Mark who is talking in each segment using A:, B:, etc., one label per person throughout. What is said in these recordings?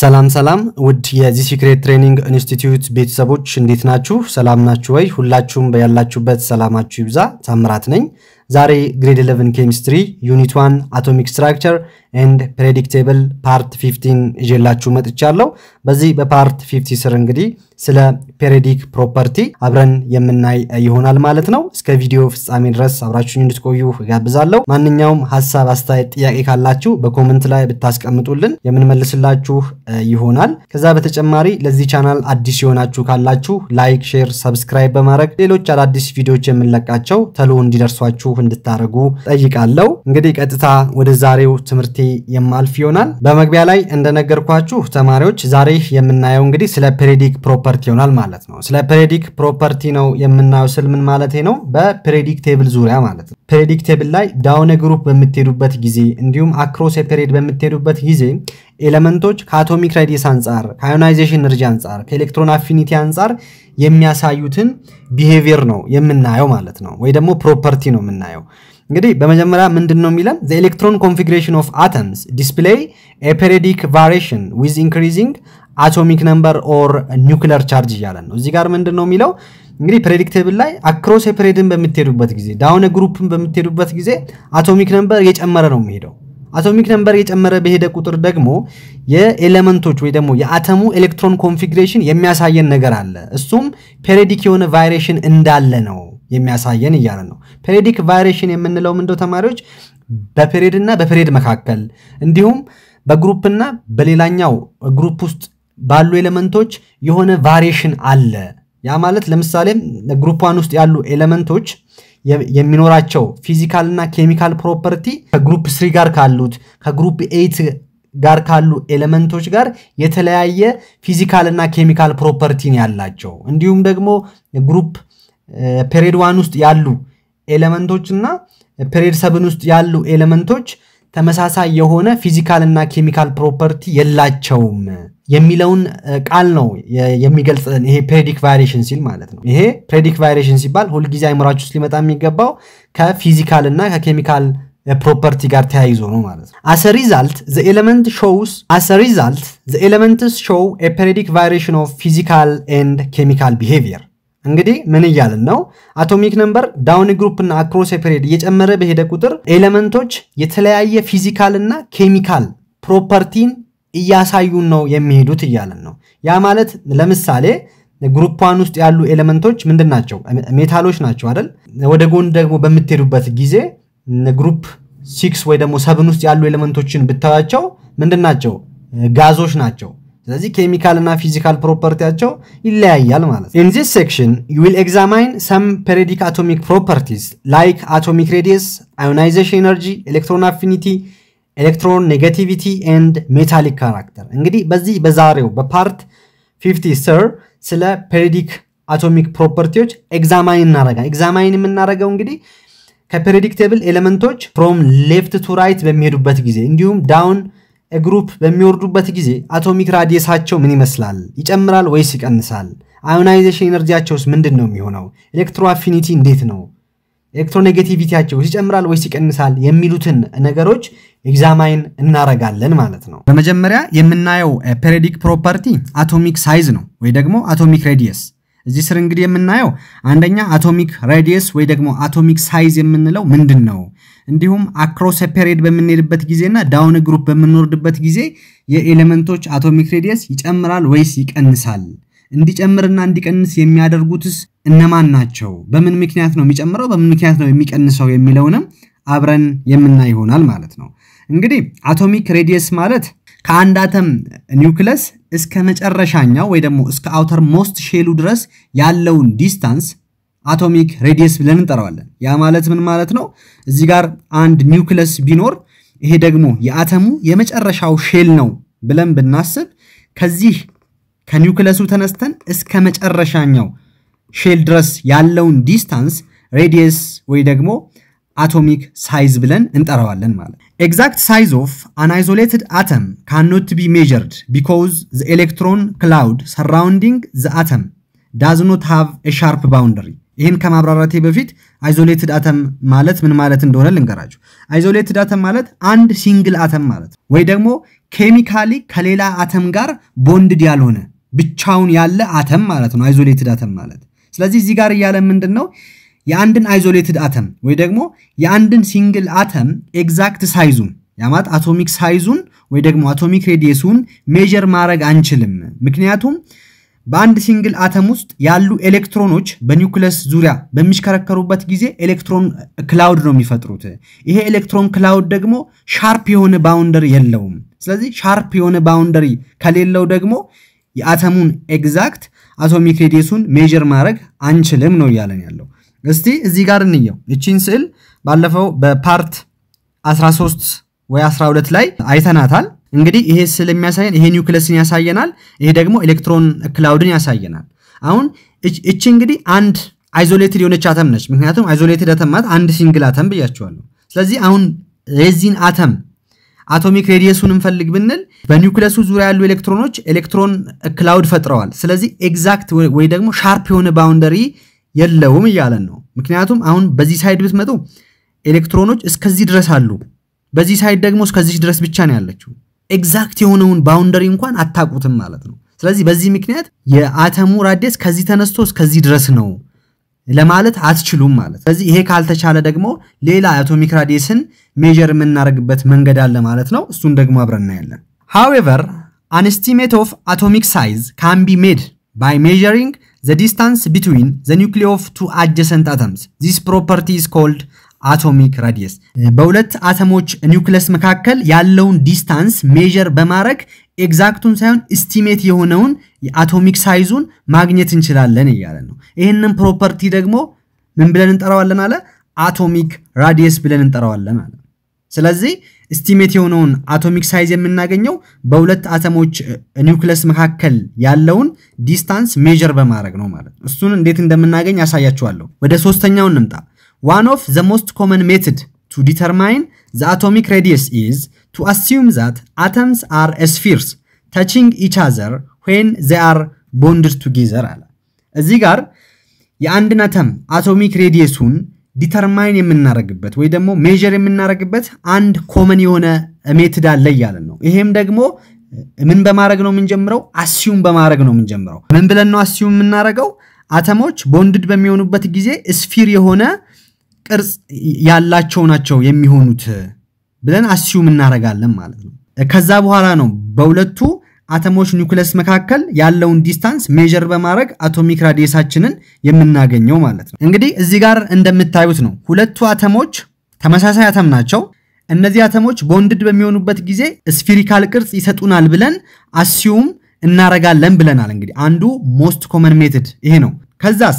A: ሰላም ሰላም ውድ የዚህ ሲክሬት ትሬኒንግ ኢንስቲትዩት ቤተሰቦች እንዴት ናችሁ? ሰላም ናችሁ ወይ? ሁላችሁም ያላችሁበት ሰላማችሁ ይብዛ። ታምራት ነኝ። ዛሬ ግሬድ 11 ኬሚስትሪ ዩኒት 1 አቶሚክ ስትራክቸር ኤንድ ፕሬዲክቴብል ፓርት 15 ይዤላችሁ መጥቻለሁ። በዚህ በፓርት 50 ስር እንግዲህ ስለ ፔሬዲክ ፕሮፐርቲ አብረን የምናይ ይሆናል ማለት ነው። እስከ ቪዲዮ ፍጻሜ ድረስ አብራችሁኝ እንድትቆዩ ጋብዛለሁ። ማንኛውም ሀሳብ፣ አስተያየት፣ ጥያቄ ካላችሁ በኮመንት ላይ ብታስቀምጡልን የምንመልስላችሁ ይሆናል። ከዛ በተጨማሪ ለዚህ ቻናል አዲስ የሆናችሁ ካላችሁ ላይክ፣ ሼር፣ ሰብስክራይብ በማድረግ ሌሎች አዳዲስ ቪዲዮዎች የምንለቃቸው ተሎ እንዲደርሷችሁ እንድታደርጉ ጠይቃለሁ። እንግዲህ ቀጥታ ወደ ዛሬው ትምህርቴ የማልፍ ይሆናል። በመግቢያ ላይ እንደነገርኳችሁ ተማሪዎች ዛሬ የምናየው እንግዲህ ስለ ፕሬዲክ ፕሮፐርቲ ይሆናል ማለት ነው። ስለ ፔሬዲክ ፕሮፐርቲ ነው የምናየው ስል ምን ማለት ነው? በፔሬዲክ ቴብል ዙሪያ ማለት ነው። ፔሬዲክ ቴብል ላይ ዳውን ግሩፕ በምትሄዱበት ጊዜ እንዲሁም አክሮስ የፔሬድ በምትሄዱበት ጊዜ ኤሌመንቶች ከአቶሚክ ሬዲስ አንጻር፣ ከአዮናይዜሽን ኤነርጂ አንጻር፣ ከኤሌክትሮን አፊኒቲ አንጻር የሚያሳዩትን ቢሄቪየር ነው የምናየው ማለት ነው፣ ወይ ደግሞ ፕሮፐርቲ ነው የምናየው። እንግዲህ በመጀመሪያ ምንድን ነው የሚለን ኤሌክትሮን ኮንፊግሬሽን ኦፍ አተምስ ዲስፕሌይ ኤፔሬዲክ ቫሪሽን ዊዝ ኢንክሪዚንግ አቶሚክ ነምበር ኦር ኒውክለር ቻርጅ እያለን ነው። እዚህ ጋር ምንድን ነው የሚለው እንግዲህ ፕሬዲክቴብል ላይ አክሮስ ኤፔሬድን በምትሄዱበት ጊዜ ዳውን ግሩፕን በምትሄዱበት ጊዜ አቶሚክ ነምበር እየጨመረ ነው የሚሄደው አቶሚክ ነምበር የጨመረ በሄደ ቁጥር ደግሞ የኤሌመንቶች ወይ ደግሞ የአተሙ ኤሌክትሮን ኮንፊግሬሽን የሚያሳየን ነገር አለ። እሱም ፔሬዲክ የሆነ ቫይሬሽን እንዳለ ነው የሚያሳየን እያለ ነው። ፔሬዲክ ቫይሬሽን የምንለው ምንደው ተማሪዎች በፔሬድ እና በፔሬድ መካከል እንዲሁም በግሩፕና በሌላኛው ግሩፕ ውስጥ ባሉ ኤሌመንቶች የሆነ ቫሪሽን አለ። ያ ማለት ለምሳሌ ግሩፕ ዋን ውስጥ ያሉ ኤሌመንቶች የሚኖራቸው እና ኬሚካል ፕሮፐርቲ ከግሩፕ ስሪ ጋር ካሉት ከግሩፕ ኤይት ጋር ካሉ ኤሌመንቶች ጋር የተለያየ እና ኬሚካል ፕሮፐርቲን ያላቸው እንዲሁም ደግሞ ግሩፕ ፔሬድ ዋን ውስጥ ያሉ ኤሌመንቶች እና ፔሬድ ሰብን ውስጥ ያሉ ኤሌመንቶች ተመሳሳይ የሆነ እና ኬሚካል ፕሮፐርቲ የላቸውም። የሚለውን ቃል ነው የሚገልጽ ይሄ ፕሬዲክ ቫሪሽን ሲል ማለት ነው። ይሄ ፕሬዲክ ቫሪሽን ሲባል ሁልጊዜ አይምራች ውስጥ ሊመጣ የሚገባው ከፊዚካል እና ከኬሚካል ፕሮፐርቲ ጋር ተያይዞ ነው ማለት ነው። አሰ ሪዛልት ዘ ኤለመንት ሾውስ አሰ ሪዛልት ዘ ኤለመንትስ ሾው ኤ ፔሪዲክ ቫሪሽን ኦፍ ፊዚካል ኤንድ ኬሚካል ቢሄቪየር። እንግዲህ ምን እያልን ነው? አቶሚክ ነምበር ዳውን ግሩፕ እና አክሮስ ፔሪድ እየጨመረ በሄደ ቁጥር ኤለመንቶች የተለያየ ፊዚካል እና ኬሚካል ፕሮፐርቲን እያሳዩን ነው የሚሄዱት እያለን ነው። ያ ማለት ለምሳሌ ግሩፓን ውስጥ ያሉ ኤሌመንቶች ምንድን ናቸው? ሜታሎች ናቸው አይደል? ወደ ጎን ደግሞ በምትሄዱበት ጊዜ ግሩፕ ሲክስ ወይ ደግሞ ሰብን ውስጥ ያሉ ኤሌመንቶችን ብታያቸው ምንድን ናቸው? ጋዞች ናቸው። ስለዚህ ኬሚካል እና ፊዚካል ፕሮፐርቲያቸው ይለያያል ማለት ነው። ኢን ዚስ ሴክሽን ዩ ዊል ኤግዛማይን ሰም ፔሪዲክ አቶሚክ ፕሮፐርቲስ ላይክ አቶሚክ ሬዲየስ፣ አዮናይዜሽን ኤነርጂ፣ ኤሌክትሮን አፊኒቲ ኤሌክትሮን ኔጋቲቪቲ ኤንድ ሜታሊክ ካራክተር። እንግዲህ በዚህ በዛሬው በፓርት 50 ስር ስለ ፔሪዲክ አቶሚክ ፕሮፐርቲዎች ኤግዛማይን እናረጋል። ኤግዛማይን የምናደርገው እንግዲህ ከፔሪዲክ ኤሌመንቶች ፍሮም ሌፍት ቱ ራይት በሚሄዱበት ጊዜ እንዲሁም ዳውን ግሩፕ በሚወርዱበት ጊዜ አቶሚክ ራዲየሳቸው ምን ይመስላል? ይጨምራል ወይስ ይቀንሳል? አዮናይዜሽን ኤነርጂያቸውስ ምንድን ነው የሚሆነው? ኤሌክትሮ አፊኒቲ እንዴት ነው? ኤሌክትሮኔጌቲቪቲያቸው ይጨምራል ወይስ ይቀንሳል የሚሉትን ነገሮች ኤግዛማይን እናረጋለን ማለት ነው። በመጀመሪያ የምናየው ፔሬዲክ ፕሮፐርቲ አቶሚክ ሳይዝ ነው ወይ ደግሞ አቶሚክ ሬዲየስ። እዚህ ስር እንግዲህ የምናየው አንደኛ አቶሚክ ሬዲየስ ወይ ደግሞ አቶሚክ ሳይዝ የምንለው ምንድን ነው፣ እንዲሁም አክሮስ ፔሬድ በምንሄድበት ጊዜና ዳውን ግሩፕ በምንወርድበት ጊዜ የኤሌመንቶች አቶሚክ ሬዲየስ ይጨምራል ወይስ ይቀንሳል እንዲጨምርና እንዲቀንስ የሚያደርጉትስ እነማን ናቸው? በምን ምክንያት ነው የሚጨምረው? በምን ምክንያት ነው የሚቀንሰው? የሚለውንም አብረን የምናይ ይሆናል ማለት ነው። እንግዲህ አቶሚክ ሬዲየስ ማለት ከአንድ አተም ኒውክለስ እስከ መጨረሻኛው ወይ ደግሞ እስከ አውተር ሞስት ሼሉ ድረስ ያለውን ዲስታንስ አቶሚክ ሬዲየስ ብለን እንጠራዋለን። ያ ማለት ምን ማለት ነው? እዚህ ጋር አንድ ኒውክለስ ቢኖር ይሄ ደግሞ የአተሙ የመጨረሻው ሼል ነው ብለን ብናስብ ከዚህ ከኒውክለሱ ተነስተን እስከ መጨረሻኛው ሼል ድረስ ያለውን ዲስታንስ ሬዲየስ ወይ ደግሞ አቶሚክ ሳይዝ ብለን እንጠራዋለን ማለት ኤግዛክት ሳይዝ ኦፍ አን አተም ካኖት ቢ ሜርድ ቢኮዝ ዘ ኤሌክትሮን ክላውድ ሰራውንዲንግ ዘ አተም ዳዝ ኖት ሃቭ ሻርፕ ባውንደሪ ይህን ከማብራራቴ በፊት አይዞሌትድ አተም ማለት ምን ማለት እንደሆነ ልንገራችሁ። አይዞሌትድ አተም ማለት አንድ ሲንግል አተም ማለት ወይ ደግሞ ኬሚካሊ ከሌላ አተም ጋር ቦንድድ ያልሆነ ብቻውን ያለ አተም ማለት ነው፣ አይዞሌትድ አተም ማለት። ስለዚህ እዚህ ጋር እያለ ምንድን ነው የአንድን አይዞሌትድ አተም ወይ ደግሞ የአንድን ሲንግል አተም ኤግዛክት ሳይዙን ያማት አቶሚክ ሳይዙን ወይ ደግሞ አቶሚክ ሬዲየሱን ሜጀር ማድረግ አንችልም። ምክንያቱም በአንድ ሲንግል አተም ውስጥ ያሉ ኤሌክትሮኖች በኒውክለስ ዙሪያ በሚሽከረከሩበት ጊዜ ኤሌክትሮን ክላውድ ነው የሚፈጥሩት። ይሄ ኤሌክትሮን ክላውድ ደግሞ ሻርፕ የሆነ ባውንደሪ የለውም። ስለዚህ ሻርፕ የሆነ ባውንደሪ ከሌለው ደግሞ የአተሙን ኤግዛክት አቶሚክ ሬዲየሱን ሜዥር ማድረግ አንችልም ነው እያለን ያለው። እስቲ እዚህ ጋር እንየው። ይቺን ስዕል ባለፈው በፓርት 13 ወይ 12 ላይ አይተናታል። እንግዲህ ይሄ ስዕል የሚያሳየን ይሄ ኒውክለስን ያሳየናል። ይሄ ደግሞ ኤሌክትሮን ክላውድን ያሳየናል። አሁን እቺ እንግዲህ አንድ አይዞሌትድ የሆነች አተም ነች። ምክንያቱም አይዞሌትድ አተም ማለት አንድ ሲንግል አተም ብያቸዋለሁ። ስለዚህ አሁን የዚህን አተም አቶሚክ ሬዲየሱን እንፈልግ ብንል በኒውክለሱ ዙሪያ ያሉ ኤሌክትሮኖች ኤሌክትሮን ክላውድ ፈጥረዋል። ስለዚህ ኤግዛክት ወይ ደግሞ ሻርፕ የሆነ ባውንደሪ የለውም እያለን ነው። ምክንያቱም አሁን በዚህ ሳይድ ብትመጡ ኤሌክትሮኖች እስከዚህ ድረስ አሉ፣ በዚህ ሳይድ ደግሞ እስከዚህ ድረስ ብቻ ነው ያለችው። ኤግዛክት የሆነውን ባውንደሪ እንኳን አታውቁትም ማለት ነው። ስለዚህ በዚህ ምክንያት የአተሙ ራዲየስ ከዚህ ተነስቶ እስከዚህ ድረስ ነው ለማለት አትችሉም ማለት። ስለዚህ ይሄ ካልተቻለ ደግሞ ሌላ አቶሚክ ራዲየስን ሜጀር የምናደርግበት መንገድ አለ ማለት ነው። እሱን ደግሞ አብረን እናያለን። ሃዌቨር አን ኤስቲሜት ኦፍ አቶሚክ ሳይዝ ካን ቢ ሜድ ባይ ሜጀሪንግ ዘ ዲስታንስ ቢትዊን ዘ ኒውክሊዮ ኦፍ ቱ አጀሰንት አተምስ ዚስ ፕሮፐርቲ ኢዝ ኮልድ አቶሚክ ራዲየስ። በሁለት አተሞች ኒውክለስ መካከል ያለውን ዲስታንስ ሜጀር በማድረግ ኤግዛክቱን ሳይሆን እስቲሜት የሆነውን የአቶሚክ ሳይዙን ማግኘት እንችላለን እያለ ነው። ይህንን ፕሮፐርቲ ደግሞ ምን ብለን እንጠራዋለን አለ? አቶሚክ ራዲየስ ብለን እንጠራዋለን አለ። ስለዚህ እስቲሜት የሆነውን አቶሚክ ሳይዝ የምናገኘው በሁለት አተሞች ኒውክለስ መካከል ያለውን ዲስታንስ ሜዥር በማድረግ ነው ማለት ነው። እሱን እንዴት እንደምናገኝ ያሳያችኋለሁ። ወደ ሶስተኛው እንምጣ። ዋን ኦፍ ዘ ሞስት ኮመን ሜትድ to determine the atomic radius is to assume that atoms are spheres touching each other when they are bonded together አለ። እዚህ ጋር የአንድን አተም አቶሚክ ሬዲየሱን ዲተርማይን የምናረግበት ወይ ደግሞ ሜዥር የምናረግበት አንድ ኮመን የሆነ ሜትድ አለ እያለን ነው። ይሄም ደግሞ ምን በማድረግ ነው የምንጀምረው? አሲዩም በማድረግ ነው የምንጀምረው። ምን ብለን ነው አሲዩም የምናረገው? አተሞች ቦንድድ በሚሆኑበት ጊዜ ስፊር የሆነ ቅርጽ ያላቸው ናቸው የሚሆኑት ብለን አስዩም እናደርጋለን ማለት ነው። ከዛ በኋላ ነው በሁለቱ አተሞች ኒውክለስ መካከል ያለውን ዲስታንስ ሜዥር በማድረግ አቶሚክ ራዲየሳችንን የምናገኘው ማለት ነው። እንግዲህ እዚህ ጋር እንደምታዩት ነው ሁለቱ አተሞች ተመሳሳይ አተም ናቸው። እነዚህ አተሞች ቦንድድ በሚሆኑበት ጊዜ ስፊሪካል ቅርጽ ይሰጡናል ብለን አስዩም እናረጋለን ብለናል። እንግዲህ አንዱ ሞስት ኮመን ሜትድ ይሄ ነው። ከዛስ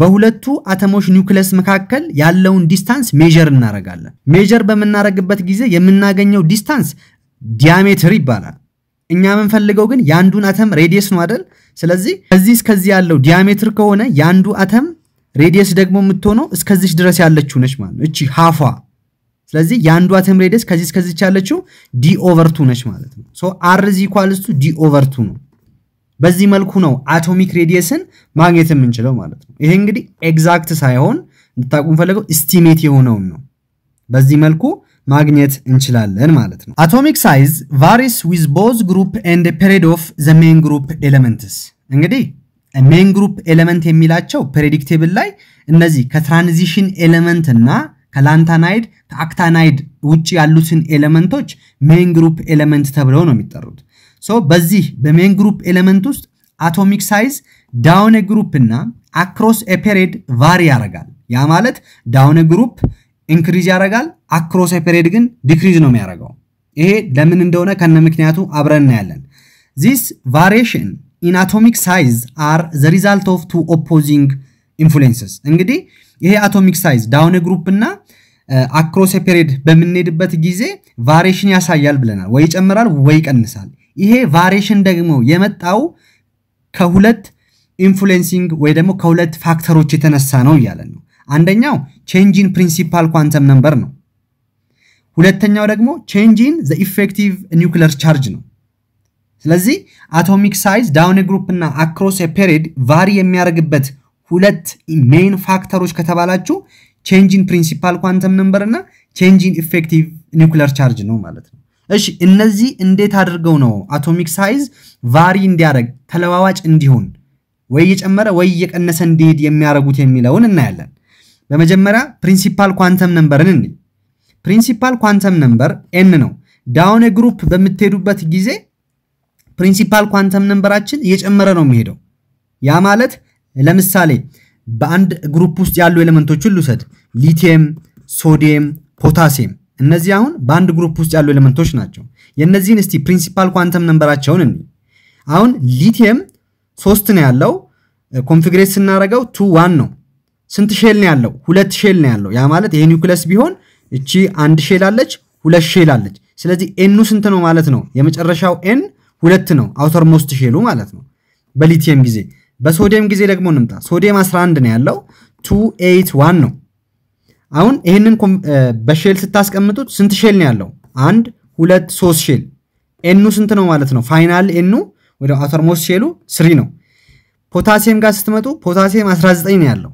A: በሁለቱ አተሞች ኒውክለስ መካከል ያለውን ዲስታንስ ሜጀር እናደርጋለን። ሜጀር በምናደርግበት ጊዜ የምናገኘው ዲስታንስ ዲያሜትር ይባላል። እኛ የምንፈልገው ግን የአንዱን አተም ሬዲየስ ነው አይደል? ስለዚህ ከዚህ እስከዚህ ያለው ዲያሜትር ከሆነ የአንዱ አተም ሬዲየስ ደግሞ የምትሆነው እስከዚች ድረስ ያለችው ነች ማለት ነው። እቺ ሀፏ። ስለዚህ የአንዱ አተም ሬዲየስ ከዚህ እስከዚች ያለችው ዲ ኦቨርቱ ነች ማለት ነው። ሶ አር ዚ ኳልስቱ ዲ ኦቨርቱ ነው። በዚህ መልኩ ነው አቶሚክ ሬዲየስን ማግኘት የምንችለው ማለት ነው። ይሄ እንግዲህ ኤግዛክት ሳይሆን እንድታቁ ፈለገው ኢስቲሜት የሆነውን ነው። በዚህ መልኩ ማግኘት እንችላለን ማለት ነው። አቶሚክ ሳይዝ ቫሪስ ዊዝ ቦዝ ግሩፕ ኤንድ ፔሪድ ኦፍ ዘ ሜን ግሩፕ ኤሌመንትስ። እንግዲህ ሜን ግሩፕ ኤሌመንት የሚላቸው ፕሬዲክቴብል ላይ እነዚህ ከትራንዚሽን ኤሌመንት እና ከላንታናይድ ከአክታናይድ ውጭ ያሉትን ኤሌመንቶች ሜን ግሩፕ ኤሌመንት ተብለው ነው የሚጠሩት። በዚህ በሜን ግሩፕ ኤሌመንት ውስጥ አቶሚክ ሳይዝ ዳውን ግሩፕ እና አክሮስ ኤፔሬድ ቫሪ ያደርጋል። ያ ማለት ዳውን ግሩፕ ኢንክሪዝ ያደርጋል፣ አክሮስ ኤፔሬድ ግን ዲክሪዝ ነው የሚያደርገው። ይሄ ለምን እንደሆነ ከነ ምክንያቱ አብረን እናያለን። ዚስ ቫሪሽን ኢን አቶሚክ ሳይዝ አር ዘ ሪዛልት ኦፍ ቱ ኦፖዚንግ ኢንፍሉዌንስስ። እንግዲህ ይሄ አቶሚክ ሳይዝ ዳውን ግሩፕ እና አክሮስ ኤፔሬድ በምንሄድበት ጊዜ ቫሪሽን ያሳያል ብለናል። ወይ ይጨምራል ወይ ይቀንሳል። ይሄ ቫሬሽን ደግሞ የመጣው ከሁለት ኢንፍሉዌንሲንግ ወይ ደግሞ ከሁለት ፋክተሮች የተነሳ ነው እያለን ነው። አንደኛው ቼንጂን ፕሪንሲፓል ኳንተም ነምበር ነው። ሁለተኛው ደግሞ ቼንጂን ዘ ኢፌክቲቭ ኒውክለር ቻርጅ ነው። ስለዚህ አቶሚክ ሳይዝ ዳውን ግሩፕ እና አክሮስ ፔሪድ ቫሪ የሚያደርግበት ሁለት ሜን ፋክተሮች ከተባላችሁ ቼንጂን ፕሪንሲፓል ኳንተም ነምበር እና ቼንጂን ኢፌክቲቭ ኒውክለር ቻርጅ ነው ማለት ነው። እሺ እነዚህ እንዴት አድርገው ነው አቶሚክ ሳይዝ ቫሪ እንዲያደርግ ተለዋዋጭ እንዲሆን ወይ እየጨመረ ወይ እየቀነሰ እንዲሄድ የሚያደርጉት የሚለውን እናያለን። በመጀመሪያ ፕሪንሲፓል ኳንተም ነንበርን እንይ። ፕሪንሲፓል ኳንተም ነንበር ኤን ነው። ዳውን ግሩፕ በምትሄዱበት ጊዜ ፕሪንሲፓል ኳንተም ነንበራችን እየጨመረ ነው የሚሄደው። ያ ማለት ለምሳሌ በአንድ ግሩፕ ውስጥ ያሉ ኤሌመንቶችን ልውሰድ። ሊቲየም፣ ሶዲየም፣ ፖታሲየም እነዚህ አሁን በአንድ ግሩፕ ውስጥ ያሉ ኤሌመንቶች ናቸው። የእነዚህን እስቲ ፕሪንሲፓል ኳንተም ነንበራቸውን እኒ አሁን ሊቲየም ሶስት ነው ያለው። ኮንፊግሬት ስናደረገው ቱ ዋን ነው። ስንት ሼል ነው ያለው? ሁለት ሼል ነው ያለው። ያ ማለት ይሄ ኒውክለስ ቢሆን እቺ አንድ ሼል አለች፣ ሁለት ሼል አለች። ስለዚህ ኤኑ ስንት ነው ማለት ነው? የመጨረሻው ኤን ሁለት ነው፣ አውተር ሞስት ሼሉ ማለት ነው በሊቲየም ጊዜ። በሶዲየም ጊዜ ደግሞ እንምጣ። ሶዲየም 11 ነው ያለው፣ ቱ ኤይት ዋን ነው አሁን ይህንን በሼል ስታስቀምጡት ስንት ሼል ነው ያለው? አንድ ሁለት ሶስት ሼል። ኤኑ ስንት ነው ማለት ነው? ፋይናል ኤኑ ወደ አተርሞስ ሼሉ ስሪ ነው። ፖታሲየም ጋር ስትመጡ ፖታሲየም 19 ነው ያለው።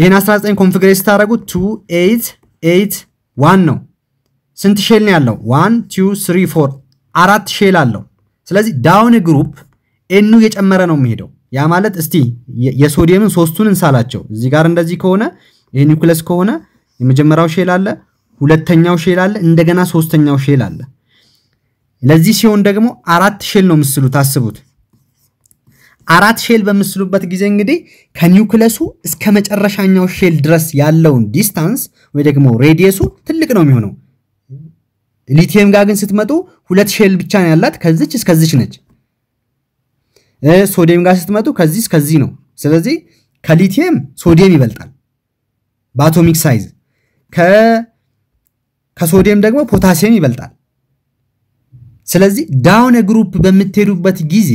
A: ይህን 19 ኮንፊግሬት ስታደረጉ ቱ ኤይት ኤይት ዋን ነው። ስንት ሼል ነው ያለው? ዋን ቱ ስሪ ፎር አራት ሼል አለው። ስለዚህ ዳውን ግሩፕ ኤኑ እየጨመረ ነው የሚሄደው። ያ ማለት እስቲ የሶዲየምን ሶስቱን እንሳላቸው እዚህ ጋር እንደዚህ ከሆነ ይሄ ኒውክለስ ከሆነ የመጀመሪያው ሼል አለ፣ ሁለተኛው ሼል አለ፣ እንደገና ሶስተኛው ሼል አለ። ለዚህ ሲሆን ደግሞ አራት ሼል ነው ምስሉ ታስቡት። አራት ሼል በምስሉበት ጊዜ እንግዲህ ከኒውክለሱ እስከ መጨረሻኛው ሼል ድረስ ያለውን ዲስታንስ ወይ ደግሞ ሬዲየሱ ትልቅ ነው የሚሆነው። ሊቲየም ጋር ግን ስትመጡ ሁለት ሼል ብቻ ነው ያላት፣ ከዚች እስከዚች ነች። ሶዲየም ጋር ስትመጡ ከዚህ እስከዚህ ነው። ስለዚህ ከሊቲየም ሶዲየም ይበልጣል። በአቶሚክ ሳይዝ ከሶዲየም ደግሞ ፖታሲየም ይበልጣል። ስለዚህ ዳውን ግሩፕ በምትሄዱበት ጊዜ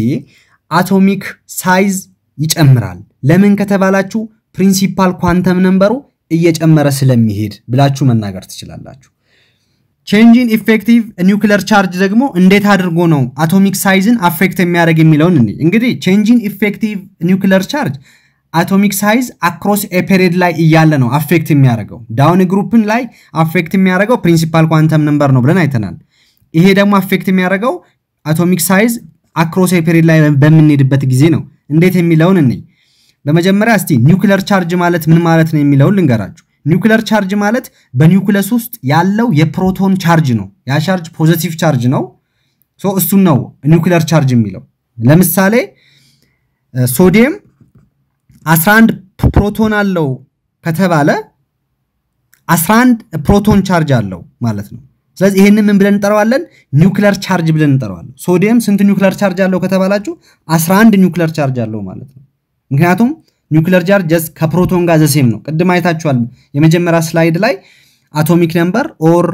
A: አቶሚክ ሳይዝ ይጨምራል። ለምን ከተባላችሁ ፕሪንሲፓል ኳንተም ነንበሩ እየጨመረ ስለሚሄድ ብላችሁ መናገር ትችላላችሁ። ቼንጂን ኢፌክቲቭ ኒውክለር ቻርጅ ደግሞ እንዴት አድርጎ ነው አቶሚክ ሳይዝን አፌክት የሚያደርግ የሚለውን እንግዲህ ቼንጂን ኢፌክቲቭ ኒውክለር ቻርጅ አቶሚክ ሳይዝ አክሮስ ኤፔሬድ ላይ እያለ ነው አፌክት የሚያደርገው። ዳውን ግሩፕን ላይ አፌክት የሚያደርገው ፕሪንሲፓል ኳንተም ነንበር ነው ብለን አይተናል። ይሄ ደግሞ አፌክት የሚያደርገው አቶሚክ ሳይዝ አክሮስ ኤፔሬድ ላይ በምንሄድበት ጊዜ ነው። እንዴት የሚለውን እኔ በመጀመሪያ እስቲ ኒውክለር ቻርጅ ማለት ምን ማለት ነው የሚለውን ልንገራችሁ። ኒውክለር ቻርጅ ማለት በኒውክለስ ውስጥ ያለው የፕሮቶን ቻርጅ ነው። ያ ቻርጅ ፖዘቲቭ ቻርጅ ነው። እሱን ነው ኒውክለር ቻርጅ የሚለው። ለምሳሌ ሶዲየም 11 ፕሮቶን አለው ከተባለ 11 ፕሮቶን ቻርጅ አለው ማለት ነው። ስለዚህ ይሄንን ምን ብለን እንጠራዋለን? ኒውክሊየር ቻርጅ ብለን እንጠራዋለን። ሶዲየም ስንት ኒውክሊየር ቻርጅ አለው ከተባላችሁ 11 ኒውክሊየር ቻርጅ አለው ማለት ነው። ምክንያቱም ኒውክሊየር ቻርጅ ጀስት ከፕሮቶን ጋር ዘሴም ነው። ቅድም አይታችኋል የመጀመሪያ ስላይድ ላይ አቶሚክ ነምበር ኦር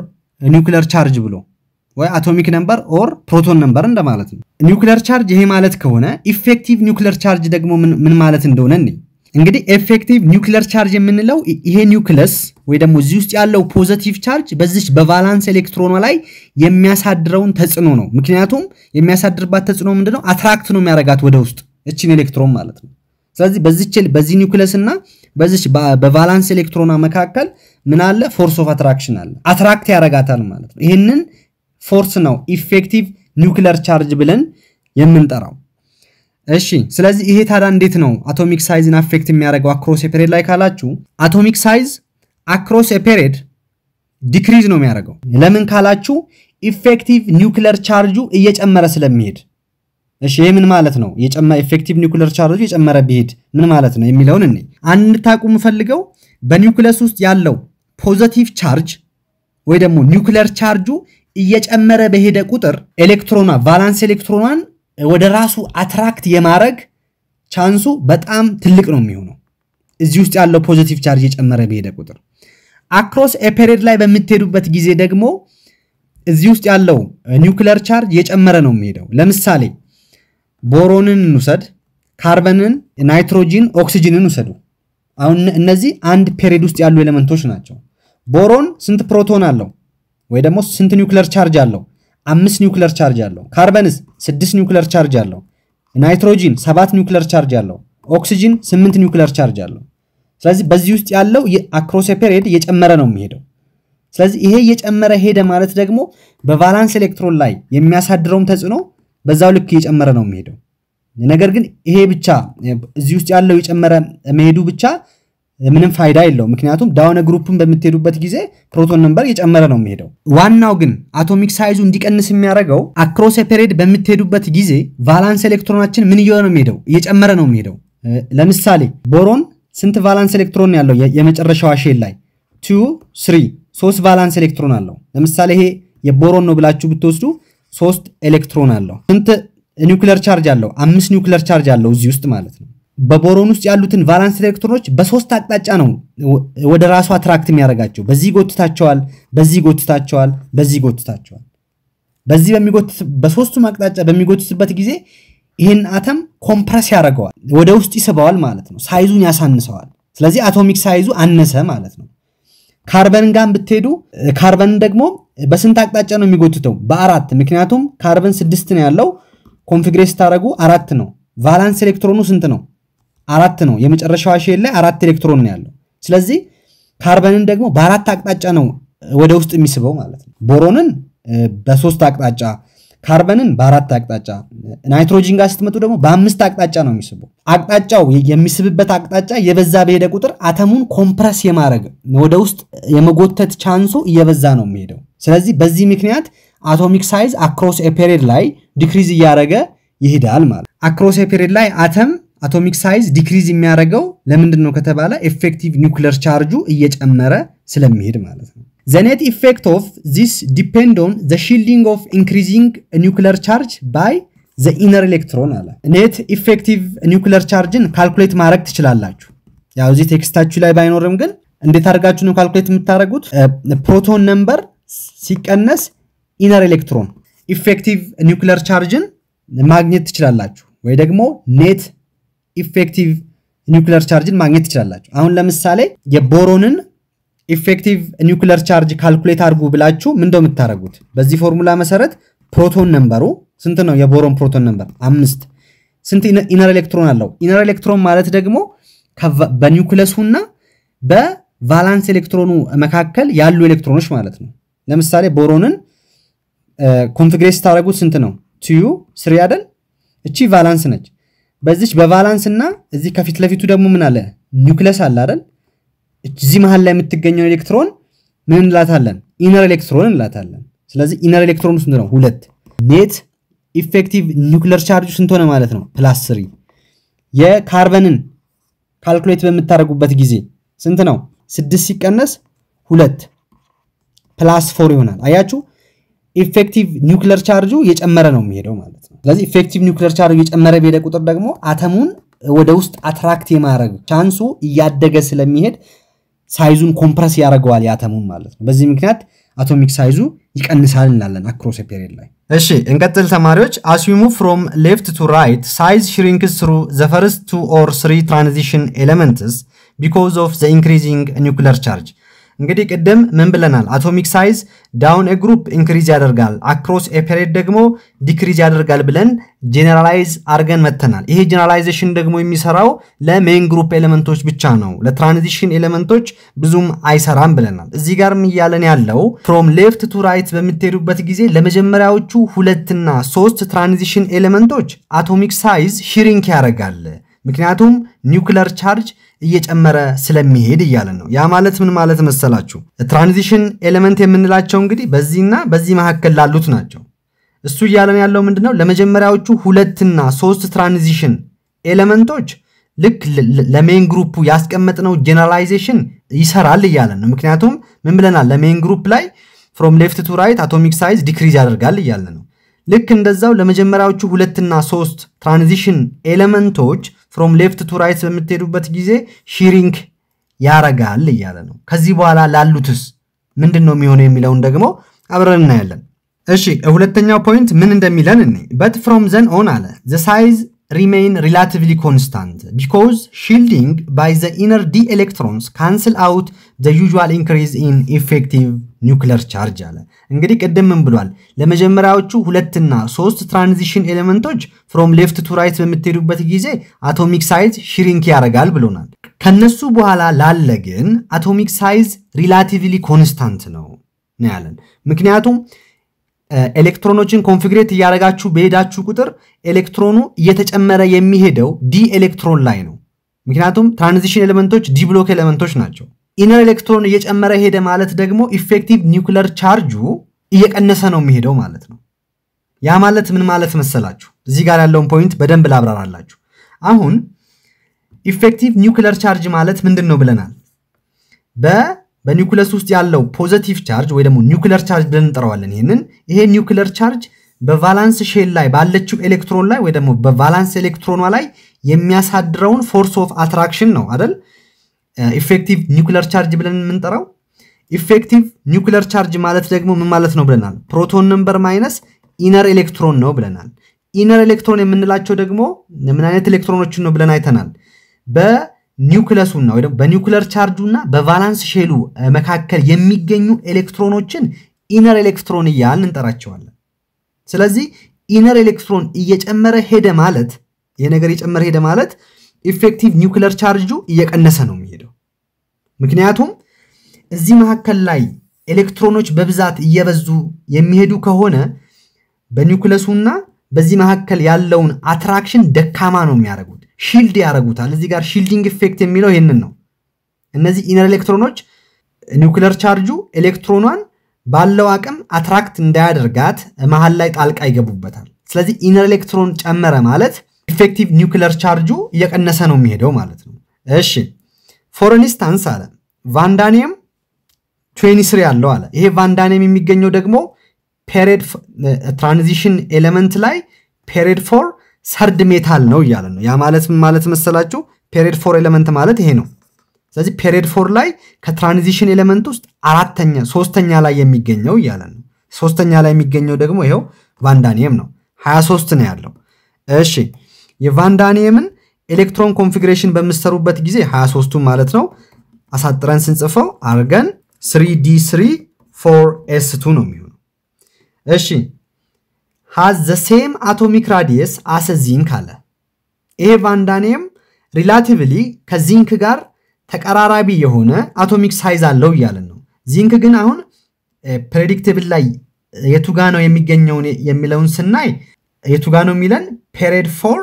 A: ኒውክለር ቻርጅ ብሎ ወይ አቶሚክ ነምበር ኦር ፕሮቶን ነምበር እንደማለት ነው። ኒውክለር ቻርጅ ይሄ ማለት ከሆነ ኢፌክቲቭ ኒውክለር ቻርጅ ደግሞ ምን ማለት እንደሆነ እንይ። እንግዲህ ኤፌክቲቭ ኒውክለር ቻርጅ የምንለው ይሄ ኒውክለስ ወይ ደግሞ እዚህ ውስጥ ያለው ፖዘቲቭ ቻርጅ በዚች በቫላንስ ኤሌክትሮኗ ላይ የሚያሳድረውን ተጽዕኖ ነው። ምክንያቱም የሚያሳድርባት ተጽዕኖ ምንድነው? አትራክት ነው የሚያረጋት ወደ ውስጥ እችን ኤሌክትሮን ማለት ነው። ስለዚህ በዚች በዚህ ኒውክለስ እና በዚች በቫላንስ ኤሌክትሮኗ መካከል ምን አለ? ፎርስ ኦፍ አትራክሽን አለ። አትራክት ያረጋታል ማለት ነው። ይህንን ፎርስ ነው ኢፌክቲቭ ኒውክለር ቻርጅ ብለን የምንጠራው። እሺ ስለዚህ ይሄ ታዲያ እንዴት ነው አቶሚክ ሳይዝን አፌክት የሚያደርገው አክሮስ ፔሬድ ላይ ካላችሁ፣ አቶሚክ ሳይዝ አክሮስ ፔሬድ ዲክሪዝ ነው የሚያደርገው። ለምን ካላችሁ ኢፌክቲቭ ኒውክሊየር ቻርጁ እየጨመረ ስለሚሄድ። እሺ ይሄ ምን ማለት ነው? ኢፌክቲቭ ኒውክሊየር ቻርጁ እየጨመረ ቢሄድ ምን ማለት ነው የሚለውን እኔ አንድ እንድታቁ የምፈልገው በኒውክሊየስ ውስጥ ያለው ፖዘቲቭ ቻርጅ ወይ ደግሞ ኒውክሊየር ቻርጁ እየጨመረ በሄደ ቁጥር ኤሌክትሮኗ ቫላንስ ኤሌክትሮኗን ወደ ራሱ አትራክት የማድረግ ቻንሱ በጣም ትልቅ ነው የሚሆነው እዚህ ውስጥ ያለው ፖዚቲቭ ቻርጅ የጨመረ በሄደ ቁጥር። አክሮስ ኤፔሬድ ላይ በምትሄዱበት ጊዜ ደግሞ እዚህ ውስጥ ያለው ኒውክለር ቻርጅ እየጨመረ ነው የሚሄደው። ለምሳሌ ቦሮንን እንውሰድ፣ ካርበንን፣ ናይትሮጂን፣ ኦክሲጂንን ውሰዱ። አሁን እነዚህ አንድ ፔሬድ ውስጥ ያሉ ኤሌመንቶች ናቸው። ቦሮን ስንት ፕሮቶን አለው? ወይ ደግሞ ስንት ኒውክለር ቻርጅ አለው? አምስት ኒውክለር ቻርጅ አለው። ካርበንስ ስድስት ኒውክለር ቻርጅ አለው። ናይትሮጂን ሰባት ኒውክለር ቻርጅ አለው። ኦክሲጂን ስምንት ኒውክለር ቻርጅ አለው። ስለዚህ በዚህ ውስጥ ያለው አክሮስ ፔሪየድ እየጨመረ ነው የሚሄደው። ስለዚህ ይሄ እየጨመረ ሄደ ማለት ደግሞ በቫላንስ ኤሌክትሮን ላይ የሚያሳድረውም ተጽዕኖ በዛው ልክ እየጨመረ ነው የሚሄደው። ነገር ግን ይሄ ብቻ እዚህ ውስጥ ያለው የጨመረ መሄዱ ብቻ ምንም ፋይዳ የለውም። ምክንያቱም ዳውነ ግሩፕን በምትሄዱበት ጊዜ ፕሮቶን ነንበር እየጨመረ ነው የሚሄደው። ዋናው ግን አቶሚክ ሳይዙ እንዲቀንስ የሚያደርገው አክሮስ ፔሬድ በምትሄዱበት ጊዜ ቫላንስ ኤሌክትሮናችን ምን እየሆነ ነው የሚሄደው? እየጨመረ ነው የሚሄደው። ለምሳሌ ቦሮን ስንት ቫላንስ ኤሌክትሮን ያለው? የመጨረሻው ሼል ላይ ቱ ስሪ ሶስት ቫላንስ ኤሌክትሮን አለው። ለምሳሌ ይሄ የቦሮን ነው ብላችሁ ብትወስዱ ሶስት ኤሌክትሮን አለው። ስንት ኒውክለር ቻርጅ አለው? አምስት ኒውክለር ቻርጅ አለው እዚህ ውስጥ ማለት ነው። በቦሮን ውስጥ ያሉትን ቫላንስ ኤሌክትሮኖች በሶስት አቅጣጫ ነው ወደ ራሱ አትራክት የሚያደርጋቸው። በዚህ ጎትታቸዋል፣ በዚህ ጎትታቸዋል፣ በዚህ ጎትታቸዋል። በዚህ በሶስቱም አቅጣጫ በሚጎትትበት ጊዜ ይህን አተም ኮምፕረስ ያደርገዋል፣ ወደ ውስጥ ይስበዋል ማለት ነው። ሳይዙን ያሳንሰዋል። ስለዚህ አቶሚክ ሳይዙ አነሰ ማለት ነው። ካርበን ጋር ብትሄዱ ካርበንን ደግሞ በስንት አቅጣጫ ነው የሚጎትተው? በአራት። ምክንያቱም ካርበን ስድስት ነው ያለው ኮንፊግሬት ስታደረጉ አራት ነው። ቫላንስ ኤሌክትሮኑ ስንት ነው? አራት ነው። የመጨረሻዋ ሼል ላይ አራት ኤሌክትሮን ነው ያለው። ስለዚህ ካርበንን ደግሞ በአራት አቅጣጫ ነው ወደ ውስጥ የሚስበው ማለት ነው። ቦሮንን በሶስት አቅጣጫ፣ ካርበንን በአራት አቅጣጫ፣ ናይትሮጂን ጋር ስትመጡ ደግሞ በአምስት አቅጣጫ ነው የሚስበው። አቅጣጫው የሚስብበት አቅጣጫ የበዛ በሄደ ቁጥር አተሙን ኮምፕረስ የማድረግ ወደ ውስጥ የመጎተት ቻንሱ እየበዛ ነው የሚሄደው። ስለዚህ በዚህ ምክንያት አቶሚክ ሳይዝ አክሮስ ኤፔሬድ ላይ ዲክሪዝ እያደረገ ይሄዳል ማለት አክሮስ ኤፔሬድ ላይ አተም አቶሚክ ሳይዝ ዲክሪዝ የሚያደርገው ለምንድን ነው ከተባለ ኤፌክቲቭ ኒውክለር ቻርጁ እየጨመረ ስለሚሄድ ማለት ነው። ዘኔት ኢፌክት ኦፍ ዚስ ዲፔንድ ኦን ዘ ሺልዲንግ ኦፍ ኢንክሪዚንግ ኒውክለር ቻርጅ ባይ ዘ ኢነር ኤሌክትሮን አለ። ኔት ኢፌክቲቭ ኒውክለር ቻርጅን ካልኩሌት ማድረግ ትችላላችሁ። ያው እዚህ ቴክስታችሁ ላይ ባይኖርም ግን እንዴት አድርጋችሁ ነው ካልኩሌት የምታደርጉት? ፕሮቶን ነምበር ሲቀነስ ኢነር ኤሌክትሮን ኢፌክቲቭ ኒውክለር ቻርጅን ማግኘት ትችላላችሁ ወይ ደግሞ ኔት ኢፌክቲቭ ኒውክለር ቻርጅን ማግኘት ትችላላችሁ። አሁን ለምሳሌ የቦሮንን ኢፌክቲቭ ኒውክለር ቻርጅ ካልኩሌት አድርጉ ብላችሁ ምንደው የምታደርጉት በዚህ ፎርሙላ መሰረት ፕሮቶን ነንበሩ ስንት ነው? የቦሮን ፕሮቶን ነንበር አምስት። ስንት ኢነር ኤሌክትሮን አለው? ኢነር ኤሌክትሮን ማለት ደግሞ በኒውክለሱና በቫላንስ ኤሌክትሮኑ መካከል ያሉ ኤሌክትሮኖች ማለት ነው። ለምሳሌ ቦሮንን ኮንፊግሬት ስታደርጉት ስንት ነው? ትዩ ስሪ አይደል? እቺ ቫላንስ ነች። በዚች በቫላንስ እና እዚህ ከፊት ለፊቱ ደግሞ ምን አለ ኒውክለስ አለ አይደል? እዚህ መሀል ላይ የምትገኘውን ኤሌክትሮን ምን እንላታለን? ኢነር ኤሌክትሮን እንላታለን። ስለዚህ ኢነር ኤሌክትሮን ስንት ነው? ሁለት። ኔት ኢፌክቲቭ ኒውክለር ቻርጅ ስንት ሆነ ማለት ነው? ፕላስ ስሪ። የካርበንን ካልኩሌት በምታደርጉበት ጊዜ ስንት ነው? ስድስት ሲቀነስ ሁለት ፕላስ ፎር ይሆናል። አያችሁ ኢፌክቲቭ ኒውክለር ቻርጁ የጨመረ ነው የሚሄደው ማለት ነው። ስለዚህ ኢፌክቲቭ ኒውክሌር ቻርጅ እየጨመረ በሄደ ቁጥር ደግሞ አተሙን ወደ ውስጥ አትራክት የማድረግ ቻንሱ እያደገ ስለሚሄድ ሳይዙን ኮምፕረስ ያደርገዋል የአተሙን ማለት ነው። በዚህ ምክንያት አቶሚክ ሳይዙ ይቀንሳል እንላለን አክሮስ ፔሪድ ላይ። እሺ እንቀጥል ተማሪዎች። አስ ፍሮም ሌፍት ቱ ራይት ሳይዝ ሽሪንክስ ትሩ ዘ ፈርስት ቱ ኦር ስሪ ትራንዚሽን ኤሌመንትስ ቢኮዝ ኦፍ ዘ ኢንክሪዚንግ ኒውክለር ቻርጅ እንግዲህ ቅድም ምን ብለናል? አቶሚክ ሳይዝ ዳውን ግሩፕ ኢንክሪዝ ያደርጋል፣ አክሮስ ኤፔሬድ ደግሞ ዲክሪዝ ያደርጋል ብለን ጄኔራላይዝ አድርገን መተናል። ይሄ ጄኔራላይዜሽን ደግሞ የሚሰራው ለሜን ግሩፕ ኤሌመንቶች ብቻ ነው። ለትራንዚሽን ኤሌመንቶች ብዙም አይሰራም ብለናል። እዚህ ጋርም እያለን ያለው ፍሮም ሌፍት ቱ ራይት በምትሄዱበት ጊዜ ለመጀመሪያዎቹ ሁለትና ሶስት ትራንዚሽን ኤሌመንቶች አቶሚክ ሳይዝ ሽሪንክ ያደርጋል። ምክንያቱም ኒውክለር ቻርጅ እየጨመረ ስለሚሄድ እያለን ነው። ያ ማለት ምን ማለት መሰላችሁ? ትራንዚሽን ኤሌመንት የምንላቸው እንግዲህ በዚህና በዚህ መካከል ላሉት ናቸው። እሱ እያለን ያለው ምንድን ነው? ለመጀመሪያዎቹ ሁለትና ሶስት ትራንዚሽን ኤሌመንቶች ልክ ለሜን ግሩፕ ያስቀመጥነው ጀነራላይዜሽን ይሰራል እያለን ነው። ምክንያቱም ምን ብለናል? ለሜን ግሩፕ ላይ ፍሮም ሌፍት ቱ ራይት አቶሚክ ሳይዝ ዲክሪዝ ያደርጋል እያለን ነው። ልክ እንደዛው ለመጀመሪያዎቹ ሁለትና ሶስት ትራንዚሽን ኤሌመንቶች ፍሮም ሌፍት ቱ ራይት በምትሄዱበት ጊዜ ሺሪንክ ያረጋል እያለ ነው። ከዚህ በኋላ ላሉትስ ምንድን ነው የሚሆነው የሚለውን ደግሞ አብረን እናያለን። እሺ ሁለተኛው ፖይንት ምን እንደሚለን እኔ በት ፍሮም ዘን ኦን አለ ዘ ሳይዝ ሪሜይን ሪላቲቭሊ ኮንስታንት ቢኮዝ ሺልዲንግ ባይ ዘ ኢነር ዲ ኤሌክትሮንስ ካንስል አውት ዘ ዩዥዋል ኢንክሪዝ ኢን ኢፌክቲቭ ኒውክለር ቻርጅ አለ። እንግዲህ ቅድም ብሏል? ለመጀመሪያዎቹ ሁለትና ሶስት ትራንዚሽን ኤሌመንቶች ፍሮም ሌፍት ቱ ራይት በምትሄዱበት ጊዜ አቶሚክ ሳይዝ ሽሪንክ ያደርጋል ብሎናል። ከነሱ በኋላ ላለ ግን አቶሚክ ሳይዝ ሪላቲቭሊ ኮንስታንት ነው ነው ያለን። ምክንያቱም ኤሌክትሮኖችን ኮንፊግሬት እያደረጋችሁ በሄዳችሁ ቁጥር ኤሌክትሮኑ እየተጨመረ የሚሄደው ዲ ኤሌክትሮን ላይ ነው። ምክንያቱም ትራንዚሽን ኤሌመንቶች ዲብሎክ ኤሌመንቶች ናቸው። ኢነር ኤሌክትሮን እየጨመረ ሄደ ማለት ደግሞ ኢፌክቲቭ ኒውክለር ቻርጁ እየቀነሰ ነው የሚሄደው ማለት ነው። ያ ማለት ምን ማለት መሰላችሁ? እዚህ ጋር ያለውን ፖይንት በደንብ ላብራራላችሁ። አሁን ኢፌክቲቭ ኒውክለር ቻርጅ ማለት ምንድን ነው ብለናል። በኒውክለስ ውስጥ ያለው ፖዘቲቭ ቻርጅ ወይ ደግሞ ኒውክለር ቻርጅ ብለን እንጠራዋለን። ይህንን ይሄ ኒውክለር ቻርጅ በቫላንስ ሼል ላይ ባለችው ኤሌክትሮን ላይ ወይ ደግሞ በቫላንስ ኤሌክትሮኗ ላይ የሚያሳድረውን ፎርስ ኦፍ አትራክሽን ነው አደል ኢፌክቲቭ ኒኩለር ቻርጅ ብለን የምንጠራው ኢፌክቲቭ ኒኩለር ቻርጅ ማለት ደግሞ ምን ማለት ነው ብለናል? ፕሮቶን ነምበር ማይነስ ኢነር ኤሌክትሮን ነው ብለናል። ኢነር ኤሌክትሮን የምንላቸው ደግሞ ምን አይነት ኤሌክትሮኖችን ነው ብለን አይተናል። በኒውክለሱና ወይ በኒውክለር ቻርጁና በቫላንስ ሼሉ መካከል የሚገኙ ኤሌክትሮኖችን ኢነር ኤሌክትሮን እያልን እንጠራቸዋለን። ስለዚህ ኢነር ኤሌክትሮን እየጨመረ ሄደ ማለት የነገር እየጨመረ ሄደ ማለት ኢፌክቲቭ ኒውክለር ቻርጁ እየቀነሰ ነው የሚሄደው። ምክንያቱም እዚህ መካከል ላይ ኤሌክትሮኖች በብዛት እየበዙ የሚሄዱ ከሆነ በኒውክለሱና በዚህ መካከል ያለውን አትራክሽን ደካማ ነው የሚያደርጉት፣ ሺልድ ያደርጉታል። እዚህ ጋር ሺልዲንግ ኢፌክት የሚለው ይህንን ነው። እነዚህ ኢነር ኤሌክትሮኖች ኒውክለር ቻርጁ ኤሌክትሮኗን ባለው አቅም አትራክት እንዳያደርጋት መሀል ላይ ጣልቃ ይገቡበታል። ስለዚህ ኢነር ኤሌክትሮን ጨመረ ማለት ኢፌክቲቭ ኒውክለር ቻርጁ እየቀነሰ ነው የሚሄደው ማለት ነው። እሺ ፎረኒስታንስ አለ ቫንዳኒየም 23 አለው አለ። ይሄ ቫንዳኒየም የሚገኘው ደግሞ ፔሬድ ትራንዚሽን ኤሌመንት ላይ ፔሬድ ፎር ሰርድ ሜታል ነው እያለ ነው። ያ ማለት ማለት መሰላችሁ ፔሬድ ፎር ኤሌመንት ማለት ይሄ ነው። ስለዚህ ፔሬድ ፎር ላይ ከትራንዚሽን ኤሌመንት ውስጥ አራተኛ ሶስተኛ ላይ የሚገኘው እያለ ነው። ሶስተኛ ላይ የሚገኘው ደግሞ ይኸው ቫንዳኒየም ነው። 23 ነው ያለው። እሺ የቫንዳኒየምን ኤሌክትሮን ኮንፊግሬሽን በምሰሩበት ጊዜ 23ቱ ማለት ነው አሳጥረን ስንጽፈው አርገን 3 d 3 4s2 ነው የሚሆነው። እሺ ሃዝ ዘ ሴም አቶሚክ ራዲየስ አሰ ዚንክ አለ። ይሄ ቫንዳኔም ሪላቲቭሊ ከዚንክ ጋር ተቀራራቢ የሆነ አቶሚክ ሳይዝ አለው እያለን ነው። ዚንክ ግን አሁን ፕሬዲክቴብል ላይ የቱጋ ነው የሚገኘውን የሚለውን ስናይ የቱጋ ነው የሚለን ፔሬድ ፎር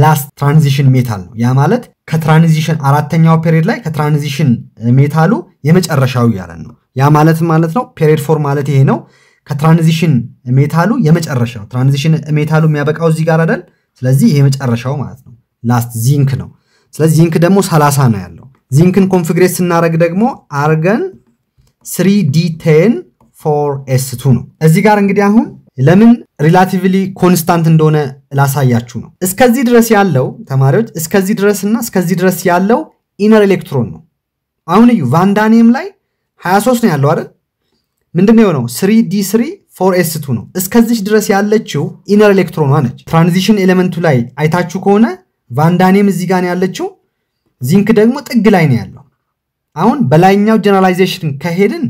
A: ላስት ትራንዚሽን ሜታል ነው። ያ ማለት ከትራንዚሽን አራተኛው ፔሪድ ላይ ከትራንዚሽን ሜታሉ የመጨረሻው ያለን ነው። ያ ማለት ማለት ነው ፔሪድ ፎር ማለት ይሄ ነው። ከትራንዚሽን ሜታሉ የመጨረሻው ትራንዚሽን ሜታሉ የሚያበቃው እዚህ ጋር አይደል? ስለዚህ ይሄ የመጨረሻው ማለት ነው። ላስት ዚንክ ነው። ስለዚህ ዚንክ ደግሞ 30 ነው ያለው። ዚንክን ኮንፊግሬት ስናደረግ ደግሞ አርገን 3 d 10 4S2 ነው እዚህ ጋር እንግዲህ አሁን ለምን ሪላቲቭሊ ኮንስታንት እንደሆነ ላሳያችሁ ነው። እስከዚህ ድረስ ያለው ተማሪዎች እስከዚህ ድረስ እና እስከዚህ ድረስ ያለው ኢነር ኤሌክትሮን ነው። አሁን እዩ ቫንዳኒየም ላይ 23 ነው ያለው አይደል? ምንድን ነው የሆነው? ስሪ ዲ ስሪ ፎር ኤስ ቱ ነው። እስከዚች ድረስ ያለችው ኢነር ኤሌክትሮኗ ነች። ትራንዚሽን ኤሌመንቱ ላይ አይታችሁ ከሆነ ቫንዳኒየም እዚህ ጋር ነው ያለችው፣ ዚንክ ደግሞ ጥግ ላይ ነው ያለው። አሁን በላይኛው ጀነራላይዜሽን ከሄድን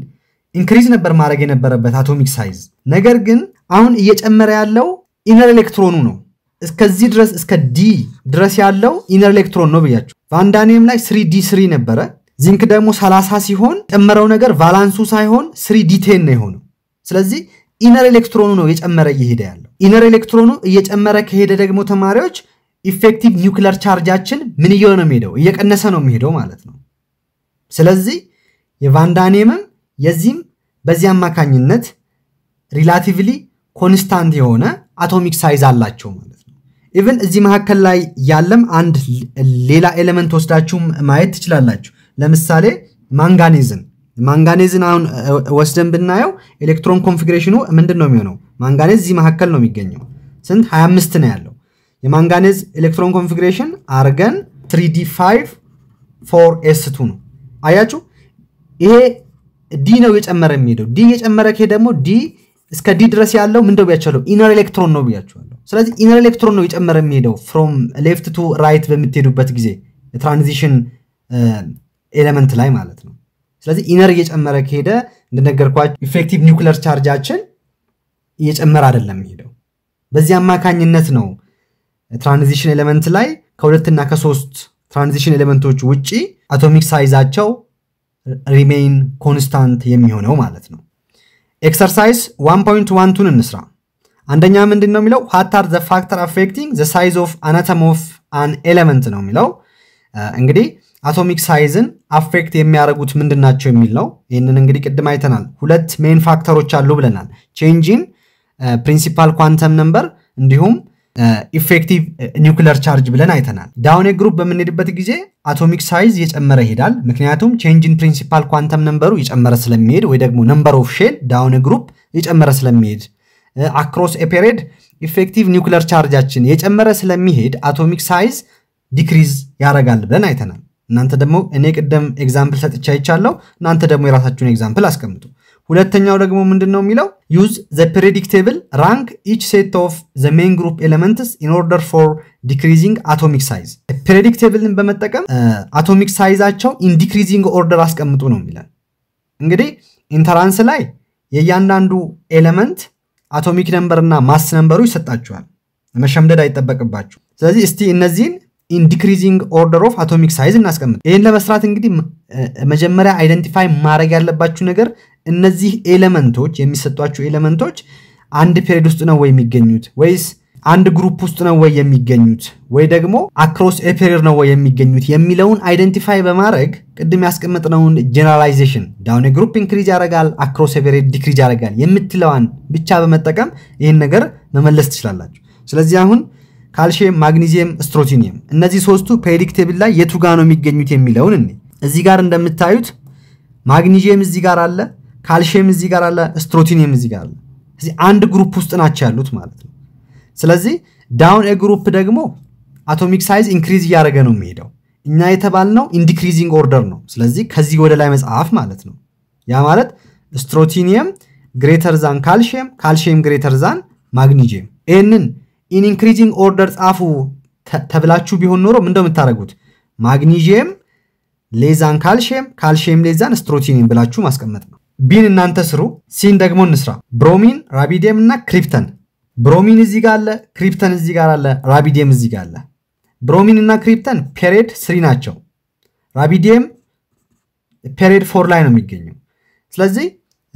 A: ኢንክሪዝ ነበር ማድረግ የነበረበት አቶሚክ ሳይዝ ነገር ግን አሁን እየጨመረ ያለው ኢነር ኤሌክትሮኑ ነው። እስከዚህ ድረስ እስከ ዲ ድረስ ያለው ኢነር ኤሌክትሮን ነው ብያቸው። ቫንዳኒየም ላይ ስሪ ዲ ስሪ ነበረ። ዚንክ ደግሞ 30 ሲሆን የጨመረው ነገር ቫላንሱ ሳይሆን ስሪ ዲ ቴን ነው የሆነው። ስለዚህ ኢነር ኤሌክትሮኑ ነው እየጨመረ እየሄደ ያለው። ኢነር ኤሌክትሮኑ እየጨመረ ከሄደ ደግሞ ተማሪዎች ኢፌክቲቭ ኒውክለር ቻርጃችን ምን እየሆነ ነው የሚሄደው? እየቀነሰ ነው የሚሄደው ማለት ነው። ስለዚህ የቫንዳኒየምም የዚህም በዚህ አማካኝነት ሪላቲቭሊ ኮንስታንት የሆነ አቶሚክ ሳይዝ አላቸው ማለት ነው። ኢቨን እዚህ መካከል ላይ ያለም አንድ ሌላ ኤሌመንት ወስዳችሁ ማየት ትችላላችሁ። ለምሳሌ ማንጋኔዝን ማንጋኔዝን አሁን ወስደን ብናየው ኤሌክትሮን ኮንፊግሬሽኑ ምንድን ነው የሚሆነው? ማንጋኔዝ እዚህ መካከል ነው የሚገኘው። ስንት 25 ነው ያለው። የማንጋኔዝ ኤሌክትሮን ኮንፊግሬሽን አርገን 3 d 5 4 ነው። ነው። አያችሁ ይሄ ዲ ነው የጨመረ የሚሄደው ዲ የጨመረ ከሄደ ደግሞ ዲ እስከ ዲ ድረስ ያለው ምንደው ብያቸዋለሁ? ኢነር ኤሌክትሮን ነው ብያቸዋለሁ። ስለዚህ ኢነር ኤሌክትሮን ነው የጨመረ የሚሄደው ፍሮም ሌፍት ቱ ራይት በምትሄዱበት ጊዜ የትራንዚሽን ኤሌመንት ላይ ማለት ነው። ስለዚህ ኢነር እየጨመረ ከሄደ እንደነገርኳቸው ኢፌክቲቭ ኒውክለር ቻርጃችን እየጨመረ አይደለም የሚሄደው። በዚህ አማካኝነት ነው ትራንዚሽን ኤሌመንት ላይ ከሁለትና ከሶስት ትራንዚሽን ኤሌመንቶች ውጪ አቶሚክ ሳይዛቸው ሪሜይን ኮንስታንት የሚሆነው ማለት ነው። ኤክሰርሳይዝ 1.12ን እንስራ። አንደኛ ምንድን ነው የሚለው ሀታር ዘ ፋክተር አፌክቲንግ ዘ ሳይዝ ኦፍ አናተም ኦፍ አን ኤሌመንት ነው የሚለው እንግዲህ አቶሚክ ሳይዝን አፌክት የሚያደርጉት ምንድን ናቸው የሚል ነው። ይህንን እንግዲህ ቅድም አይተናል። ሁለት ሜን ፋክተሮች አሉ ብለናል። ቼንጂን ፕሪንሲፓል ኳንተም ነምበር እንዲሁም ኢፌክቲቭ ኒውክለር ቻርጅ ብለን አይተናል። ዳውን ግሩፕ በምንሄድበት ጊዜ አቶሚክ ሳይዝ እየጨመረ ይሄዳል። ምክንያቱም ቼንጅን ፕሪንሲፓል ኳንተም ነንበሩ እየጨመረ ስለሚሄድ ወይ ደግሞ ነምበር ኦፍ ሼል ዳውኔ ግሩፕ እየጨመረ ስለሚሄድ አክሮስ ኤፔሬድ ኢፌክቲቭ ኒውክለር ቻርጃችን የጨመረ ስለሚሄድ አቶሚክ ሳይዝ ዲክሪዝ ያደርጋል ብለን አይተናል። እናንተ ደግሞ እኔ ቅደም ኤግዛምፕል ሰጥቻ ይቻለው እናንተ ደግሞ የራሳችሁን ኤግዛምፕል አስቀምጡ። ሁለተኛው ደግሞ ምንድን ነው የሚለው ዩዝ ዘ ፕሬዲክቴብል ራንክ ኢች ሴት ኦፍ ዘ ሜን ግሩፕ ኤለመንትስ ኢን ኦርደር ፎር ዲክሪዚንግ አቶሚክ ሳይዝ ፕሬዲክቴብልን በመጠቀም አቶሚክ ሳይዛቸው ኢን ዲክሪዚንግ ኦርደር አስቀምጡ ነው የሚለን። እንግዲህ ኢንተራንስ ላይ የእያንዳንዱ ኤለመንት አቶሚክ ነንበር እና ማስ ነንበሩ ይሰጣችኋል። መሸምደድ አይጠበቅባችሁ። ስለዚህ እስቲ እነዚህን ኢን ዲክሪዚንግ ኦርደር ኦፍ አቶሚክ ሳይዝ እናስቀምጥ። ይህን ለመስራት እንግዲህ መጀመሪያ አይደንቲፋይ ማድረግ ያለባችሁ ነገር እነዚህ ኤሌመንቶች የሚሰጧቸው ኤሌመንቶች አንድ ፔሪድ ውስጥ ነው ወይ የሚገኙት ወይስ አንድ ግሩፕ ውስጥ ነው ወይ የሚገኙት ወይ ደግሞ አክሮስ ኤፔሪር ነው ወይ የሚገኙት የሚለውን አይደንቲፋይ በማድረግ ቅድም ያስቀመጥነውን ጀነራላይዜሽን ዳውን ግሩፕ ኢንክሪዝ ያደርጋል አክሮስ ኤፔሪር ዲክሪዝ ያደርጋል የምትለዋን ብቻ በመጠቀም ይህን ነገር መመለስ ትችላላችሁ። ስለዚህ አሁን ካልሽየም፣ ማግኒዚየም፣ ስትሮቲኒየም እነዚህ ሶስቱ ፔሪክ ላይ የቱ ጋ ነው የሚገኙት የሚለውን እኔ እዚህ ጋር እንደምታዩት ማግኒዚየም እዚህ ጋር አለ፣ ካልሽየም እዚህ ጋር አለ፣ ስትሮቲኒየም እዚህ ጋር አለ። እዚህ አንድ ግሩፕ ውስጥ ናቸው ያሉት ማለት ነው። ስለዚህ ዳውን ኤ ግሩፕ ደግሞ አቶሚክ ሳይዝ ኢንክሪዝ እያደረገ ነው የሚሄደው። እኛ የተባልነው ኢንዲክሪዚንግ ኦርደር ነው። ስለዚህ ከዚህ ወደ ላይ መጽሐፍ ማለት ነው። ያ ማለት ስትሮቲኒየም ግሬተር ዛን ካልሽየም፣ ካልሽየም ግሬተር ዛን ማግኒዚየም ይህንን ኢን ኢንክሪዚንግ ኦርደር ጻፉ ተብላችሁ ቢሆን ኖሮ ምንደው የምታደርጉት? ማግኒዥየም ሌዛን ካልሽየም፣ ካልሽየም ሌዛን ስትሮቲኒን ብላችሁ ማስቀመጥ ነው። ቢን እናንተ ስሩ፣ ሲን ደግሞ እንስራ። ብሮሚን፣ ራቢዲየም እና ክሪፕተን። ብሮሚን እዚህ ጋር አለ፣ ክሪፕተን እዚህ ጋር አለ፣ ራቢዲየም እዚህ ጋር አለ። ብሮሚን እና ክሪፕተን ፔሬድ ስሪ ናቸው። ራቢዲየም ፔሬድ ፎር ላይ ነው የሚገኘው። ስለዚህ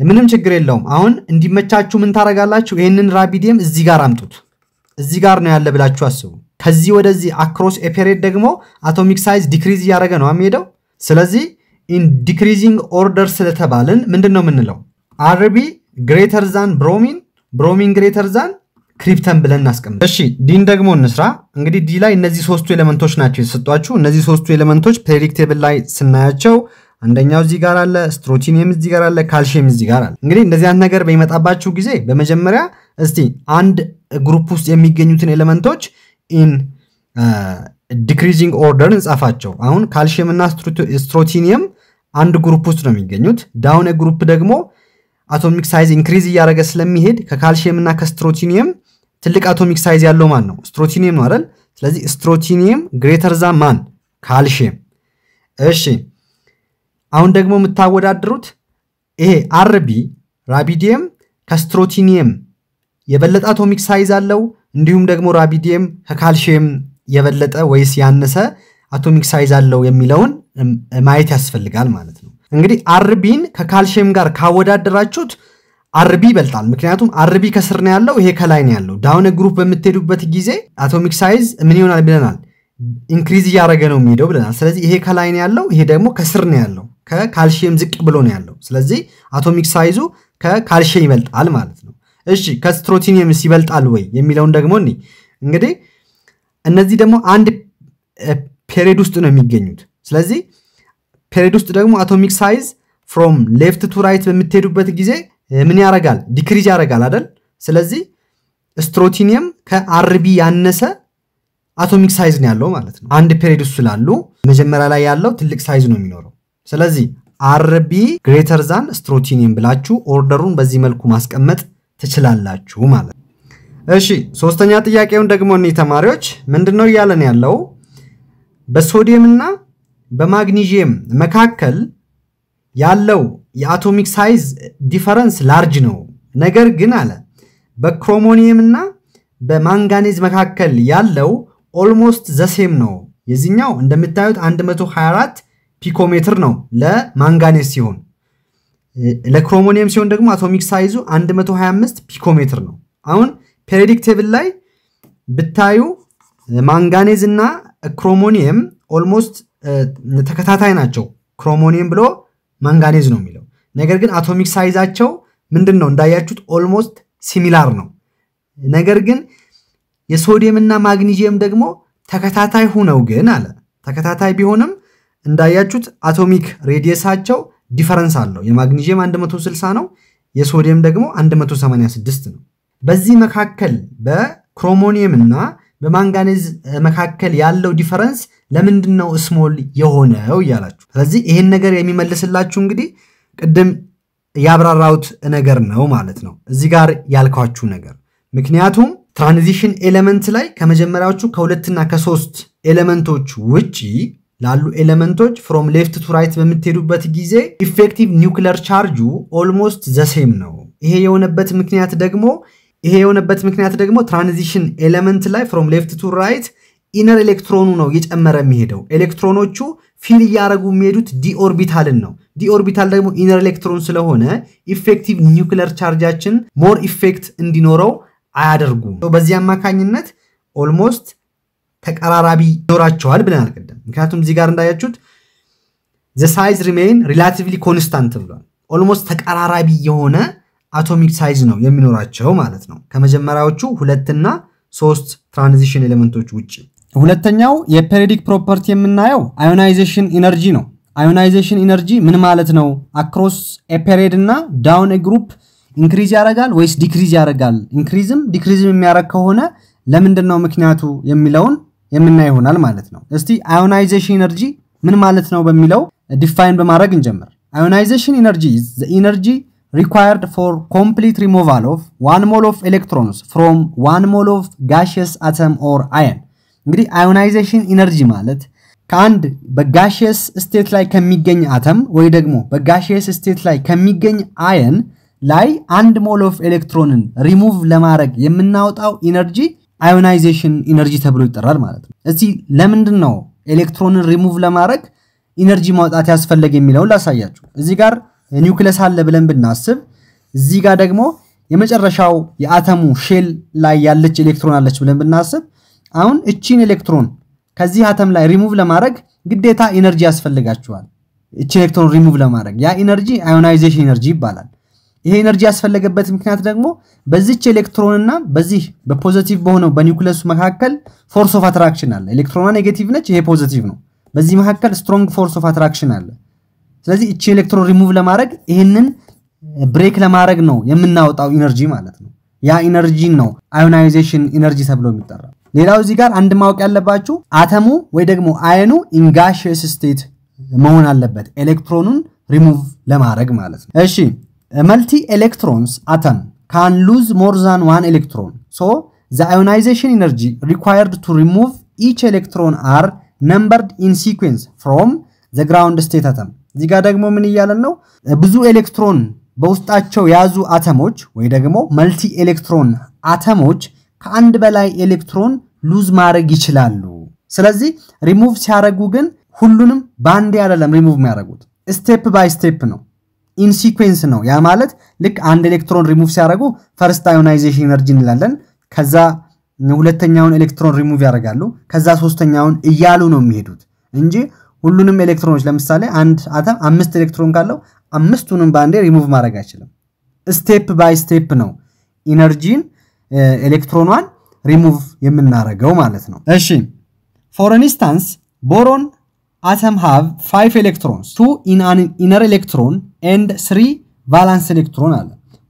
A: ምንም ችግር የለውም። አሁን እንዲመቻችሁ ምን ታደርጋላችሁ? ይህንን ራቢዲየም እዚህ ጋር አምጡት። እዚህ ጋር ነው ያለ ብላችሁ አስቡ። ከዚህ ወደዚህ አክሮስ ኤፔሬድ ደግሞ አቶሚክ ሳይዝ ዲክሪዝ እያደረገ ነው የሚሄደው። ስለዚህ ኢን ዲክሪዚንግ ኦርደር ስለተባልን ምንድን ነው የምንለው? አርቢ ግሬተር ዛን ብሮሚን፣ ብሮሚን ግሬተር ዛን ክሪፕተን ብለን እናስቀምጥ። እሺ ዲን ደግሞ እንስራ። እንግዲህ ዲ ላይ እነዚህ ሶስቱ ኤሌመንቶች ናቸው የተሰጧችሁ። እነዚህ ሶስቱ ኤሌመንቶች ፕሬዲክቴብል ላይ ስናያቸው አንደኛው እዚህ ጋር አለ፣ ስትሮቲኒየም እዚህ ጋር አለ፣ ካልሽየም እዚህ ጋር አለ። እንግዲህ እንደዚህ አይነት ነገር በሚመጣባችሁ ጊዜ በመጀመሪያ እስቲ አንድ ግሩፕ ውስጥ የሚገኙትን ኤሌመንቶች ኢን ዲክሪዚንግ ኦርደር እንጻፋቸው። አሁን ካልሽየም እና ስትሮቲኒየም አንድ ግሩፕ ውስጥ ነው የሚገኙት። ዳውን ግሩፕ ደግሞ አቶሚክ ሳይዝ ኢንክሪዝ እያደረገ ስለሚሄድ ከካልሽየም እና ከስትሮቲኒየም ትልቅ አቶሚክ ሳይዝ ያለው ማን ነው? ስትሮቲኒየም ነው አይደል? ስለዚህ ስትሮቲኒየም ግሬተር ዛ ማን? ካልሽየም። እሺ አሁን ደግሞ የምታወዳድሩት ይሄ አርቢ ራቢዲየም ከስትሮቲኒየም የበለጠ አቶሚክ ሳይዝ አለው። እንዲሁም ደግሞ ራቢዲየም ከካልሽየም የበለጠ ወይስ ያነሰ አቶሚክ ሳይዝ አለው የሚለውን ማየት ያስፈልጋል ማለት ነው። እንግዲህ አርቢን ከካልሽየም ጋር ካወዳደራችሁት አርቢ ይበልጣል። ምክንያቱም አርቢ ከስር ነው ያለው፣ ይሄ ከላይ ነው ያለው። ዳውን ግሩፕ በምትሄዱበት ጊዜ አቶሚክ ሳይዝ ምን ይሆናል ብለናል? ኢንክሪዝ እያደረገ ነው የሚሄደው ብለናል። ስለዚህ ይሄ ከላይ ነው ያለው፣ ይሄ ደግሞ ከስር ነው ያለው፣ ከካልሽየም ዝቅ ብሎ ነው ያለው። ስለዚህ አቶሚክ ሳይዙ ከካልሽየም ይበልጣል ማለት ነው። እሺ ከስትሮቲኒየምስ ይበልጣል ወይ የሚለውን ደግሞ እኔ እንግዲህ እነዚህ ደግሞ አንድ ፔሪድ ውስጥ ነው የሚገኙት። ስለዚህ ፔሪድ ውስጥ ደግሞ አቶሚክ ሳይዝ ፍሮም ሌፍት ቱ ራይት በምትሄዱበት ጊዜ ምን ያረጋል? ዲክሪዝ ያረጋል አደል? ስለዚህ ስትሮቲኒየም ከአርቢ ያነሰ አቶሚክ ሳይዝ ነው ያለው ማለት ነው። አንድ ፔሪድ ውስጥ ስላሉ መጀመሪያ ላይ ያለው ትልቅ ሳይዝ ነው የሚኖረው። ስለዚህ አርቢ ግሬተር ዛን ስትሮቲኒየም ብላችሁ ኦርደሩን በዚህ መልኩ ማስቀመጥ ትችላላችሁ ማለት ነው። እሺ ሶስተኛ ጥያቄውን ደግሞ እኒህ ተማሪዎች ምንድን ነው እያለን ያለው? በሶዲየምና በማግኒዥየም መካከል ያለው የአቶሚክ ሳይዝ ዲፈረንስ ላርጅ ነው። ነገር ግን አለ በክሮሞኒየም እና በማንጋኔዝ መካከል ያለው ኦልሞስት ዘሴም ነው። የዚህኛው እንደምታዩት 124 ፒኮሜትር ነው ለማንጋኔዝ ሲሆን ለክሮሞኒየም ሲሆን ደግሞ አቶሚክ ሳይዙ 125 ፒኮሜትር ነው። አሁን ፔሬዲክቴብል ቴብል ላይ ብታዩ ማንጋኔዝ እና ክሮሞኒየም ኦልሞስት ተከታታይ ናቸው። ክሮሞኒየም ብሎ ማንጋኔዝ ነው የሚለው ነገር ግን አቶሚክ ሳይዛቸው ምንድን ነው እንዳያችሁት ኦልሞስት ሲሚላር ነው። ነገር ግን የሶዲየም እና ማግኒዚየም ደግሞ ተከታታይ ሁነው ግን አለ ተከታታይ ቢሆንም እንዳያችሁት አቶሚክ ሬዲየሳቸው ዲፈረንስ አለው። የማግኒዥየም 160 ነው፣ የሶዲየም ደግሞ 186 ነው። በዚህ መካከል በክሮሞኒየም እና በማንጋኔዝ መካከል ያለው ዲፈረንስ ለምንድን ነው ስሞል የሆነው እያላችሁ። ስለዚህ ይሄን ነገር የሚመልስላችሁ እንግዲህ ቅድም ያብራራሁት ነገር ነው ማለት ነው፣ እዚህ ጋር ያልኳችሁ ነገር ምክንያቱም ትራንዚሽን ኤሌመንት ላይ ከመጀመሪያዎቹ ከሁለትና ከሶስት ኤሌመንቶች ውጪ ላሉ ኤሌመንቶች ፍሮም ሌፍት ቱ ራይት በምትሄዱበት ጊዜ ኢፌክቲቭ ኒውክለር ቻርጁ ኦልሞስት ዘሴም ነው። ይሄ የሆነበት ምክንያት ደግሞ ይሄ የሆነበት ምክንያት ደግሞ ትራንዚሽን ኤሌመንት ላይ ፍሮም ሌፍት ቱ ራይት ኢነር ኤሌክትሮኑ ነው እየጨመረ የሚሄደው። ኤሌክትሮኖቹ ፊል እያደረጉ የሚሄዱት ዲኦርቢታልን ነው። ዲኦርቢታል ደግሞ ኢነር ኤሌክትሮን ስለሆነ ኢፌክቲቭ ኒውክለር ቻርጃችን ሞር ኢፌክት እንዲኖረው አያደርጉም። በዚህ አማካኝነት ኦልሞስት ተቀራራቢ ይኖራቸዋል ብለን አልቀደም። ምክንያቱም እዚህ ጋር እንዳያችሁት ዘሳይዝ ሪሜይን ሪላቲቭሊ ኮንስታንት ብሏል። ኦልሞስት ተቀራራቢ የሆነ አቶሚክ ሳይዝ ነው የሚኖራቸው ማለት ነው ከመጀመሪያዎቹ ሁለትና ሶስት ትራንዚሽን ኤሌመንቶች ውጭ። ሁለተኛው የፔሪዲክ ፕሮፐርቲ የምናየው አዮናይዜሽን ኢነርጂ ነው። አዮናይዜሽን ኢነርጂ ምን ማለት ነው? አክሮስ ኤፔሬድ እና ዳውን ግሩፕ ኢንክሪዝ ያደርጋል ወይስ ዲክሪዝ ያደርጋል? ኢንክሪዝም ዲክሪዝም የሚያደርግ ከሆነ ለምንድን ነው ምክንያቱ የሚለውን የምናይ ይሆናል ማለት ነው። እስቲ አዮናይዜሽን ኢነርጂ ምን ማለት ነው በሚለው ዲፋይን በማድረግ እንጀምር። አዮናይዜሽን ኢነርጂ ኢዝ ዘ ኢነርጂ required for complete removal of one mole of electrons from one mole of gaseous atom or ion እንግዲህ አዮናይዜሽን ኢነርጂ ማለት ከአንድ በጋሽየስ ስቴት ላይ ከሚገኝ አተም ወይ ደግሞ በጋሽየስ ስቴት ላይ ከሚገኝ አየን ላይ አንድ ሞል ኦፍ ኤሌክትሮንን ሪሙቭ ለማድረግ የምናወጣው ኢነርጂ አዮናይዜሽን ኢነርጂ ተብሎ ይጠራል ማለት ነው። እዚህ ለምንድን ነው ኤሌክትሮንን ሪሙቭ ለማድረግ ኢነርጂ ማውጣት ያስፈለግ የሚለውን ላሳያችሁ። እዚህ ጋር ኒውክለስ አለ ብለን ብናስብ፣ እዚህ ጋር ደግሞ የመጨረሻው የአተሙ ሼል ላይ ያለች ኤሌክትሮን አለች ብለን ብናስብ፣ አሁን እቺን ኤሌክትሮን ከዚህ አተም ላይ ሪሙቭ ለማድረግ ግዴታ ኢነርጂ ያስፈልጋችኋል። እቺ ኤሌክትሮን ሪሙቭ ለማድረግ ያ ኢነርጂ አዮናይዜሽን ኢነርጂ ይባላል። ይሄ ኤነርጂ ያስፈለገበት ምክንያት ደግሞ በዚች ኤሌክትሮንና በዚህ በፖዘቲቭ በሆነው በኒውክለሱ መካከል ፎርስ ኦፍ አትራክሽን አለ። ኤሌክትሮኗ ኔጌቲቭ ነች፣ ይሄ ፖዘቲቭ ነው። በዚህ መካከል ስትሮንግ ፎርስ ኦፍ አትራክሽን አለ። ስለዚህ እቺ ኤሌክትሮን ሪሙቭ ለማድረግ ይህንን ብሬክ ለማድረግ ነው የምናወጣው ኢነርጂ ማለት ነው። ያ ኢነርጂን ነው አዮናይዜሽን ኢነርጂ ተብሎ የሚጠራ። ሌላው እዚህ ጋር አንድ ማወቅ ያለባችሁ አተሙ ወይ ደግሞ አየኑ ኢንጋሽስ ስቴት መሆን አለበት ኤሌክትሮኑን ሪሙቭ ለማድረግ ማለት ነው። እሺ a multi-electrons atom can lose more than one electron. So the ionization energy required to remove each electron are numbered in sequence from the ground state atom. እዚህ ጋር ደግሞ ምን እያለን ነው? ብዙ ኤሌክትሮን በውስጣቸው የያዙ አተሞች ወይ ደግሞ መልቲ ኤሌክትሮን አተሞች ከአንድ በላይ ኤሌክትሮን ሉዝ ማድረግ ይችላሉ። ስለዚህ ሪሙቭ ሲያደርጉ ግን ሁሉንም በአንዴ አይደለም ሪሙቭ የሚያደርጉት፣ ስቴፕ ባይ ስቴፕ ነው። ኢንሲኩዌንስ ነው። ያ ማለት ልክ አንድ ኤሌክትሮን ሪሙቭ ሲያደርጉ ፈርስት አዮናይዜሽን ኤነርጂ እንላለን። ከዛ ሁለተኛውን ኤሌክትሮን ሪሙቭ ያደርጋሉ። ከዛ ሶስተኛውን እያሉ ነው የሚሄዱት እንጂ ሁሉንም ኤሌክትሮኖች ለምሳሌ አንድ አተም አምስት ኤሌክትሮን ካለው አምስቱንም በአንዴ ሪሙቭ ማድረግ አይችልም። ስቴፕ ባይ ስቴፕ ነው ኢነርጂን ኤሌክትሮኗን ሪሙቭ የምናደርገው ማለት ነው። እሺ ፎር ኢንስታንስ ቦሮን አተም ሃቭ 5 electrons 2 in an inner electron and 3 አለ።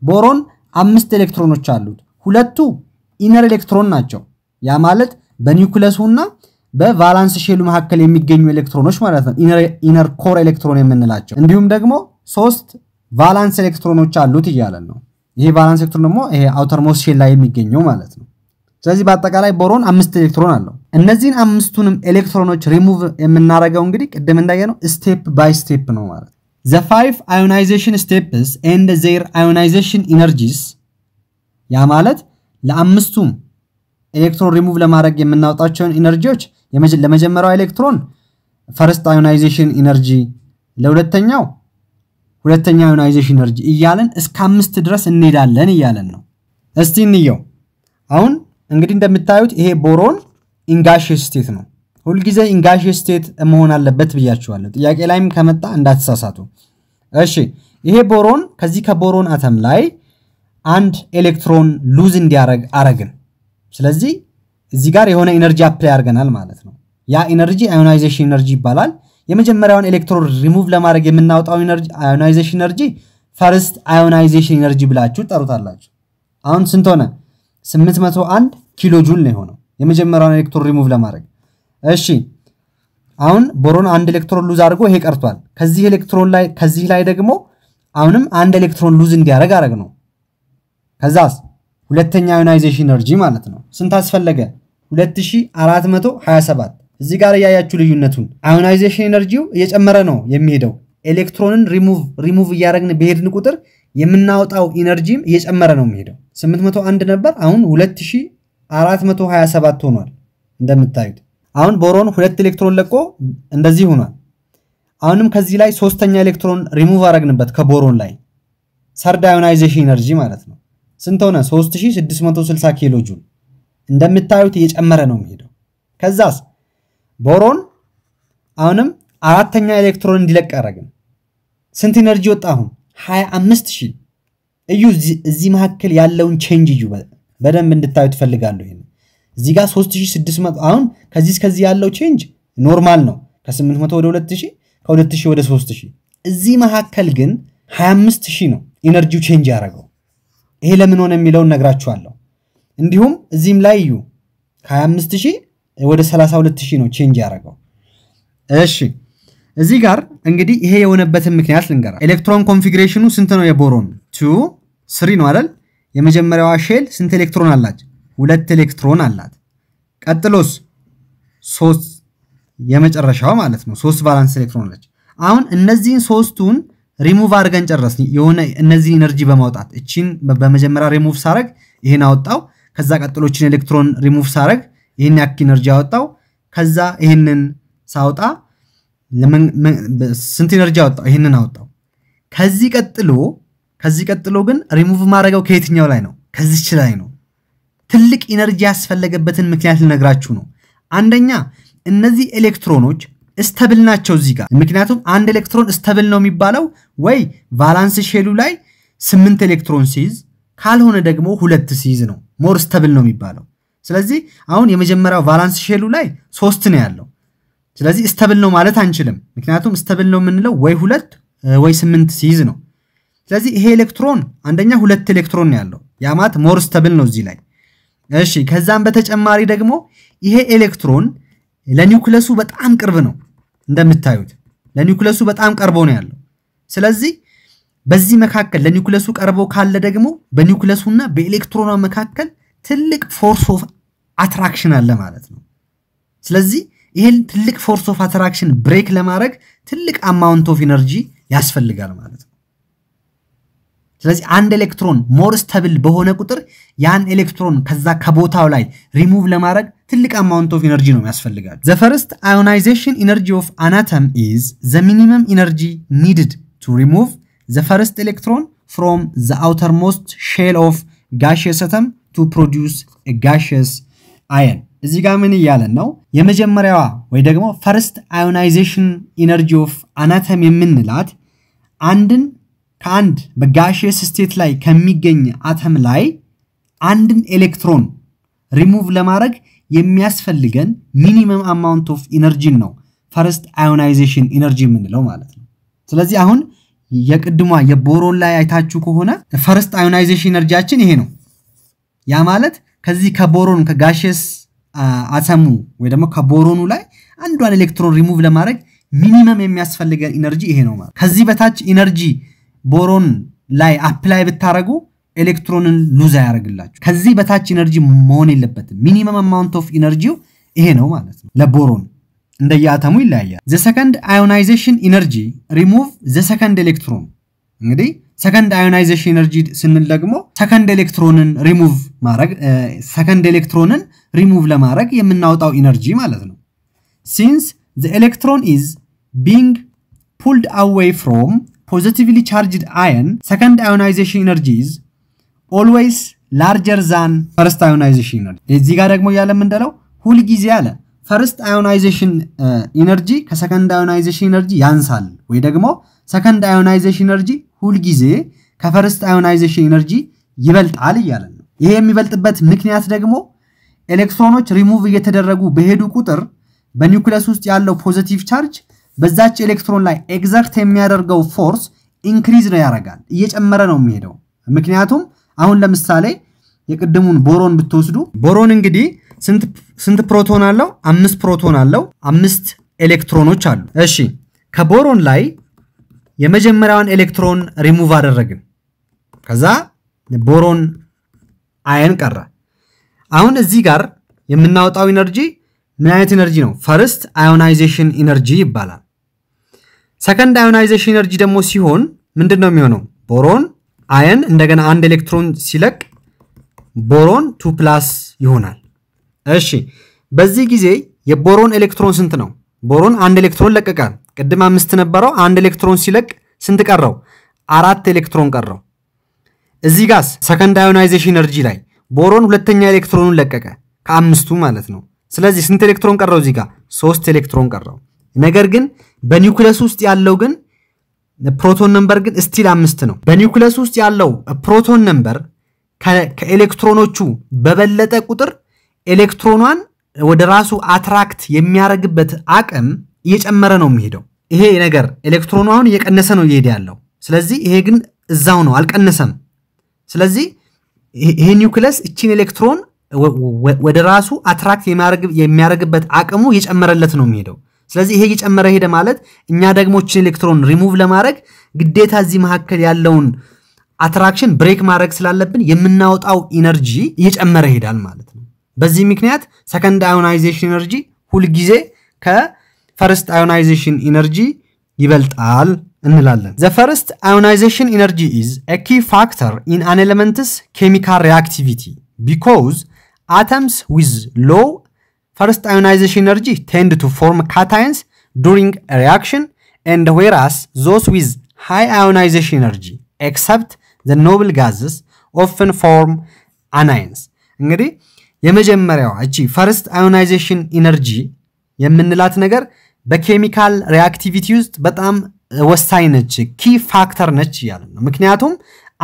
A: ቦሮን አምስት ኤሌክትሮኖች አሉት። ሁለቱ ኢነር ኤሌክትሮን ናቸው። ያ ማለት በኒውክለሱ እና በቫላንስ ሼሉ መካከል የሚገኙ ኤሌክትሮኖች ማለት ነው፣ ኢነር ኮር ኤሌክትሮን የምንላቸው። እንዲሁም ደግሞ ሶስት ቫላንስ ኤሌክትሮኖች አሉት እያለን ነው። ይሄ ቫላንስ ኤሌክትሮን ደግሞ ይሄ አውተርሞስት ሼል ላይ የሚገኘው ማለት ነው። ስለዚህ በአጠቃላይ ቦሮን አምስት ኤሌክትሮን አለው። እነዚህን አምስቱንም ኤሌክትሮኖች ሪሙቭ የምናደርገው እንግዲህ ቅድም እንዳየነው ስቴፕ ባይ ስቴፕ ነው ማለት ዘ ፋይቭ አዮናይዜሽን ስቴፕስ ኤንድ ዜር አዮናይዜሽን ኢነርጂስ ያ ማለት ለአምስቱም ኤሌክትሮን ሪሙቭ ለማድረግ የምናወጣቸውን ኢነርጂዎች ለመጀመሪያው ኤሌክትሮን ፈርስት አዮናይዜሽን ኢነርጂ፣ ለሁለተኛው ሁለተኛ አዮናይዜሽን ኢነርጂ እያለን እስከ አምስት ድረስ እንሄዳለን እያለን ነው። እስቲ እንየው። አሁን እንግዲህ እንደምታዩት ይሄ ቦሮን ኢንጋሽ ስቴት ነው። ሁልጊዜ ኢንጋሽ ስቴት መሆን አለበት ብያችኋለሁ። ጥያቄ ላይም ከመጣ እንዳትሳሳቱ። እሺ ይሄ ቦሮን ከዚህ ከቦሮን አተም ላይ አንድ ኤሌክትሮን ሉዝ እንዲያረግ አረግን። ስለዚህ እዚህ ጋር የሆነ ኤነርጂ አፕላይ አድርገናል ማለት ነው። ያ ኤነርጂ አዮናይዜሽን ኤነርጂ ይባላል። የመጀመሪያውን ኤሌክትሮን ሪሙቭ ለማድረግ የምናወጣው አዮናይዜሽን ኤነርጂ ፈርስት አዮናይዜሽን ኤነርጂ ብላችሁ ጠሩታላችሁ። አሁን ስንት ሆነ? 801 ኪሎ ጁል ነው የሆነው። የመጀመሪያውን ኤሌክትሮን ሪሙቭ ለማድረግ እሺ አሁን ቦሮን አንድ ኤሌክትሮን ሉዝ አድርጎ ይሄ ቀርቷል። ከዚህ ኤሌክትሮን ላይ ከዚህ ላይ ደግሞ አሁንም አንድ ኤሌክትሮን ሉዝ እንዲያደርግ አረግ ነው። ከዛስ ሁለተኛ አዮናይዜሽን ኤነርጂ ማለት ነው። ስንት አስፈለገ? 2427 እዚህ ጋር እያያችሁ ልዩነቱን አዮናይዜሽን ኤነርጂው እየጨመረ ነው የሚሄደው። ኤሌክትሮንን ሪሙቭ እያደረግን በሄድን ቁጥር የምናወጣው ኢነርጂም እየጨመረ ነው የሚሄደው። 801 ነበር፣ አሁን 2000 427 ሆኗል። እንደምታዩት አሁን ቦሮን ሁለት ኤሌክትሮን ለቆ እንደዚህ ሆኗል። አሁንም ከዚህ ላይ ሶስተኛ ኤሌክትሮን ሪሙቭ አረግንበት ከቦሮን ላይ ሰርድ አዮናይዜሽን ኢነርጂ ማለት ነው። ስንት ሆነ? 3660 ኪሎ ጁል። እንደምታዩት እየጨመረ ነው የሚሄደው። ከዛስ ቦሮን አሁንም አራተኛ ኤሌክትሮን እንዲለቅ አረግን። ስንት ኢነርጂ ወጣ? አሁን 25000 እዩ። እዚህ መካከል ያለውን ቼንጅ እዩ። በደንብ እንድታዩ ትፈልጋለሁ። ይሄን እዚህ ጋር 3600 አሁን ከዚህ እስከዚህ ያለው ቼንጅ ኖርማል ነው። ከ800 ወደ 2000 ከ2000 ወደ 3000 እዚህ መካከል ግን 25000 ነው ኢነርጂው ቼንጅ ያደረገው። ይሄ ለምን ሆነ የሚለውን ነግራችኋለሁ። እንዲሁም እዚህም ላይ እዩ ከ25000 ወደ 32000 ነው ቼንጅ ያደረገው። እሺ እዚህ ጋር እንግዲህ ይሄ የሆነበትን ምክንያት ልንገራ። ኤሌክትሮን ኮንፊግሬሽኑ ስንት ነው? የቦሮን ቱ ስሪ ነው አይደል? የመጀመሪያዋ ሼል ስንት ኤሌክትሮን አላት? ሁለት ኤሌክትሮን አላት። ቀጥሎስ ሶስት የመጨረሻው ማለት ነው። ሶስት ቫላንስ ኤሌክትሮን አለች። አሁን እነዚህን ሶስቱን ሪሙቭ አድርገን ጨረስን። የሆነ እነዚህን ኢነርጂ በማውጣት እቺን በመጀመሪያ ሪሙቭ ሳረግ ይሄን አወጣው። ከዛ ቀጥሎችን ኤሌክትሮን ሪሙቭ ሳረግ ይህን ያክ ኤነርጂ አወጣው። ከዛ ይህንን ሳውጣ ስንት ኤነርጂ አወጣው? ይህንን አወጣው። ከዚህ ቀጥሎ ከዚህ ቀጥሎ ግን ሪሙቭ ማድረገው ከየትኛው ላይ ነው? ከዚች ላይ ነው። ትልቅ ኢነርጂ ያስፈለገበትን ምክንያት ልነግራችሁ ነው። አንደኛ እነዚህ ኤሌክትሮኖች እስተብል ናቸው እዚህ ጋር። ምክንያቱም አንድ ኤሌክትሮን እስተብል ነው የሚባለው ወይ ቫላንስ ሼሉ ላይ ስምንት ኤሌክትሮን ሲይዝ ካልሆነ ደግሞ ሁለት ሲይዝ ነው ሞር እስተብል ነው የሚባለው። ስለዚህ አሁን የመጀመሪያው ቫላንስ ሼሉ ላይ ሶስት ነው ያለው። ስለዚህ እስተብል ነው ማለት አንችልም። ምክንያቱም ስተብል ነው የምንለው ወይ ሁለት ወይ ስምንት ሲይዝ ነው። ስለዚህ ይሄ ኤሌክትሮን አንደኛ ሁለት ኤሌክትሮን ያለው ያማት ሞር ስተብል ነው እዚህ ላይ እሺ። ከዛም በተጨማሪ ደግሞ ይሄ ኤሌክትሮን ለኒውክለሱ በጣም ቅርብ ነው እንደምታዩት ለኒውክለሱ በጣም ቀርቦ ነው ያለው። ስለዚህ በዚህ መካከል ለኒውክለሱ ቀርቦ ካለ ደግሞ በኒውክለሱና በኤሌክትሮኗ መካከል ትልቅ ፎርስ ኦፍ አትራክሽን አለ ማለት ነው። ስለዚህ ይህን ትልቅ ፎርስ ኦፍ አትራክሽን ብሬክ ለማድረግ ትልቅ አማውንት ኦፍ ኢነርጂ ያስፈልጋል ማለት ነው። ስለዚህ አንድ ኤሌክትሮን ሞር ስተብል በሆነ ቁጥር ያን ኤሌክትሮን ከዛ ከቦታው ላይ ሪሙቭ ለማድረግ ትልቅ አማውንት ኦፍ ኢነርጂ ነው ያስፈልጋል። ዘ ፈርስት አዮናይዜሽን ኢነርጂ ኦፍ አናተም ኢዝ ዘ ሚኒመም ኢነርጂ ኒድድ ቱ ሪሙቭ ዘ ፈርስት ኤሌክትሮን ፍሮም ዘ አውተርሞስት ሼል ኦፍ ጋሽየስ አተም ቱ ፕሮዲውስ ጋሽየስ አየን። እዚህ ጋር ምን እያለን ነው? የመጀመሪያዋ ወይ ደግሞ ፈርስት አዮናይዜሽን ኢነርጂ ኦፍ አናተም የምንላት አንድን ከአንድ በጋሽየስ ስቴት ላይ ከሚገኝ አተም ላይ አንድን ኤሌክትሮን ሪሙቭ ለማድረግ የሚያስፈልገን ሚኒመም አማውንት ኦፍ ኢነርጂን ነው ፈርስት አዮናይዜሽን ኢነርጂ የምንለው ማለት ነው። ስለዚህ አሁን የቅድሟ የቦሮን ላይ አይታችሁ ከሆነ ፈርስት አዮናይዜሽን ኢነርጂያችን ይሄ ነው። ያ ማለት ከዚህ ከቦሮን ከጋሽየስ አተሙ ወይ ደግሞ ከቦሮኑ ላይ አንዷን ኤሌክትሮን ሪሙቭ ለማድረግ ሚኒመም የሚያስፈልገን ኢነርጂ ይሄ ነው ማለት ከዚህ በታች ኢነርጂ ቦሮን ላይ አፕላይ ብታደረጉ ኤሌክትሮንን ሉዝ አያደርግላችሁ። ከዚህ በታች ኢነርጂ መሆን የለበትም። ሚኒመም አማውንት ኦፍ ኢነርጂው ይሄ ነው ማለት ነው ለቦሮን እንደየአተሙ ይለያያል። ዘ ሰከንድ አዮናይዜሽን ኢነርጂ ሪሙቭ ዘ ሰከንድ ኤሌክትሮን። እንግዲህ ሰከንድ አዮናይዜሽን ኢነርጂ ስንል ደግሞ ሰከንድ ኤሌክትሮንን ሪሙቭ ማድረግ ሰከንድ ኤሌክትሮንን ሪሙቭ ለማድረግ የምናወጣው ኢነርጂ ማለት ነው። ሲንስ ዘ ኤሌክትሮን ኢዝ ቢንግ ፑልድ አዌይ ፍሮም positively charged ion, second ionization energies always larger than first ionization energy. እዚህ ጋር ደግሞ ያለ ምንድነው ሁል ጊዜ አለ ፈርስት አዮናይዜሽን ኢነርጂ ከሰከንድ አዮናይዜሽን ኢነርጂ ያንሳል ወይ ደግሞ ሰከንድ አዮናይዜሽን ኢነርጂ ሁልጊዜ ከፈርስት አዮናይዜሽን ኢነርጂ ይበልጣል እያለን ነው። ይሄ የሚበልጥበት ምክንያት ደግሞ ኤሌክትሮኖች ሪሙቭ እየተደረጉ በሄዱ ቁጥር በኒውክለስ ውስጥ ያለው ፖዘቲቭ ቻርጅ በዛች ኤሌክትሮን ላይ ኤግዘርት የሚያደርገው ፎርስ ኢንክሪዝ ነው ያደርጋል፣ እየጨመረ ነው የሚሄደው። ምክንያቱም አሁን ለምሳሌ የቅድሙን ቦሮን ብትወስዱ ቦሮን እንግዲህ ስንት ፕሮቶን አለው? አምስት ፕሮቶን አለው፣ አምስት ኤሌክትሮኖች አሉ። እሺ ከቦሮን ላይ የመጀመሪያውን ኤሌክትሮን ሪሙቭ አደረግን። ከዛ ቦሮን አየን ቀረ። አሁን እዚህ ጋር የምናወጣው ኢነርጂ ምን አይነት ኢነርጂ ነው? ፈርስት አዮናይዜሽን ኢነርጂ ይባላል። ሰከንድ አዮናይዜሽን ኤነርጂ ደግሞ ሲሆን ምንድን ነው የሚሆነው? ቦሮን አየን እንደገና አንድ ኤሌክትሮን ሲለቅ ቦሮን ቱ ፕላስ ይሆናል። እሺ በዚህ ጊዜ የቦሮን ኤሌክትሮን ስንት ነው? ቦሮን አንድ ኤሌክትሮን ለቀቀ። ቅድም አምስት ነበረው። አንድ ኤሌክትሮን ሲለቅ ስንት ቀረው? አራት ኤሌክትሮን ቀረው። እዚህ ጋስ ሰከንድ አዮናይዜሽን ኤነርጂ ላይ ቦሮን ሁለተኛ ኤሌክትሮኑን ለቀቀ ከአምስቱ ማለት ነው። ስለዚህ ስንት ኤሌክትሮን ቀረው? እዚህ ጋር ሶስት ኤሌክትሮን ቀረው። ነገር ግን በኒውክለስ ውስጥ ያለው ግን ፕሮቶን ነንበር ግን ስቲል አምስት ነው። በኒውክለስ ውስጥ ያለው ፕሮቶን ነንበር ከኤሌክትሮኖቹ በበለጠ ቁጥር ኤሌክትሮኗን ወደ ራሱ አትራክት የሚያደርግበት አቅም እየጨመረ ነው የሚሄደው። ይሄ ነገር ኤሌክትሮኑ አሁን እየቀነሰ ነው እየሄደ ያለው። ስለዚህ ይሄ ግን እዛው ነው አልቀነሰም። ስለዚህ ይሄ ኒውክለስ እቺን ኤሌክትሮን ወደ ራሱ አትራክት የሚያደርግበት አቅሙ እየጨመረለት ነው የሚሄደው። ስለዚህ ይሄ እየጨመረ ሄደ ማለት እኛ ደግሞ ኤሌክትሮን ሪሙቭ ለማድረግ ግዴታ እዚህ መካከል ያለውን አትራክሽን ብሬክ ማድረግ ስላለብን የምናወጣው ኢነርጂ እየጨመረ ሄዳል ማለት ነው። በዚህ ምክንያት ሰከንድ አዮናይዜሽን ኢነርጂ ሁልጊዜ ከፈርስት አዮናይዜሽን ኢነርጂ ይበልጣል እንላለን። ዘ ፈርስት አዮናይዜሽን ኢነርጂ ኢዝ ኤ ኪ ፋክተር ኢን አን ኤሌመንትስ ኬሚካል ሪአክቲቪቲ ቢኮዝ atoms with low First ionization energy tend to form cations during a reaction and whereas those with high ionization energy except the noble gases often form anions እንግዲህ የመጀመሪያዋ እቺ ፈርስት አዮናይዜሽን ኢነርጂ የምንላት ነገር በኬሚካል ሪአክቲቪቲ ውስጥ በጣም ወሳኝ ነች፣ ኪ ፋክተር ነች እያለ ነው። ምክንያቱም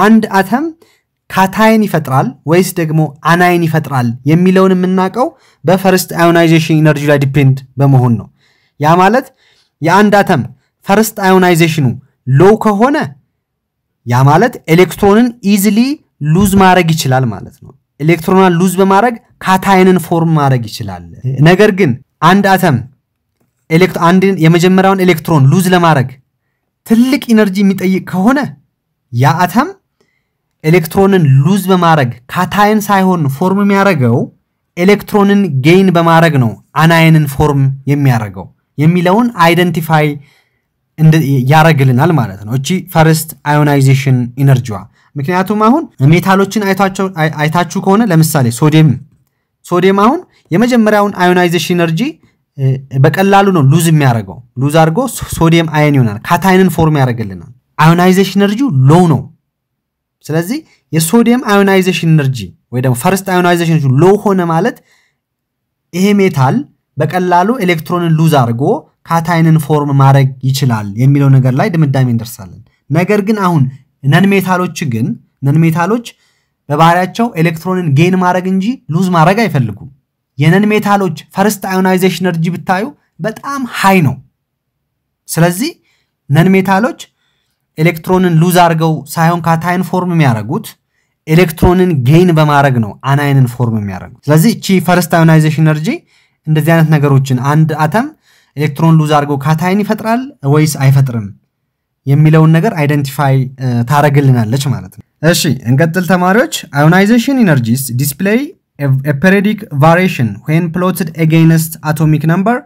A: አንድ አተም ካታይን ይፈጥራል ወይስ ደግሞ አናይን ይፈጥራል የሚለውን የምናውቀው በፈርስት አዮናይዜሽን ኢነርጂ ላይ ዲፔንድ በመሆን ነው። ያ ማለት የአንድ አተም ፈርስት አዮናይዜሽኑ ሎው ከሆነ ያ ማለት ኤሌክትሮንን ኢዝሊ ሉዝ ማድረግ ይችላል ማለት ነው። ኤሌክትሮኗን ሉዝ በማድረግ ካታይንን ፎርም ማድረግ ይችላል። ነገር ግን አንድ አተም አንድን የመጀመሪያውን ኤሌክትሮን ሉዝ ለማድረግ ትልቅ ኢነርጂ የሚጠይቅ ከሆነ ያ አተም ኤሌክትሮንን ሉዝ በማድረግ ካታየን ሳይሆን ፎርም የሚያደርገው ኤሌክትሮንን ጌይን በማድረግ ነው አናየንን ፎርም የሚያደርገው የሚለውን አይደንቲፋይ ያደረግልናል ማለት ነው። እቺ ፈርስት አዮናይዜሽን ኢነርጂዋ። ምክንያቱም አሁን ሜታሎችን አይታችሁ ከሆነ ለምሳሌ ሶዲየም ሶዲየም አሁን የመጀመሪያውን አዮናይዜሽን ኢነርጂ በቀላሉ ነው ሉዝ የሚያደርገው ሉዝ አድርጎ ሶዲየም አየን ይሆናል። ካታይንን ፎርም ያደርግልናል። አዮናይዜሽን ኢነርጂው ሎው ነው። ስለዚህ የሶዲየም አዮናይዜሽን ኤነርጂ ወይ ደግሞ ፈርስት አዮናይዜሽን ሎ ሆነ ማለት ይሄ ሜታል በቀላሉ ኤሌክትሮንን ሉዝ አድርጎ ካታይንን ፎርም ማድረግ ይችላል የሚለው ነገር ላይ ድምዳሜ እንደርሳለን። ነገር ግን አሁን ነን ሜታሎች ግን ነን ሜታሎች በባህሪያቸው ኤሌክትሮንን ጌን ማድረግ እንጂ ሉዝ ማድረግ አይፈልጉም። የነን ሜታሎች ፈርስት አዮናይዜሽን ኤነርጂ ብታዩ በጣም ሃይ ነው። ስለዚህ ነን ሜታሎች ኤሌክትሮንን ሉዝ አድርገው ሳይሆን ካታይን ፎርም የሚያደርጉት ኤሌክትሮንን ጌይን በማድረግ ነው አናይንን ፎርም የሚያደርጉት። ስለዚህ እቺ ፈርስት አዮናይዜሽን ኤነርጂ እንደዚህ አይነት ነገሮችን አንድ አተም ኤሌክትሮን ሉዝ አድርገው ካታይን ይፈጥራል ወይስ አይፈጥርም የሚለውን ነገር አይደንቲፋይ ታደረግልናለች ማለት ነው። እሺ እንቀጥል ተማሪዎች። አዮናይዜሽን ኢነርጂስ ዲስፕሌይ ኤፐሬዲክ ቫሪሽን ዌን ፕሎትድ ኤጌንስት አቶሚክ ነምበር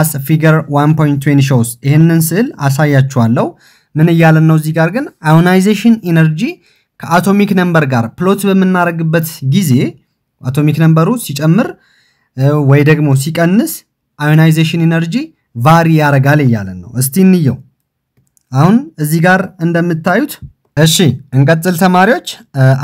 A: አስ ፊገር 1.20 ሾውስ። ይህንን ስዕል አሳያችኋለሁ። ምን እያለን ነው? እዚህ ጋር ግን አዮናይዜሽን ኢነርጂ ከአቶሚክ ነምበር ጋር ፕሎት በምናደርግበት ጊዜ አቶሚክ ነምበሩ ሲጨምር ወይ ደግሞ ሲቀንስ አዮናይዜሽን ኢነርጂ ቫሪ ያደርጋል እያለን ነው። እስቲ እንየው። አሁን እዚህ ጋር እንደምታዩት እሺ፣ እንቀጥል ተማሪዎች።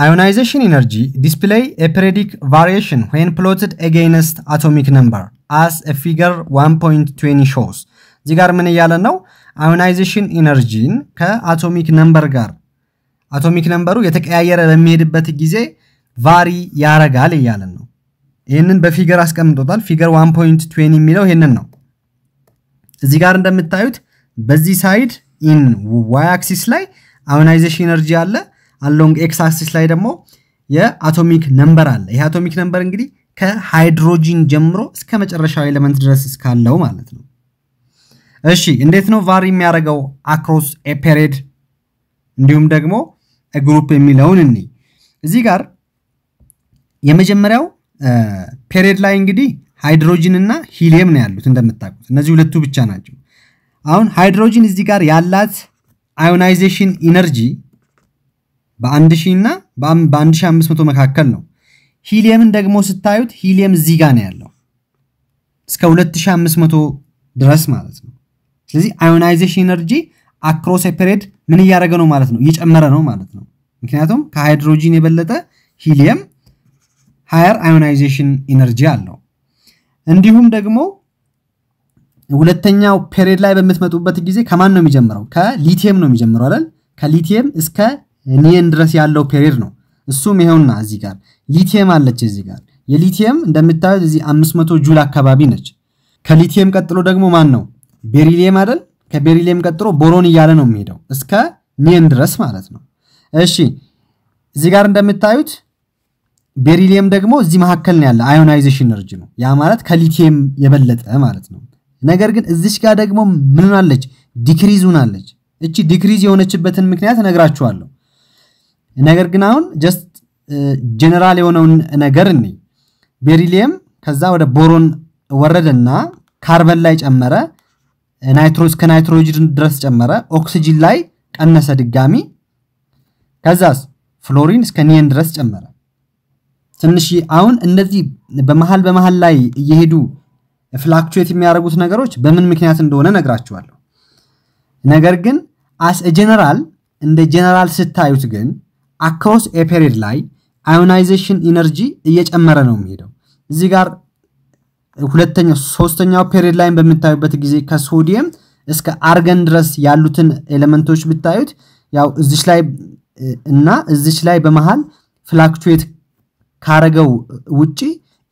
A: አዮናይዜሽን ኢነርጂ ዲስፕሌይ ኤፕሬዲክ ቫሪዬሽን ዌን ፕሎትድ ኤጌንስት አቶሚክ ነምበር አስ ፊገር 1.20 ሾውስ። እዚህ ጋር ምን እያለን ነው? አዮናይዜሽን ኢነርጂን ከአቶሚክ ነምበር ጋር አቶሚክ ነምበሩ የተቀያየረ በሚሄድበት ጊዜ ቫሪ ያረጋል እያለን ነው። ይህንን በፊገር አስቀምጦታል። ፊገር 1.20 የሚለው ይህንን ነው። እዚህ ጋር እንደምታዩት በዚህ ሳይድ ኢን ዋይ አክሲስ ላይ አዮናይዜሽን ኢነርጂ አለ። አሎንግ ኤክስ አክሲስ ላይ ደግሞ የአቶሚክ ነምበር አለ። ይህ አቶሚክ ነምበር እንግዲህ ከሃይድሮጂን ጀምሮ እስከ መጨረሻው ኤሌመንት ድረስ እስካለው ማለት ነው። እሺ እንዴት ነው ቫሪ የሚያደርገው አክሮስ ኤ እንዲሁም ደግሞ ግሩፕ የሚለውን እኒ እዚህ ጋር የመጀመሪያው ፔሬድ ላይ እንግዲህ ሃይድሮጂን እና ሂሊየም ነው ያሉት እንደምታውቁት እነዚህ ሁለቱ ብቻ ናቸው። አሁን ሃይድሮጂን እዚህ ጋር ያላት አዮናይዜሽን ኢነርጂ በአንድ ሺህ እና በአንድ ሺህ አምስት መቶ መካከል ነው። ሂሊየምን ደግሞ ስታዩት ሂሊየም እዚህ ጋር ነው ያለው እስከ 2500 ድረስ ማለት ነው። ስለዚህ አዮናይዜሽን ኤነርጂ አክሮስ ፔሬድ ምን እያደረገ ነው ማለት ነው? እየጨመረ ነው ማለት ነው። ምክንያቱም ከሃይድሮጂን የበለጠ ሂሊየም ሃየር አዮናይዜሽን ኢነርጂ አለው። እንዲሁም ደግሞ ሁለተኛው ፔሬድ ላይ በምትመጡበት ጊዜ ከማን ነው የሚጀምረው? ከሊቲየም ነው የሚጀምረው አይደል? ከሊቲየም እስከ ኒየን ድረስ ያለው ፔሬድ ነው። እሱም ይሄውና እዚህ ጋር ሊቲየም አለች። እዚህ ጋር የሊቲየም እንደምታዩት እዚህ 500 ጁል አካባቢ ነች። ከሊቲየም ቀጥሎ ደግሞ ማን ነው? ቤሪሊየም አይደል? ከቤሪሊየም ቀጥሎ ቦሮን እያለ ነው የሚሄደው እስከ ኒየን ድረስ ማለት ነው። እሺ እዚህ ጋር እንደምታዩት ቤሪሊየም ደግሞ እዚህ መካከል ነው ያለ አዮናይዜሽን እርጅ ነው። ያ ማለት ከሊቲየም የበለጠ ማለት ነው። ነገር ግን እዚች ጋር ደግሞ ምን አለች? ዲክሪዝ ሁናለች። እቺ ዲክሪዝ የሆነችበትን ምክንያት እነግራችኋለሁ። ነገር ግን አሁን ጀስት ጀነራል የሆነውን ነገር እኔ ቤሪሊየም ከዛ ወደ ቦሮን ወረደና ካርበን ላይ ጨመረ። ናይትሮ እስከ ናይትሮጅን ድረስ ጨመረ። ኦክሲጅን ላይ ቀነሰ ድጋሚ። ከዛስ ፍሎሪን እስከ ኒየን ድረስ ጨመረ። ትንሽ አሁን እነዚህ በመሃል በመሀል ላይ እየሄዱ ፍላክቹዌት የሚያደርጉት ነገሮች በምን ምክንያት እንደሆነ ነግራችኋለሁ። ነገር ግን አስ ጀነራል እንደ ጀነራል ስታዩት ግን አክሮስ ኤፔሪድ ላይ አዮናይዜሽን ኢነርጂ እየጨመረ ነው የሚሄደው እዚህ ጋር ሁለተኛው ሶስተኛው ፔሪድ ላይን በምታዩበት ጊዜ ከሶዲየም እስከ አርገን ድረስ ያሉትን ኤሌመንቶች ብታዩት ያው እዚች ላይ እና እዚች ላይ በመሃል ፍላክቹዌት ካረገው ውጪ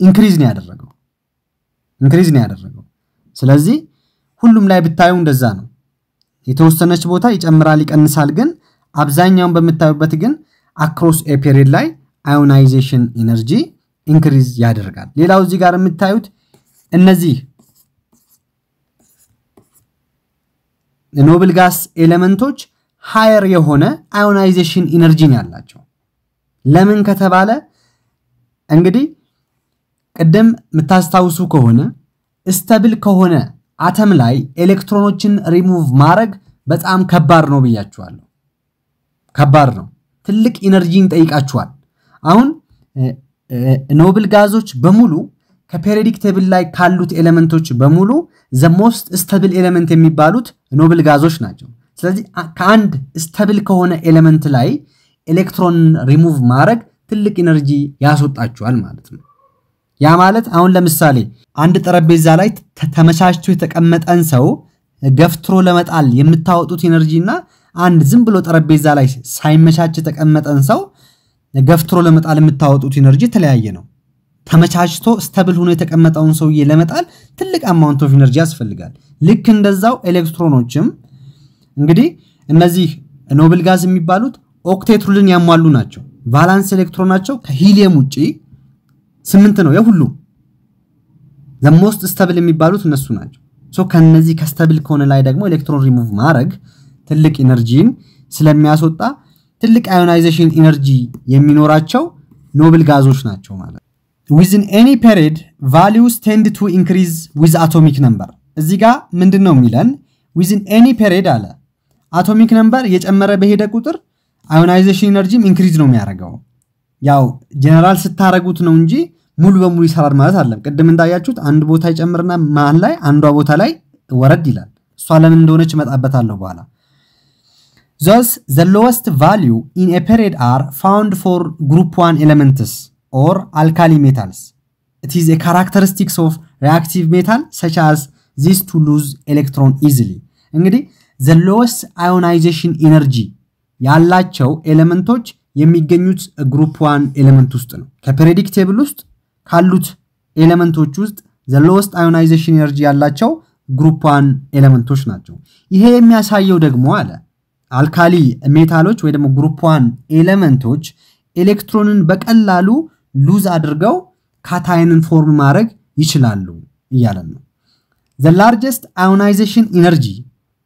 A: ኢንክሪዝ ነው ያደረገው ኢንክሪዝ ነው ያደረገው። ስለዚህ ሁሉም ላይ ብታዩ እንደዛ ነው። የተወሰነች ቦታ ይጨምራል ይቀንሳል፣ ግን አብዛኛውን በምታዩበት ግን አክሮስ ኤ ፔሪድ ላይ አዮናይዜሽን ኢነርጂ ኢንክሪዝ ያደርጋል። ሌላው እዚህ ጋር የምታዩት እነዚህ ኖብል ጋስ ኤሌመንቶች ሃየር የሆነ አዮናይዜሽን ኢነርጂን ያላቸው ለምን ከተባለ እንግዲህ ቅድም የምታስታውሱ ከሆነ ስተብል ከሆነ አተም ላይ ኤሌክትሮኖችን ሪሙቭ ማድረግ በጣም ከባድ ነው ብያችኋለሁ። ከባድ ነው፣ ትልቅ ኢነርጂን ጠይቃችኋል። አሁን ኖብል ጋዞች በሙሉ ከፔሪዲክቴብል ላይ ካሉት ኤሌመንቶች በሙሉ ዘ ሞስት ስተብል ኤሌመንት የሚባሉት ኖብል ጋዞች ናቸው። ስለዚህ ከአንድ ስተብል ከሆነ ኤሌመንት ላይ ኤሌክትሮን ሪሙቭ ማድረግ ትልቅ ኢነርጂ ያስወጣችኋል ማለት ነው። ያ ማለት አሁን ለምሳሌ አንድ ጠረጴዛ ላይ ተመቻችቶ የተቀመጠን ሰው ገፍትሮ ለመጣል የምታወጡት ኢነርጂ እና አንድ ዝም ብሎ ጠረጴዛ ላይ ሳይመቻች የተቀመጠን ሰው ገፍትሮ ለመጣል የምታወጡት ኢነርጂ የተለያየ ነው። ተመቻችቶ ስተብል ሆኖ የተቀመጠውን ሰውዬ ለመጣል ትልቅ አማውንት ኦፍ ኢነርጂ ያስፈልጋል። ልክ እንደዛው ኤሌክትሮኖችም እንግዲህ እነዚህ ኖብል ጋዝ የሚባሉት ኦክቴትሩልን ያሟሉ ናቸው። ቫላንስ ኤሌክትሮናቸው ከሂሊየም ውጪ ስምንት ነው የሁሉ ዘሞስት ስተብል የሚባሉት እነሱ ናቸው። ሶ ከነዚህ ከስተብል ከሆነ ላይ ደግሞ ኤሌክትሮን ሪሙቭ ማድረግ ትልቅ ኢነርጂን ስለሚያስወጣ ትልቅ አዮናይዜሽን ኢነርጂ የሚኖራቸው ኖብል ጋዞች ናቸው ማለት ዊዝን ኤኒ ፔሪድ ቫሊዩስ ቴንድ ቱ ኢንክሪዝ ዊዝ አቶሚክ ነምበር። እዚህ ጋ ምንድን ነው የሚለን? ዊዝን ኤኒ ፔሪድ አለ አቶሚክ ነምበር የጨመረ በሄደ ቁጥር አዮናይዜሽን ኢነርጂም ኢንክሪዝ ነው የሚያደርገው። ያው ጀነራል ስታረጉት ነው እንጂ ሙሉ በሙሉ ይሰራል ማለት አለም። ቅድም እንዳያችሁት አንድ ቦታ ይጨምርና መሀል ላይ አንዷ ቦታ ላይ ወረድ ይላል። እሷ ለምን እንደሆነች እመጣበታለሁ በኋላ። ዘስ ዘ ሎወስት ቫሊዩ ኢን ኤ ፔሪድ አር ፋውንድ ፎር ግሩፕ ዋን ኤሌመንትስ or alkali metals. It is a characteristics of reactive metal such as this to lose electron easily. እንግዲህ the lowest ionization energy ያላቸው ኤሌመንቶች የሚገኙት ግሩፕ ዋን ኤሌመንት ውስጥ ነው። ከፔሪዲክ ቴብል ውስጥ ካሉት ኤሌመንቶች ውስጥ the lowest ionization energy ያላቸው ግሩፕ ዋን ኤሌመንቶች ናቸው። ይሄ የሚያሳየው ደግሞ አለ አልካሊ ሜታሎች ወይ ደግሞ ግሩፕ ዋን ኤሌመንቶች ኤሌክትሮንን በቀላሉ ሉዝ አድርገው ካታይንን ፎርም ማድረግ ይችላሉ እያለን ነው። ዘ ላርጀስት አዮናይዜሽን ኢነርጂ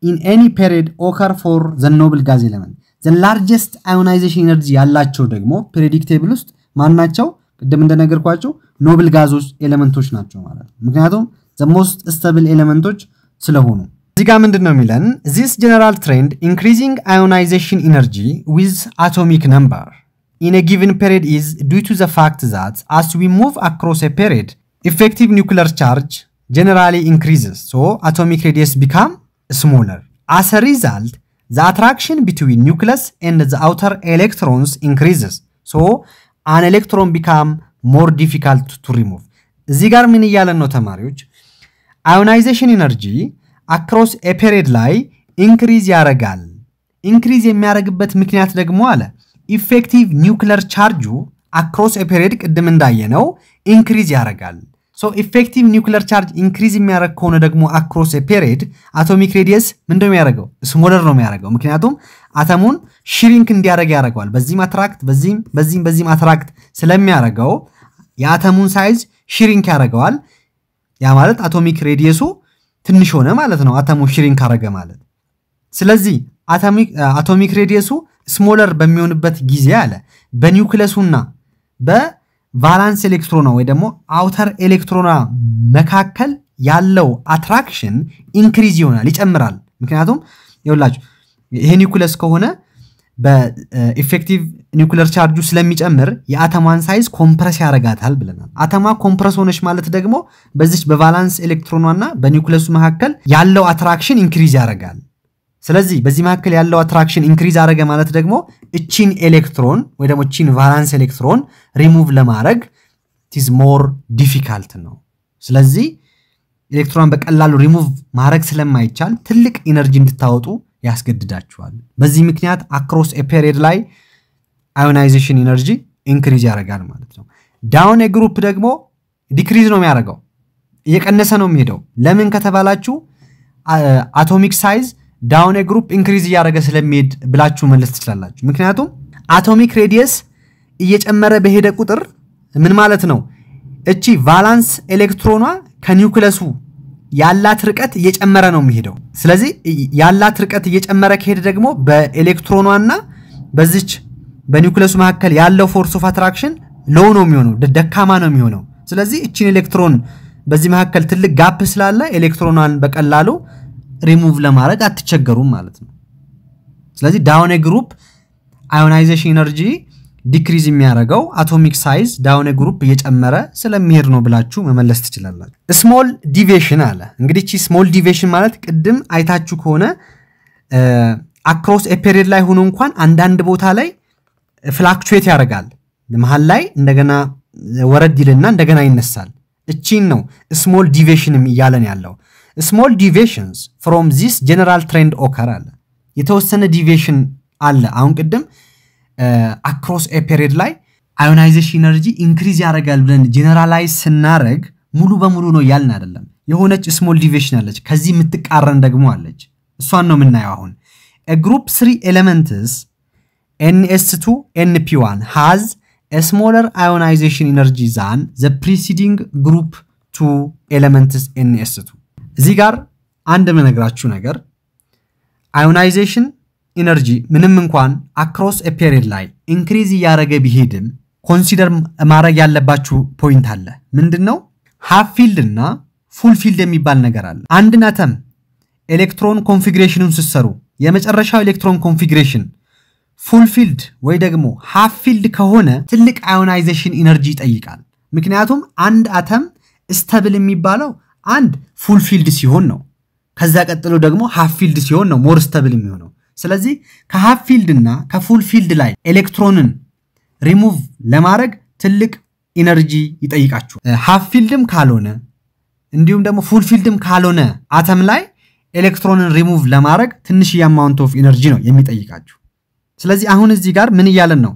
A: ኢን ኤኒ ፔሪድ ኦከር ፎር ዘ ኖብል ጋዝ ኤለመንት ዘ ላርጀስት አዮናይዜሽን ኢነርጂ ያላቸው ደግሞ ፕሬዲክቴብል ውስጥ ማናቸው? ቅድም እንደነገርኳቸው ኖብል ጋዞች ኤለመንቶች ናቸው ማለት ነው። ምክንያቱም ዘ ሞስት ስተብል ኤለመንቶች ስለሆኑ እዚህ ጋር ምንድን ነው የሚለን? ዚስ ጀነራል ትሬንድ ኢንክሪዚንግ አዮናይዜሽን ኢነርጂ ዊዝ አቶሚክ ነምበር in a given period is due to the fact that as we move across a period, effective nuclear charge generally increases, so atomic radius become smaller. As a result, the attraction between nucleus and the outer electrons increases. So an electron become more difficult to remove. እዚህ ጋር ምን እያለን ነው ተማሪዎች? አዮናይዜሽን ኢነርጂ አክሮስ ኤ ፔሪድ ላይ ኢንክሪዝ ያደርጋል። ኢንክሪዝ የሚያደርግበት ምክንያት ደግሞ አለ ኢፌክቲቭ ኒውክለር ቻርጁ አክሮስ ኤፔሬድ ቅድም እንዳየነው ኢንክሪዝ ያደርጋል። ሶ ኢፌክቲቭ ኒውክለር ቻርጅ ኢንክሪዝ የሚያደርግ ከሆነ ደግሞ አክሮስ ኤፔሬድ አቶሚክ ሬዲየስ ምንድ ነው የሚያደርገው? ስሞለር ነው የሚያደርገው። ምክንያቱም አተሙን ሽሪንክ እንዲያደርግ ያደርገዋል። በዚህም አትራክት በዚህም በዚህም በዚህም አትራክት ስለሚያደርገው የአተሙን ሳይዝ ሽሪንክ ያደርገዋል። ያ ማለት አቶሚክ ሬዲየሱ ትንሽ ሆነ ማለት ነው። አተሙ ሽሪንክ አረገ ማለት። ስለዚህ አቶሚክ ሬዲየሱ ስሞለር በሚሆንበት ጊዜ አለ በኒውክለሱና በቫላንስ ኤሌክትሮና ወይ ደግሞ አውተር ኤሌክትሮና መካከል ያለው አትራክሽን ኢንክሪዝ ይሆናል፣ ይጨምራል። ምክንያቱም ይኸውላችሁ ይሄ ኒውክለስ ከሆነ በኢፌክቲቭ ኒውክለር ቻርጁ ስለሚጨምር የአተማን ሳይዝ ኮምፕረስ ያደርጋታል ብለናል። አተማ ኮምፕረስ ሆነች ማለት ደግሞ በዚች በቫላንስ ኤሌክትሮኗና በኒውክለሱ መካከል ያለው አትራክሽን ኢንክሪዝ ያደርጋል። ስለዚህ በዚህ መካከል ያለው አትራክሽን ኢንክሪዝ አረገ ማለት ደግሞ እቺን ኤሌክትሮን ወይ ደግሞ እቺን ቫላንስ ኤሌክትሮን ሪሙቭ ለማድረግ ኢትዝ ሞር ዲፊካልት ነው። ስለዚህ ኤሌክትሮን በቀላሉ ሪሙቭ ማድረግ ስለማይቻል ትልቅ ኢነርጂ እንድታወጡ ያስገድዳችኋል። በዚህ ምክንያት አክሮስ ኤፔሪድ ላይ አዮናይዜሽን ኢነርጂ ኢንክሪዝ ያደርጋል ማለት ነው። ዳውን ግሩፕ ደግሞ ዲክሪዝ ነው የሚያደርገው፣ እየቀነሰ ነው የሚሄደው። ለምን ከተባላችሁ አቶሚክ ሳይዝ ዳውን ግሩፕ ኢንክሪዝ እያደረገ ስለሚሄድ ብላችሁ መለስ ትችላላችሁ። ምክንያቱም አቶሚክ ሬዲየስ እየጨመረ በሄደ ቁጥር ምን ማለት ነው? እቺ ቫላንስ ኤሌክትሮኗ ከኒውክለሱ ያላት ርቀት እየጨመረ ነው የሚሄደው። ስለዚህ ያላት ርቀት እየጨመረ ከሄደ ደግሞ በኤሌክትሮኗና በዚች በኒውክለሱ መካከል ያለው ፎርስ ኦፍ አትራክሽን ሎው ነው የሚሆነው፣ ደካማ ነው የሚሆነው። ስለዚህ እቺን ኤሌክትሮን በዚህ መካከል ትልቅ ጋፕ ስላለ ኤሌክትሮኗን በቀላሉ ሪሙቭ ለማድረግ አትቸገሩም ማለት ነው። ስለዚህ ዳውን ግሩፕ አዮናይዜሽን ኤነርጂ ዲክሪዝ የሚያደርገው አቶሚክ ሳይዝ ዳውን ግሩፕ እየጨመረ ስለሚሄድ ነው ብላችሁ መመለስ ትችላላችሁ። ስሞል ዲቬሽን አለ እንግዲህ ስሞል ዲቬሽን ማለት ቅድም አይታችሁ ከሆነ አክሮስ ኤፔሪድ ላይ ሆኖ እንኳን አንዳንድ ቦታ ላይ ፍላክቹዌት ያደርጋል። መሀል ላይ እንደገና ወረድ ይልና እንደገና ይነሳል። እቺን ነው ስሞል ዲቬሽንም እያለን ያለው። ስሞል ዲቪዬሽንስ ፍሮም ዚስ ጀነራል ትሬንድ ኦከር አለ። የተወሰነ ዲቪዬሽን አለ። አሁን ቅድም አክሮስ ኤ ፔሪድ ላይ አዮናይዜሽን ኢነርጂ ኢንክሪዝ ያደርጋል ብለን ጀነራላይዝ ስናደረግ ሙሉ በሙሉ ነው ያልን አይደለም። የሆነች ስሞል ዲቪዬሽን አለች። ከዚህ የምትቃረን ደግሞ አለች። እሷን ነው የምናየው አሁን ግሩፕ ስሪ ኤሌመንትስ ኤንኤስ ቱ ኤንፒ1 ሃዝ ስሞለር አዮናይዜሽን ኢነርጂ ዛን ዘ ፕሪሲዲንግ ግሩፕ ቱ ኤሌመንትስ ኤንኤስ2 እዚህ ጋር አንድ የምነግራችሁ ነገር አዮናይዜሽን ኢነርጂ ምንም እንኳን አክሮስ ኤፔሪድ ላይ ኢንክሪዝ እያደረገ ቢሄድም ኮንሲደር ማድረግ ያለባችሁ ፖይንት አለ። ምንድን ነው? ሃፍ ፊልድ እና ፉል ፊልድ የሚባል ነገር አለ። አንድን አተም ኤሌክትሮን ኮንፊግሬሽኑን ስትሰሩ የመጨረሻው ኤሌክትሮን ኮንፊግሬሽን ፉል ፊልድ ወይ ደግሞ ሃፍ ፊልድ ከሆነ ትልቅ አዮናይዜሽን ኢነርጂ ይጠይቃል። ምክንያቱም አንድ አተም ስተብል የሚባለው አንድ ፉልፊልድ ሲሆን ነው። ከዛ ቀጥሎ ደግሞ ሀፍፊልድ ሲሆን ነው ሞር ስተብል የሚሆነው። ስለዚህ ፊልድ እና ከፉልፊልድ ላይ ኤሌክትሮንን ሪሙቭ ለማድረግ ትልቅ ኢነርጂ ይጠይቃችሁ። ፊልድም ካልሆነ እንዲሁም ደግሞ ፉልፊልድም ካልሆነ አተም ላይ ኤሌክትሮንን ሪሙቭ ለማድረግ ትንሽ የአማውንት ኦፍ ኢነርጂ ነው የሚጠይቃችሁ። ስለዚህ አሁን እዚህ ጋር ምን እያለን ነው?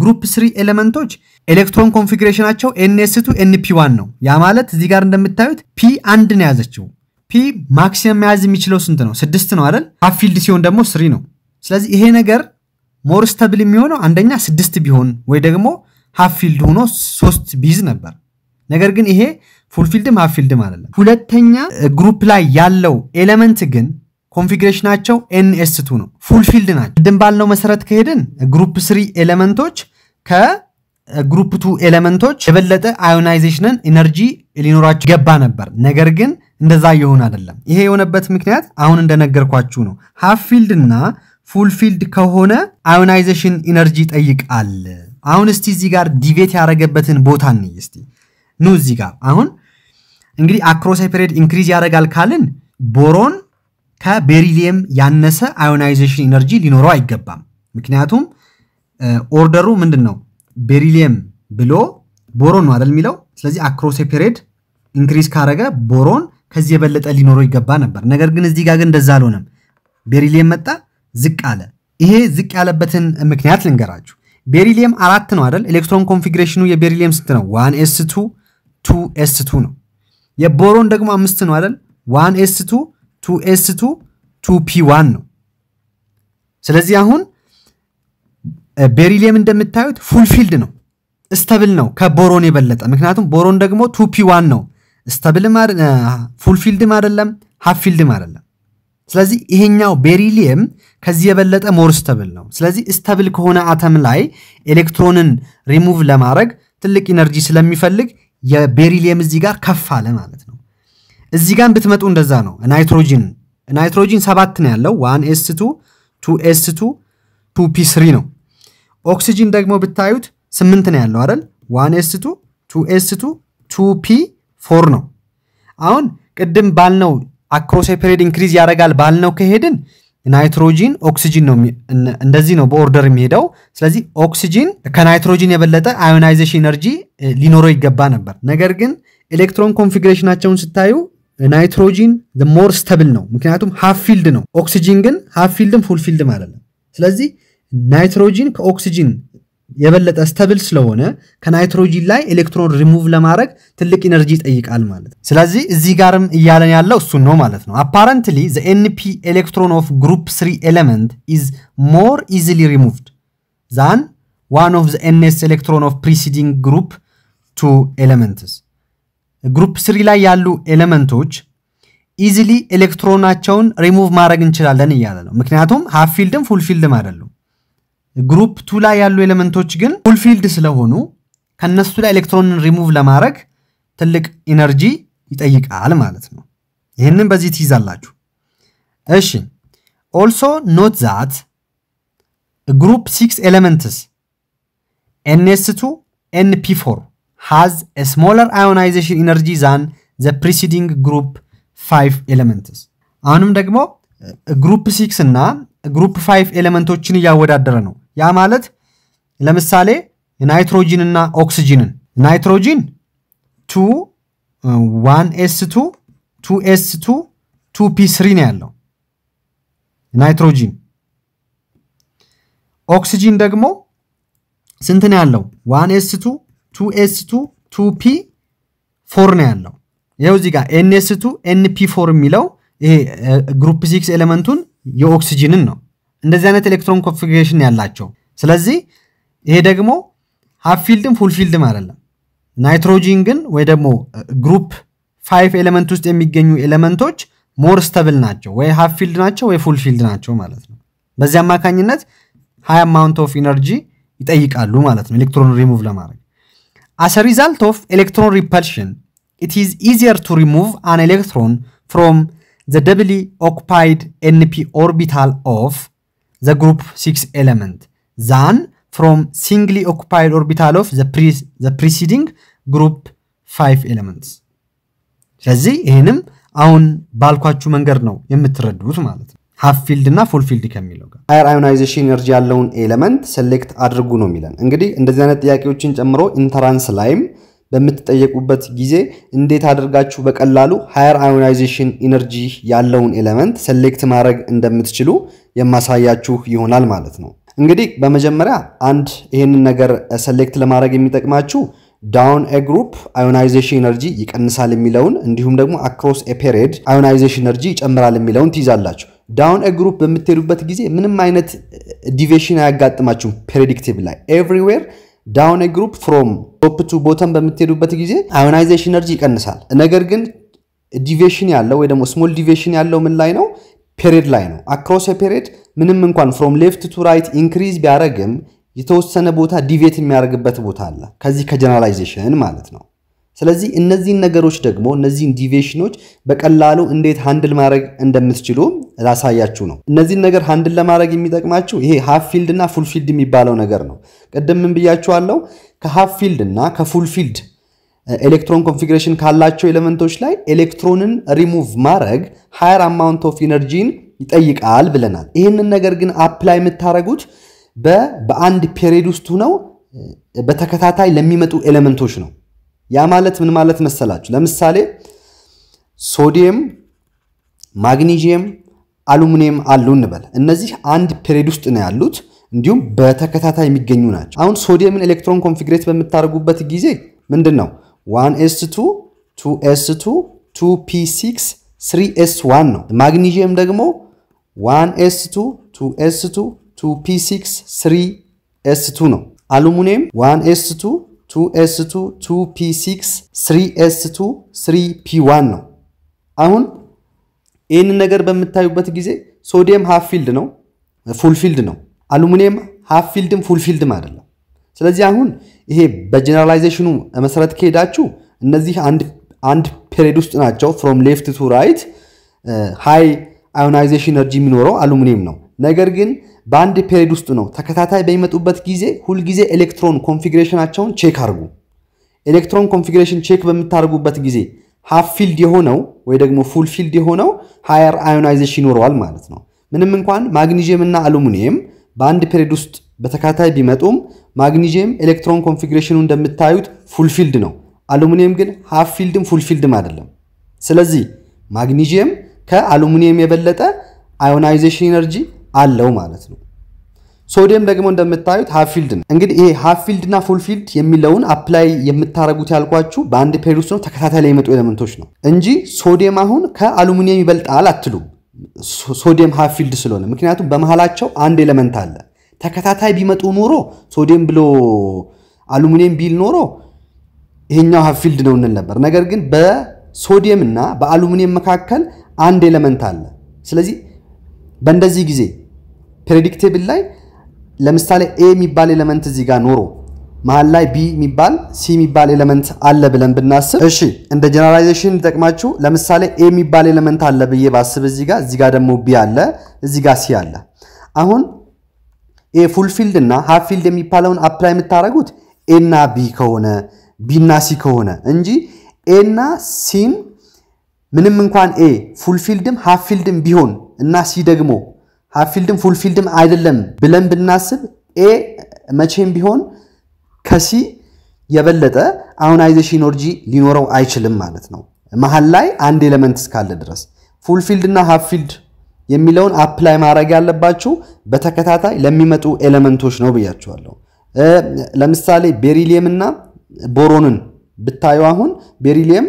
A: ግሩፕ ስሪ ኤሌመንቶች ኤሌክትሮን ኮንፊግሬሽናቸው ኤንኤስቱ ቱ ኤንፒ ዋን ነው። ያ ማለት እዚህ ጋር እንደምታዩት ፒ አንድን ነው የያዘችው። ፒ ማክሲመም መያዝ የሚችለው ስንት ነው? ስድስት ነው አይደል? ሀፍ ፊልድ ሲሆን ደግሞ ስሪ ነው። ስለዚህ ይሄ ነገር ሞርስተብል የሚሆነው አንደኛ ስድስት ቢሆን ወይ ደግሞ ሀፍ ፊልድ ሆኖ ሶስት ቢይዝ ነበር። ነገር ግን ይሄ ፉልፊልድም ሀፍ ፊልድም አይደለም። ሁለተኛ ግሩፕ ላይ ያለው ኤሌመንት ግን ኮንፊግሬሽናቸው ኤንኤስቱ ነው፣ ፉልፊልድ ናቸው። ቅድም ባልነው መሰረት ከሄድን ግሩፕ ስሪ ኤሌመንቶች ከግሩፕ ቱ ኤሌመንቶች የበለጠ አዮናይዜሽንን ኢነርጂ ሊኖራቸው ይገባ ነበር። ነገር ግን እንደዛ እየሆን አይደለም። ይሄ የሆነበት ምክንያት አሁን እንደነገርኳችሁ ነው። ሃፍ ፊልድ እና ፉል ፊልድ ከሆነ አዮናይዜሽን ኢነርጂ ይጠይቃል። አሁን እስቲ እዚህ ጋር ዲቬት ያደረገበትን ቦታ እንይ እስቲ ኑ እዚህ ጋር አሁን እንግዲህ አክሮስ ፔሪድ ኢንክሪዝ ያደርጋል ካልን ቦሮን ከቤሪሊየም ያነሰ አዮናይዜሽን ኢነርጂ ሊኖረው አይገባም። ምክንያቱም ኦርደሩ ምንድን ነው? ቤሪሊየም ብሎ ቦሮን ነው አይደል የሚለው። ስለዚህ አክሮስ ፔሬድ ኢንክሪዝ ካረገ ቦሮን ከዚህ የበለጠ ሊኖረው ይገባ ነበር። ነገር ግን እዚህ ጋር ግን እንደዛ አልሆነም። ቤሪሊየም መጣ፣ ዝቅ አለ። ይሄ ዝቅ ያለበትን ምክንያት ልንገራችሁ። ቤሪሊየም አራት ነው አይደል? ኤሌክትሮን ኮንፊግሬሽኑ የቤሪሊየም ስንት ነው? ዋን ኤስ ቱ ቱ ኤስ ቱ ነው። የቦሮን ደግሞ አምስት ነው አይደል? ዋን ኤስ ቱ ቱ ኤስ ቱ ቱ ፒ ዋን ነው። ስለዚህ አሁን ቤሪሊየም እንደምታዩት ፉልፊልድ ነው፣ ስተብል ነው ከቦሮን የበለጠ ምክንያቱም ቦሮን ደግሞ ቱ ፒ ዋን ነው። ስተብልም ፉልፊልድም አይደለም ሀፊልድም አይደለም። ስለዚህ ይሄኛው ቤሪሊየም ከዚህ የበለጠ ሞር ስተብል ነው። ስለዚህ ስተብል ከሆነ አተም ላይ ኤሌክትሮንን ሪሙቭ ለማድረግ ትልቅ ኢነርጂ ስለሚፈልግ የቤሪሊየም እዚህ ጋር ከፍ አለ ማለት ነው። እዚህ ጋር ብትመጡ እንደዛ ነው። ናይትሮጂን ናይትሮጂን ሰባት ነው ያለው። ዋን ኤስ ቱ ቱ ኤስ ቱ ቱ ፒ ስሪ ነው። ኦክሲጂን ደግሞ ብታዩት ስምንት ነው ያለው አይደል? ዋን ኤስ ቱ ቱ ኤስ ቱ ቱ ፒ ፎር ነው። አሁን ቅድም ባልነው አክሮስ ፔሪድ ኢንክሪዝ ያደርጋል ባልነው ከሄድን ናይትሮጂን ኦክሲጂን ነው እንደዚህ ነው በኦርደር የሚሄደው። ስለዚህ ኦክሲጂን ከናይትሮጂን የበለጠ አዮናይዜሽን ኤነርጂ ሊኖረው ይገባ ነበር። ነገር ግን ኤሌክትሮን ኮንፊግሬሽናቸውን ስታዩ ናይትሮጂን ሞር ስተብል ነው፣ ምክንያቱም ሃፍ ፊልድ ነው። ኦክሲጂን ግን ሃፍ ፊልድም ፉል ፊልድም አይደለም። ስለዚህ ናይትሮጂን ከኦክሲጂን የበለጠ ስተብል ስለሆነ ከናይትሮጂን ላይ ኤሌክትሮን ሪሙቭ ለማድረግ ትልቅ ኢነርጂ ይጠይቃል ማለት ነው። ስለዚህ እዚህ ጋርም እያለን ያለው እሱን ነው ማለት ነው። አፓረንትሊ ዘ ኤንፒ ኤሌክትሮን ኦፍ ግሩፕ ስሪ ኤሌመንት ኢዝ ሞር ኢዚሊ ሪሙቭድ ዛን ዋን ኦፍ ዘ ኤንኤስ ኤሌክትሮን ኦፍ ፕሪሲዲንግ ግሩፕ ቱ ኤሌመንትስ ግሩፕ ስሪ ላይ ያሉ ኤሌመንቶች ኢዚሊ ኤሌክትሮናቸውን ሪሙቭ ማድረግ እንችላለን እያለ ነው። ምክንያቱም ሀፍ ፊልድም ፉል ፊልድም አይደሉም። ግሩፕ ቱ ላይ ያሉ ኤሌመንቶች ግን ፉል ፊልድ ስለሆኑ ከነሱ ላይ ኤሌክትሮንን ሪሙቭ ለማድረግ ትልቅ ኢነርጂ ይጠይቃል ማለት ነው። ይህንን በዚህ ትይዛላችሁ። እሺ ኦልሶ ኖት ዛት ግሩፕ ሲክስ ኤሌመንትስ ኤንኤስ ቱ ኤንፒ ፎር has a smaller ionization energy than the preceding group 5 elements አሁንም ደግሞ ግሩፕ uh, 6 እና ግሩፕ 5 ኤሌመንቶችን እያወዳደረ ነው። ያ ማለት ለምሳሌ ናይትሮጂን እና ኦክስጂንን ናይትሮጂን 2 1s2 2s2 2p3 ነው ያለው ናይትሮጂን። ኦክስጂን ደግሞ ስንት ነው ያለው? ዋን s 2 ቱ ኤስ ቱ ቱ ፒ ፎር ነው ያለው። ይኸው እዚህ ጋር ኤንኤስ ቱ ፒ ፎር የሚለው ይሄ ግሩፕ ሲክስ ኤሌመንቱን የኦክሲጂንን ነው። እንደዚህ አይነት ኤሌክትሮን ኮንፊግሬሽን ያላቸው። ስለዚህ ይሄ ደግሞ ሀፍ ፊልድም ፉል ፊልድም አይደለም። ናይትሮጂን ግን ወይ ደግሞ ግሩፕ ፋይቭ ኤሌመንት ውስጥ የሚገኙ ኤሌመንቶች ሞር ስተብል ናቸው፣ ወይ ሀፍ ፊልድ ናቸው ወይ ፉል ፊልድ ናቸው ማለት ነው። በዚህ አማካኝነት ሀይ አማውንት ኦፍ ኢነርጂ ይጠይቃሉ ማለት ነው ኤሌክትሮን ሪሙቭ ለማድረግ። As a result of electron repulsion, it is easier to remove an electron from the doubly occupied NP orbital of the group 6 element than from singly occupied orbital of the, pre the preceding group 5 elements። ስለዚህ ይህንም አሁን ባልኳችሁ መንገድ ነው የምትረዱት ማለት ነው። ሃፍ ፊልድ እና ፉል ፊልድ ከሚለው ጋር ሃየር አዮናይዜሽን ኤነርጂ ያለውን ኤሌመንት ሴሌክት አድርጉ ነው የሚለን። እንግዲህ እንደዚህ አይነት ጥያቄዎችን ጨምሮ ኢንተራንስ ላይም በምትጠየቁበት ጊዜ እንዴት አድርጋችሁ በቀላሉ ሃየር አዮናይዜሽን ኢነርጂ ያለውን ኤሌመንት ሴሌክት ማድረግ እንደምትችሉ የማሳያችሁ ይሆናል ማለት ነው። እንግዲህ በመጀመሪያ አንድ ይህንን ነገር ሴሌክት ለማድረግ የሚጠቅማችሁ ዳውን ኤ ግሩፕ አዮናይዜሽን ኤነርጂ ይቀንሳል የሚለውን እንዲሁም ደግሞ አክሮስ ኤ ፔሪድ አዮናይዜሽን ኤነርጂ ይጨምራል የሚለውን ትይዛላችሁ። ዳውን ግሩፕ በምትሄዱበት ጊዜ ምንም አይነት ዲቬሽን አያጋጥማችሁም። ፕሬዲክቲቭ ላይ ኤቭሪዌር ዳውን ግሩፕ ፍሮም ቶፕ ቱ ቦተም በምትሄዱበት ጊዜ አዮናይዜሽን ኤነርጂ ይቀንሳል። ነገር ግን ዲቬሽን ያለው ወይ ደግሞ ስሞል ዲቬሽን ያለው ምን ላይ ነው? ፔሪድ ላይ ነው። አክሮስ ፔሪድ ምንም እንኳን ፍሮም ሌፍት ቱ ራይት ኢንክሪዝ ቢያደረግም የተወሰነ ቦታ ዲቬት የሚያደርግበት ቦታ አለ። ከዚህ ከጀነራላይዜሽን ማለት ነው። ስለዚህ እነዚህን ነገሮች ደግሞ እነዚህን ዲቬሽኖች በቀላሉ እንዴት ሃንድል ማድረግ እንደምትችሉ ላሳያችሁ ነው። እነዚህን ነገር ሃንድል ለማድረግ የሚጠቅማችሁ ይሄ ሃፍ ፊልድ እና ፉል ፊልድ የሚባለው ነገር ነው። ቅድም ምን ብያችኋለሁ? ከሃፍ ፊልድ እና ከፉል ፊልድ ኤሌክትሮን ኮንፊግሬሽን ካላቸው ኤሌመንቶች ላይ ኤሌክትሮንን ሪሙቭ ማድረግ ሃየር አማውንት ኦፍ ኢነርጂን ይጠይቃል ብለናል። ይህንን ነገር ግን አፕላይ የምታደረጉት በአንድ ፔሪድ ውስጥ ሆነው በተከታታይ ለሚመጡ ኤሌመንቶች ነው። ያ ማለት ምን ማለት መሰላችሁ? ለምሳሌ ሶዲየም፣ ማግኒዥየም፣ አሉሚኒየም አሉ እንበል። እነዚህ አንድ ፔሪድ ውስጥ ነው ያሉት፣ እንዲሁም በተከታታይ የሚገኙ ናቸው። አሁን ሶዲየምን ኤሌክትሮን ኮንፊግሬት በምታደርጉበት ጊዜ ምንድን ነው ዋን ኤስ ቱ ቱ ኤስ ቱ ቱ ፒ ሲክስ ስሪ ኤስ ዋን ነው። ማግኒዥየም ደግሞ ዋን ኤስ ቱ ቱ ኤስ ቱ ቱ ፒ ሲክስ ስሪ ኤስ ቱ ነው። አሉሚኒየም ዋን ኤስ ቱ 2s2 2p6 3s2 3p1 ነው። አሁን ይህንን ነገር በምታዩበት ጊዜ ሶዲየም ሃፍ ፊልድ ነው፣ ፉል ፊልድ ነው። አሉሚኒየም ሃፍ ፊልድም ፉል ፊልድም አይደለም። ስለዚህ አሁን ይሄ በጀነራላይዜሽኑ መሰረት ከሄዳችሁ እነዚህ አንድ ፔሪድ ውስጥ ናቸው። ፍሮም ሌፍት ቱ ራይት ሃይ አዮናይዜሽን ኤነርጂ የሚኖረው አሉሚኒየም ነው። ነገር ግን በአንድ ፔሪድ ውስጥ ነው። ተከታታይ በሚመጡበት ጊዜ ሁልጊዜ ኤሌክትሮን ኮንፊግሬሽናቸውን ቼክ አድርጉ። ኤሌክትሮን ኮንፊግሬሽን ቼክ በምታደርጉበት ጊዜ ሃፍ ፊልድ የሆነው ወይ ደግሞ ፉል ፊልድ የሆነው ሃየር አዮናይዜሽን ይኖረዋል ማለት ነው። ምንም እንኳን ማግኒዥየም እና አሉሚኒየም በአንድ ፔሪድ ውስጥ በተከታታይ ቢመጡም ማግኒዥየም ኤሌክትሮን ኮንፊግሬሽኑ እንደምታዩት ፉል ፊልድ ነው። አሉሚኒየም ግን ሃፍ ፊልድም ፉል ፊልድም አይደለም። ስለዚህ ማግኒዥየም ከአሉሚኒየም የበለጠ አዮናይዜሽን ኢነርጂ አለው ማለት ነው። ሶዲየም ደግሞ እንደምታዩት ሃፊልድ ነው። እንግዲህ ይሄ ሃፊልድ እና ፉልፊልድ የሚለውን አፕላይ የምታደረጉት ያልኳችሁ በአንድ ፔሪድ ውስጥ ነው፣ ተከታታይ ላይ የመጡ ኤሌመንቶች ነው እንጂ ሶዲየም አሁን ከአሉሚኒየም ይበልጣል አትሉም። ሶዲየም ሃፊልድ ስለሆነ ምክንያቱም በመሀላቸው አንድ ኤለመንት አለ። ተከታታይ ቢመጡ ኖሮ ሶዲየም ብሎ አሉሚኒየም ቢል ኖሮ ይሄኛው ሀፊልድ ነው እንል ነበር። ነገር ግን በሶዲየም እና በአሉሚኒየም መካከል አንድ ኤለመንት አለ። ስለዚህ በእንደዚህ ጊዜ ፕሬዲክቴብል ላይ ለምሳሌ ኤ የሚባል ኤለመንት እዚህ ጋር ኖሮ መሀል ላይ ቢ የሚባል ሲ የሚባል ኤለመንት አለ ብለን ብናስብ፣ እሺ እንደ ጀነራላይዜሽን ይጠቅማችሁ። ለምሳሌ ኤ የሚባል ኤለመንት አለ ብዬ ባስብ እዚህ ጋር እዚህ ጋር ደግሞ ቢ አለ፣ እዚህ ጋር ሲ አለ። አሁን ኤ ፉል ፊልድ እና ሀፍ ፊልድ የሚባለውን አፕላይ የምታደርጉት ኤና ቢ ከሆነ ቢና ሲ ከሆነ እንጂ ኤና ሲን ምንም እንኳን ኤ ፉልፊልድም ሃፊልድም ቢሆን እና ሲ ደግሞ ሃፊልድም ፉልፊልድም አይደለም ብለን ብናስብ ኤ መቼም ቢሆን ከሲ የበለጠ አዮናይዜሽን ኦርጂ ሊኖረው አይችልም ማለት ነው። መሀል ላይ አንድ ኤሌመንት እስካለ ድረስ ፉልፊልድ እና ሃፊልድ የሚለውን አፕላይ ማድረግ ያለባችሁ በተከታታይ ለሚመጡ ኤሌመንቶች ነው ብያችኋለሁ። ለምሳሌ ቤሪሊየም እና ቦሮንን ብታዩ አሁን ቤሪሊየም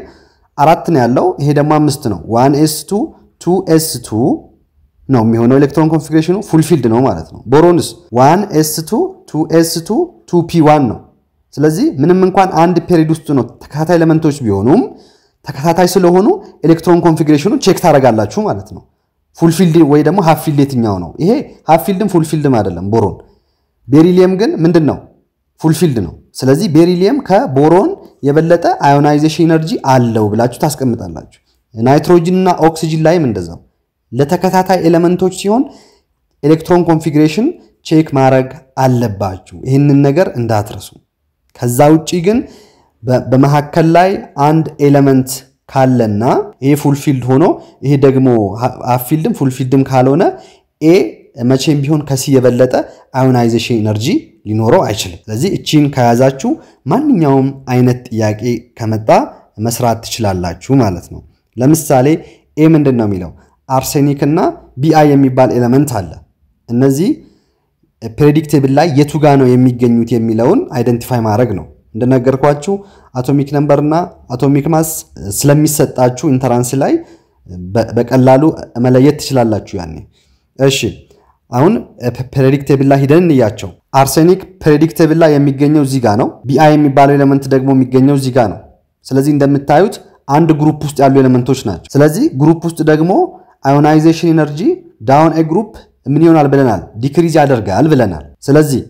A: አራት ነው ያለው። ይሄ ደግሞ አምስት ነው። ዋን ኤስ ቱ ቱ ኤስ ቱ ነው የሚሆነው። ኤሌክትሮን ኮንፊግሬሽኑ ፉልፊልድ ነው ማለት ነው። ቦሮንስ ዋን ኤስ ቱ ቱ ኤስ ቱ ቱ ፒ ዋን ነው። ስለዚህ ምንም እንኳን አንድ ፔሪድ ውስጥ ነው ተከታታይ ኤሌመንቶች ቢሆኑም ተከታታይ ስለሆኑ ኤሌክትሮን ኮንፊግሬሽኑ ቼክ ታደርጋላችሁ ማለት ነው። ፉልፊልድ ወይ ደግሞ ሀፍፊልድ የትኛው ነው? ይሄ ሀፍፊልድም ፉልፊልድም አይደለም ቦሮን። ቤሪሊየም ግን ምንድን ነው? ፉልፊልድ ነው። ስለዚህ ቤሪሊየም ከቦሮን የበለጠ አዮናይዜሽን ኢነርጂ አለው ብላችሁ ታስቀምጣላችሁ። ናይትሮጅን እና ኦክሲጅን ላይም እንደዛው ለተከታታይ ኤሌመንቶች ሲሆን ኤሌክትሮን ኮንፊግሬሽን ቼክ ማድረግ አለባችሁ። ይህንን ነገር እንዳትረሱ። ከዛ ውጪ ግን በመካከል ላይ አንድ ኤሌመንት ካለና ይሄ ፉልፊልድ ሆኖ ይሄ ደግሞ ሀፍ ፊልድም ፉልፊልድም ካልሆነ ኤ መቼም ቢሆን ከሲ የበለጠ አዮናይዜሽን ኤነርጂ ሊኖረው አይችልም። ስለዚህ እቺን ከያዛችሁ ማንኛውም አይነት ጥያቄ ከመጣ መስራት ትችላላችሁ ማለት ነው። ለምሳሌ ኤ ምንድን ነው የሚለው አርሴኒክ እና ቢአይ የሚባል ኤለመንት አለ። እነዚህ ፕሬዲክቲብል ላይ የቱ ጋ ነው የሚገኙት የሚለውን አይደንቲፋይ ማድረግ ነው። እንደነገርኳችሁ አቶሚክ ነምበር እና አቶሚክ ማስ ስለሚሰጣችሁ ኢንተራንስ ላይ በቀላሉ መለየት ትችላላችሁ ያኔ እሺ አሁን ፕሬዲክቴብላ ሂደን እንያቸው። አርሴኒክ ፕሬዲክቴብላ የሚገኘው ዚጋ ነው። ቢአይ የሚባለው ኤሌመንት ደግሞ የሚገኘው ዚጋ ነው። ስለዚህ እንደምታዩት አንድ ግሩፕ ውስጥ ያሉ ኤሌመንቶች ናቸው። ስለዚህ ግሩፕ ውስጥ ደግሞ አዮናይዜሽን ኢነርጂ ዳውን ኤ ግሩፕ ምን ይሆናል ብለናል? ዲክሪዝ ያደርጋል ብለናል። ስለዚህ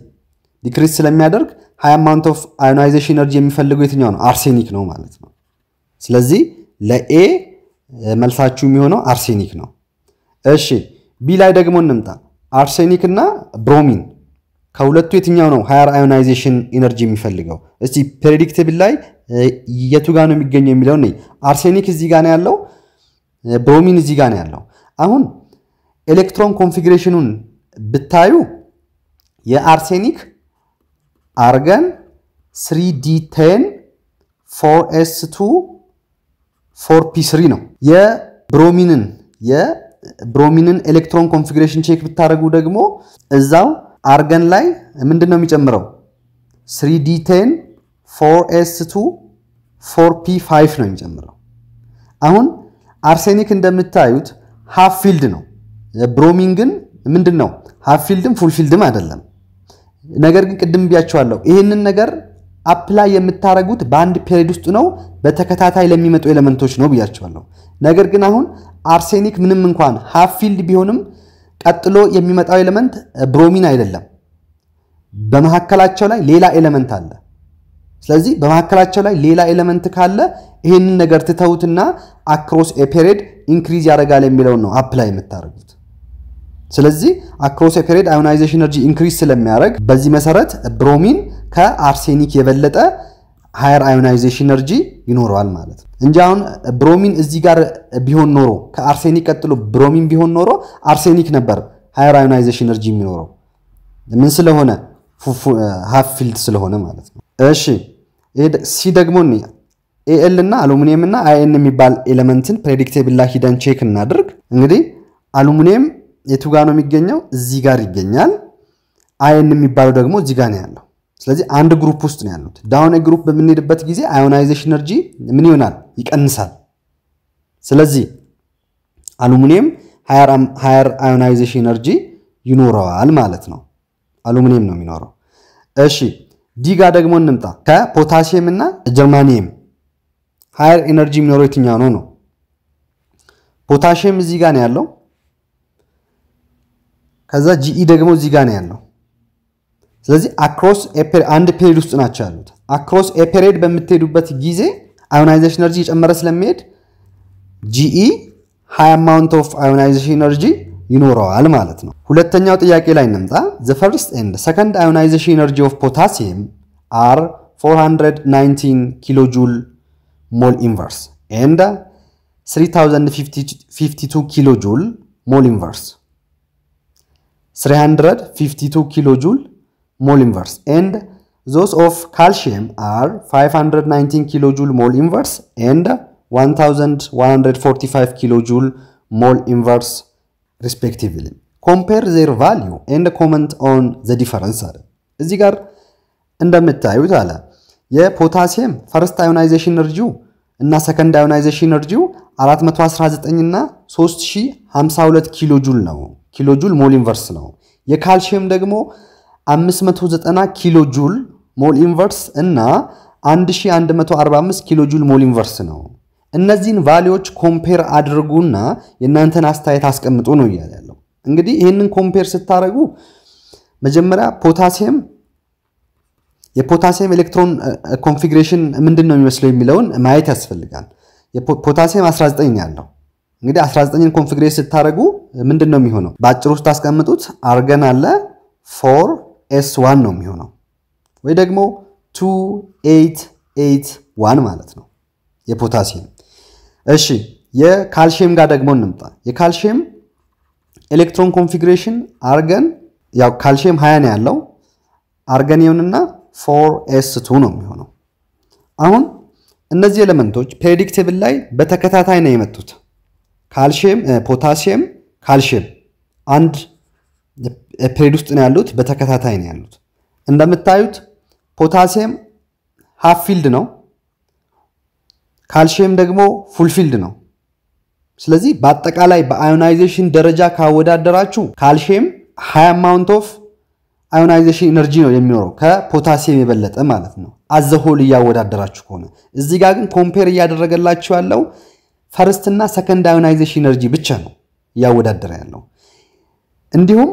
A: ዲክሪዝ ስለሚያደርግ ሃይ አማውንት ኦፍ አዮናይዜሽን ኤነርጂ የሚፈልገው የትኛው ነው? አርሴኒክ ነው ማለት ነው። ስለዚህ ለኤ መልሳችሁ የሚሆነው አርሴኒክ ነው። እሺ ቢ ላይ ደግሞ እንምጣ። አርሴኒክ እና ብሮሚን ከሁለቱ የትኛው ነው ሃየር አዮናይዜሽን ኢነርጂ የሚፈልገው? እስቲ ፕሬዲክትብል ላይ የቱ ጋ ነው የሚገኘው የሚለው ነኝ። አርሴኒክ እዚህ ጋ ነው ያለው፣ ብሮሚን እዚህ ጋ ነው ያለው። አሁን ኤሌክትሮን ኮንፊግሬሽኑን ብታዩ የአርሴኒክ አርገን 3 ዲ 10 4 ኤስ 2 4 ፒ 3 ነው። የብሮሚንን የ ብሮሚንን ኤሌክትሮን ኮንፊግሬሽን ቼክ ብታደረጉ ደግሞ እዛው አርገን ላይ ምንድን ነው የሚጨምረው? 3 d 10 4s2 4p5 ነው የሚጨምረው። አሁን አርሴኒክ እንደምታዩት ሃፍ ፊልድ ነው። ብሮሚን ግን ምንድን ነው ሃፍ ፊልድም ፉል ፊልድም አይደለም። ነገር ግን ቅድም ብያቸዋለሁ ይህንን ነገር አፕላይ የምታደረጉት በአንድ ፔሪድ ውስጥ ነው፣ በተከታታይ ለሚመጡ ኤለመንቶች ነው ብያቸዋለሁ። ነገር ግን አሁን አርሴኒክ ምንም እንኳን ሃፊልድ ቢሆንም ቀጥሎ የሚመጣው ኤሌመንት ብሮሚን eh, አይደለም። በመካከላቸው ላይ ሌላ ኤሌመንት አለ። ስለዚህ በመካከላቸው ላይ ሌላ ኤሌመንት ካለ ይህንን ነገር ትተውትና አክሮስ ኤፔሬድ ኢንክሪዝ ያደርጋል የሚለውን ነው አፕላይ የምታደርጉት። ስለዚህ አክሮስ ኤፔሬድ አዮናይዜሽን ኤነርጂ ኢንክሪዝ ስለሚያደርግ በዚህ መሰረት ብሮሚን ከአርሴኒክ የበለጠ ሃየር አዮናይዜሽን ኤነርጂ ይኖረዋል ማለት ነው እንጂ አሁን ብሮሚን እዚህ ጋር ቢሆን ኖሮ ከአርሴኒክ ቀጥሎ ብሮሚን ቢሆን ኖሮ አርሴኒክ ነበር ሃየር አዮናይዜሽን ኤነርጂ የሚኖረው ምን ስለሆነ ሃፍ ፊልድ ስለሆነ ማለት ነው። እሺ ሲ ደግሞ ኤኤል እና አሉሚኒየም እና አይኤን የሚባል ኤሌመንትን ላይ ሂደን ቼክ እናድርግ። እንግዲህ አሉሚኒየም የቱ ጋ ነው የሚገኘው? እዚህ ጋር ይገኛል። አይኤን የሚባለው ደግሞ እዚህ ጋ ነው ያለው። ስለዚህ አንድ ግሩፕ ውስጥ ነው ያሉት። ዳውን ግሩፕ በምንሄድበት ጊዜ አዮናይዜሽን ኤነርጂ ምን ይሆናል? ይቀንሳል። ስለዚህ አሉሚኒየም ሃየር አዮናይዜሽን ኤነርጂ ይኖረዋል ማለት ነው። አሉሚኒየም ነው የሚኖረው። እሺ ዲጋ ደግሞ እንምጣ። ከፖታሲየም እና ጀርማኒየም ሃየር ኤነርጂ የሚኖረው የትኛው ነው ነው? ፖታሲየም እዚህ ጋር ነው ያለው። ከዛ ጂኢ ደግሞ እዚህ ጋር ነው ያለው። ስለዚህ አክሮስ አንድ ፔሪድ ውስጥ ናቸው ያሉት። አክሮስ ኤፔሬድ በምትሄዱበት ጊዜ አዮናይዜሽን ኤነርጂ እየጨመረ ስለሚሄድ ጂኢ ሃይ አማውንት ኦፍ አዮናይዜሽን ኤነርጂ ይኖረዋል ማለት ነው። ሁለተኛው ጥያቄ ላይ እንምጣ። ዘ ፈርስት ኤንድ ሰከንድ አዮናይዜሽን ኤነርጂ ኦፍ ፖታሲየም አር 419 ኪሎ ጁል ሞል ኢንቨርስ ኤንድ 3052 ኪሎ ጁል ሞል ኢንቨርስ 352 ኪሎ ጁል mole inverse and those of calcium are 519 kilojoule mole inverse and 1145 kilojoule mole inverse respectively. Compare their value and comment on the difference አለ። እዚህ ጋር እንደምታዩት አለ የፖታሲየም ፈርስት አዮናይዜሽን እርጂው እና ሰከንድ አዮናይዜሽን እርጂው 419 እና 3052 ኪሎ ጁል ነው። ኪሎ ጁል ሞል ኢንቨርስ ነው። የካልሽየም ደግሞ 590 ኪሎ ጁል ሞል ኢንቨርስ እና 1145 ኪሎ ጁል ሞል ኢንቨርስ ነው። እነዚህን ቫሊዎች ኮምፔር አድርጉና የእናንተን አስተያየት አስቀምጡ ነው እያለ ያለው። እንግዲህ ይህንን ኮምፔር ስታደርጉ መጀመሪያ ፖታሲየም የፖታሲየም ኤሌክትሮን ኮንፊግሬሽን ምንድን ነው የሚመስለው የሚለውን ማየት ያስፈልጋል። ፖታሲየም 19 ያለው እንግዲህ 19ን ኮንፊግሬት ስታደርጉ ምንድን ነው የሚሆነው? በአጭር ውስጥ አስቀምጡት። አርገን አለ ፎር ኤስ ዋን ነው የሚሆነው ወይ ደግሞ ቱ ኤይት ኤይት ዋን ማለት ነው የፖታሲየም። እሺ የካልሽየም ጋር ደግሞ እንምጣ። የካልሽየም ኤሌክትሮን ኮንፊግሬሽን አርገን ያው ካልሽየም ሀያ ነው ያለው አርገን ይሁንና ፎር ኤስ ቱ ነው የሚሆነው። አሁን እነዚህ ኤሌመንቶች ፔሪዮዲክ ላይ በተከታታይ ነው የመጡት። ካልሽየም፣ ፖታሲየም፣ ካልሽየም አንድ ፔሪድ ውስጥ ነው ያሉት፣ በተከታታይ ነው ያሉት። እንደምታዩት ፖታሲየም ሃፍ ፊልድ ነው፣ ካልሽየም ደግሞ ፉል ፊልድ ነው። ስለዚህ በአጠቃላይ በአዮናይዜሽን ደረጃ ካወዳደራችሁ ካልሽየም ሃይ አማውንት ኦፍ አዮናይዜሽን ኢነርጂ ነው የሚኖረው ከፖታሲየም የበለጠ ማለት ነው፣ አዘሆል እያወዳደራችሁ ከሆነ። እዚህ ጋር ግን ኮምፔር እያደረገላችሁ ያለው ፈርስትና ሰከንድ አዮናይዜሽን ኢነርጂ ብቻ ነው እያወዳደረ ያለው እንዲሁም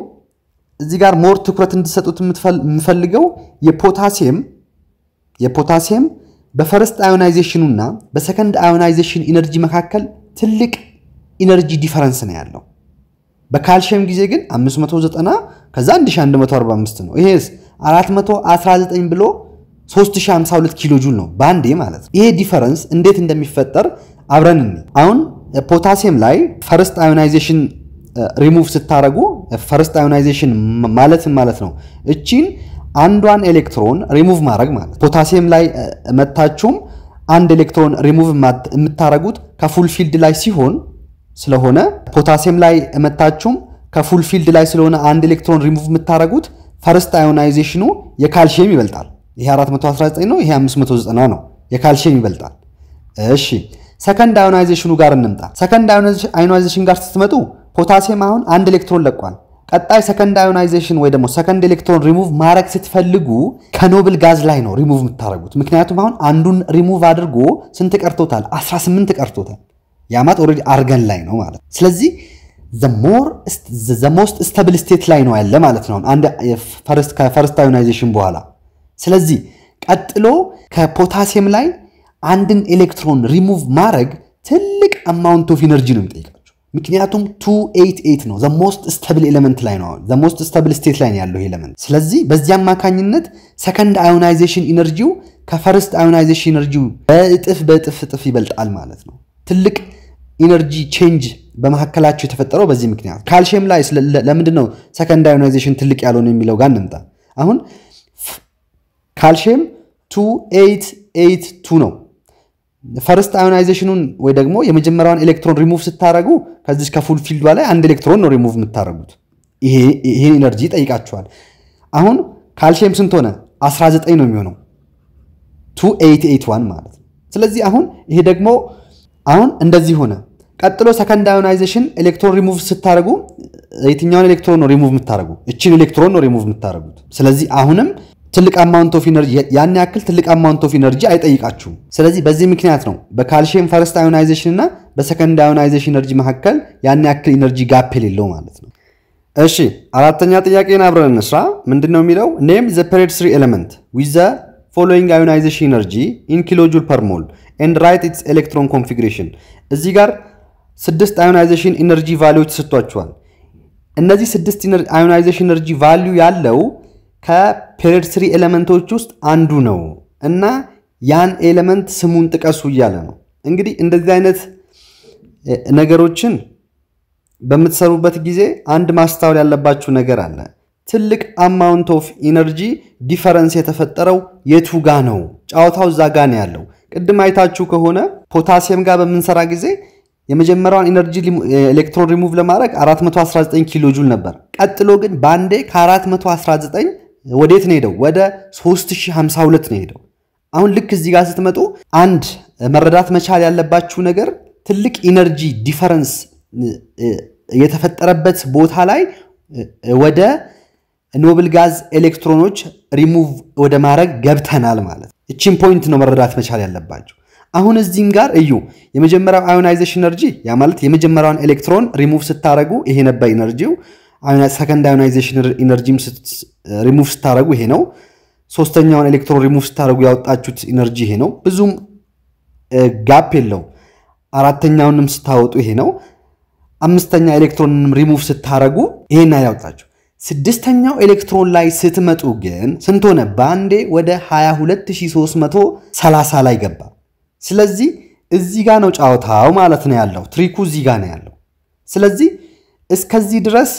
A: እዚህ ጋር ሞር ትኩረት እንድሰጡት የምፈልገው የፖታሲየም የፖታሲየም በፈርስት አዮናይዜሽኑ እና በሰከንድ አዮናይዜሽን ኢነርጂ መካከል ትልቅ ኢነርጂ ዲፈረንስ ነው ያለው። በካልሽየም ጊዜ ግን 590 ከዛ 1145 ነው። ይሄስ 419 ብሎ 3052 ኪሎ ጁል ነው በአንዴ ማለት ነው። ይሄ ዲፈረንስ እንዴት እንደሚፈጠር አብረን አሁን ፖታሲየም ላይ ፈርስት አዮናይዜሽን ሪሙቭ ስታደረጉ ፈርስት አዮናይዜሽን ማለትን ማለት ነው። እቺን አንዷን ኤሌክትሮን ሪሙቭ ማድረግ ማለት ፖታሲየም ላይ መታችሁም አንድ ኤሌክትሮን ሪሙቭ የምታደረጉት ከፉል ፊልድ ላይ ሲሆን ስለሆነ ፖታሲየም ላይ መታችሁም ከፉል ፊልድ ላይ ስለሆነ አንድ ኤሌክትሮን ሪሙቭ የምታደረጉት ፈርስት አዮናይዜሽኑ የካልሽየም ይበልጣል። ይሄ 419 ነው፣ ይሄ 590 ነው። የካልሽየም ይበልጣል። እሺ ሰከንድ አዮናይዜሽኑ ጋር እንምጣ። ሰከንድ አዮናይዜሽን ጋር ስትመጡ ፖታሲየም አሁን አንድ ኤሌክትሮን ለቋል። ቀጣይ ሰከንድ አዮናይዜሽን ወይ ደግሞ ሰከንድ ኤሌክትሮን ሪሙቭ ማድረግ ስትፈልጉ ከኖብል ጋዝ ላይ ነው ሪሙቭ የምታደረጉት። ምክንያቱም አሁን አንዱን ሪሙቭ አድርጎ ስንት ቀርቶታል? 18 ቀርቶታል። የአማት ኦልሬዲ አርገን ላይ ነው ማለት ስለዚህ ዘሞስት ስተብል ስቴት ላይ ነው ያለ ማለት ነው ከፈርስት አዮናይዜሽን በኋላ። ስለዚህ ቀጥሎ ከፖታሲየም ላይ አንድን ኤሌክትሮን ሪሙቭ ማድረግ ትልቅ አማውንት ኦፍ ኢነርጂ ነው የሚጠይቀው። ምክንያቱም 288 ነው ዘ ሞስት ስተብል ኤሌመንት ላይ ነው ዘ ሞስት ስተብል ስቴት ላይ ነው ያለው ኤሌመንት። ስለዚህ በዚህ አማካኝነት ሰከንድ አዮናይዜሽን ኢነርጂው ከፈርስት አዮናይዜሽን ኢነርጂው በእጥፍ በእጥፍ እጥፍ ይበልጣል ማለት ነው። ትልቅ ኢነርጂ ቼንጅ በመካከላቸው የተፈጠረው በዚህ ምክንያት። ካልሽየም ላይ ለምንድን ነው ሰከንድ አዮናይዜሽን ትልቅ ያልሆነ የሚለው ጋር እንምጣ። አሁን ካልሽየም 2882 ነው። ፈርስት አዮናይዜሽኑን ወይ ደግሞ የመጀመሪያውን ኤሌክትሮን ሪሙቭ ስታደረጉ ከዚች ከፉል ፊልዷ ላይ አንድ ኤሌክትሮን ነው ሪሙቭ የምታደርጉት። ይሄ ኢነርጂ ይጠይቃችኋል። አሁን ካልሽየም ስንት ሆነ? 19 ነው የሚሆነው 2881 ማለት ነው። ስለዚህ አሁን ይሄ ደግሞ አሁን እንደዚህ ሆነ። ቀጥሎ ሰከንድ አዮናይዜሽን ኤሌክትሮን ሪሙቭ ስታደርጉ የትኛውን ኤሌክትሮን ነው ሪሙቭ የምታደርጉ? እችን ኤሌክትሮን ነው ሪሙቭ የምታደርጉት። ስለዚህ አሁንም ትልቅ አማውንት ኦፍ ኢነርጂ ያን ያክል ትልቅ አማውንት ኦፍ ኢነርጂ አይጠይቃችሁም። ስለዚህ በዚህ ምክንያት ነው በካልሽየም ፈርስት አዮናይዜሽን እና በሰከንድ አዮናይዜሽን ኢነርጂ መካከል ያን ያክል ኢነርጂ ጋፕ የሌለው ማለት ነው። እሺ አራተኛ ጥያቄን አብረን እንስራ። ምንድን ነው የሚለው? ኔም ዘ ፔሪድ ስሪ ኤለመንት ዊዝ ዘ ፎሎዊንግ አዮናይዜሽን ኢነርጂ ኢን ኪሎጁል ፐር ሞል ኤንድ ራይት ኢትስ ኤሌክትሮን ኮንፊግሬሽን። እዚህ ጋር ስድስት አዮናይዜሽን ኢነርጂ ቫሊዎች ተሰጥቷቸዋል። እነዚህ ስድስት አዮናይዜሽን ኢነርጂ ቫሊዩ ያለው ከፔሪድ ስሪ ኤሌመንቶች ውስጥ አንዱ ነው እና ያን ኤሌመንት ስሙን ጥቀሱ እያለ ነው። እንግዲህ እንደዚህ አይነት ነገሮችን በምትሰሩበት ጊዜ አንድ ማስታወል ያለባችሁ ነገር አለ። ትልቅ አማውንት ኦፍ ኢነርጂ ዲፈረንስ የተፈጠረው የቱ ጋ ነው? ጨዋታው እዛ ጋ ነው ያለው። ቅድም አይታችሁ ከሆነ ፖታሲየም ጋር በምንሰራ ጊዜ የመጀመሪያውን ኢነርጂ ኤሌክትሮን ሪሙቭ ለማድረግ 419 ኪሎ ጁል ነበር። ቀጥሎ ግን በአንዴ ከ419 ወዴት ነው ሄደው? ወደ 3052 ነው ሄደው። አሁን ልክ እዚህ ጋር ስትመጡ አንድ መረዳት መቻል ያለባችሁ ነገር ትልቅ ኢነርጂ ዲፈረንስ የተፈጠረበት ቦታ ላይ ወደ ኖብል ጋዝ ኤሌክትሮኖች ሪሙቭ ወደ ማድረግ ገብተናል ማለት እቺን ፖይንት ነው መረዳት መቻል ያለባቸው። አሁን እዚህም ጋር እዩ። የመጀመሪያው አዮናይዜሽን ኤነርጂ ያ ማለት የመጀመሪያውን ኤሌክትሮን ሪሙቭ ስታደረጉ ይሄ ነበር ኤነርጂው። ሰከንድ አዮናይዜሽን ኢነርጂም ሪሙቭ ስታደረጉ ይሄ ነው። ሶስተኛውን ኤሌክትሮን ሪሙቭ ስታደረጉ ያወጣችሁት ኢነርጂ ይሄ ነው። ብዙም ጋፕ የለው። አራተኛውንም ስታወጡ ይሄ ነው። አምስተኛ ኤሌክትሮንንም ሪሙቭ ስታደረጉ ይሄን ያወጣችሁ። ስድስተኛው ኤሌክትሮን ላይ ስትመጡ ግን ስንት ሆነ? በአንዴ ወደ 22330 ላይ ገባ። ስለዚህ እዚህ ጋ ነው ጫውታው ማለት ነው ያለው። ትሪኩ እዚህ ጋ ነው ያለው። ስለዚህ እስከዚህ ድረስ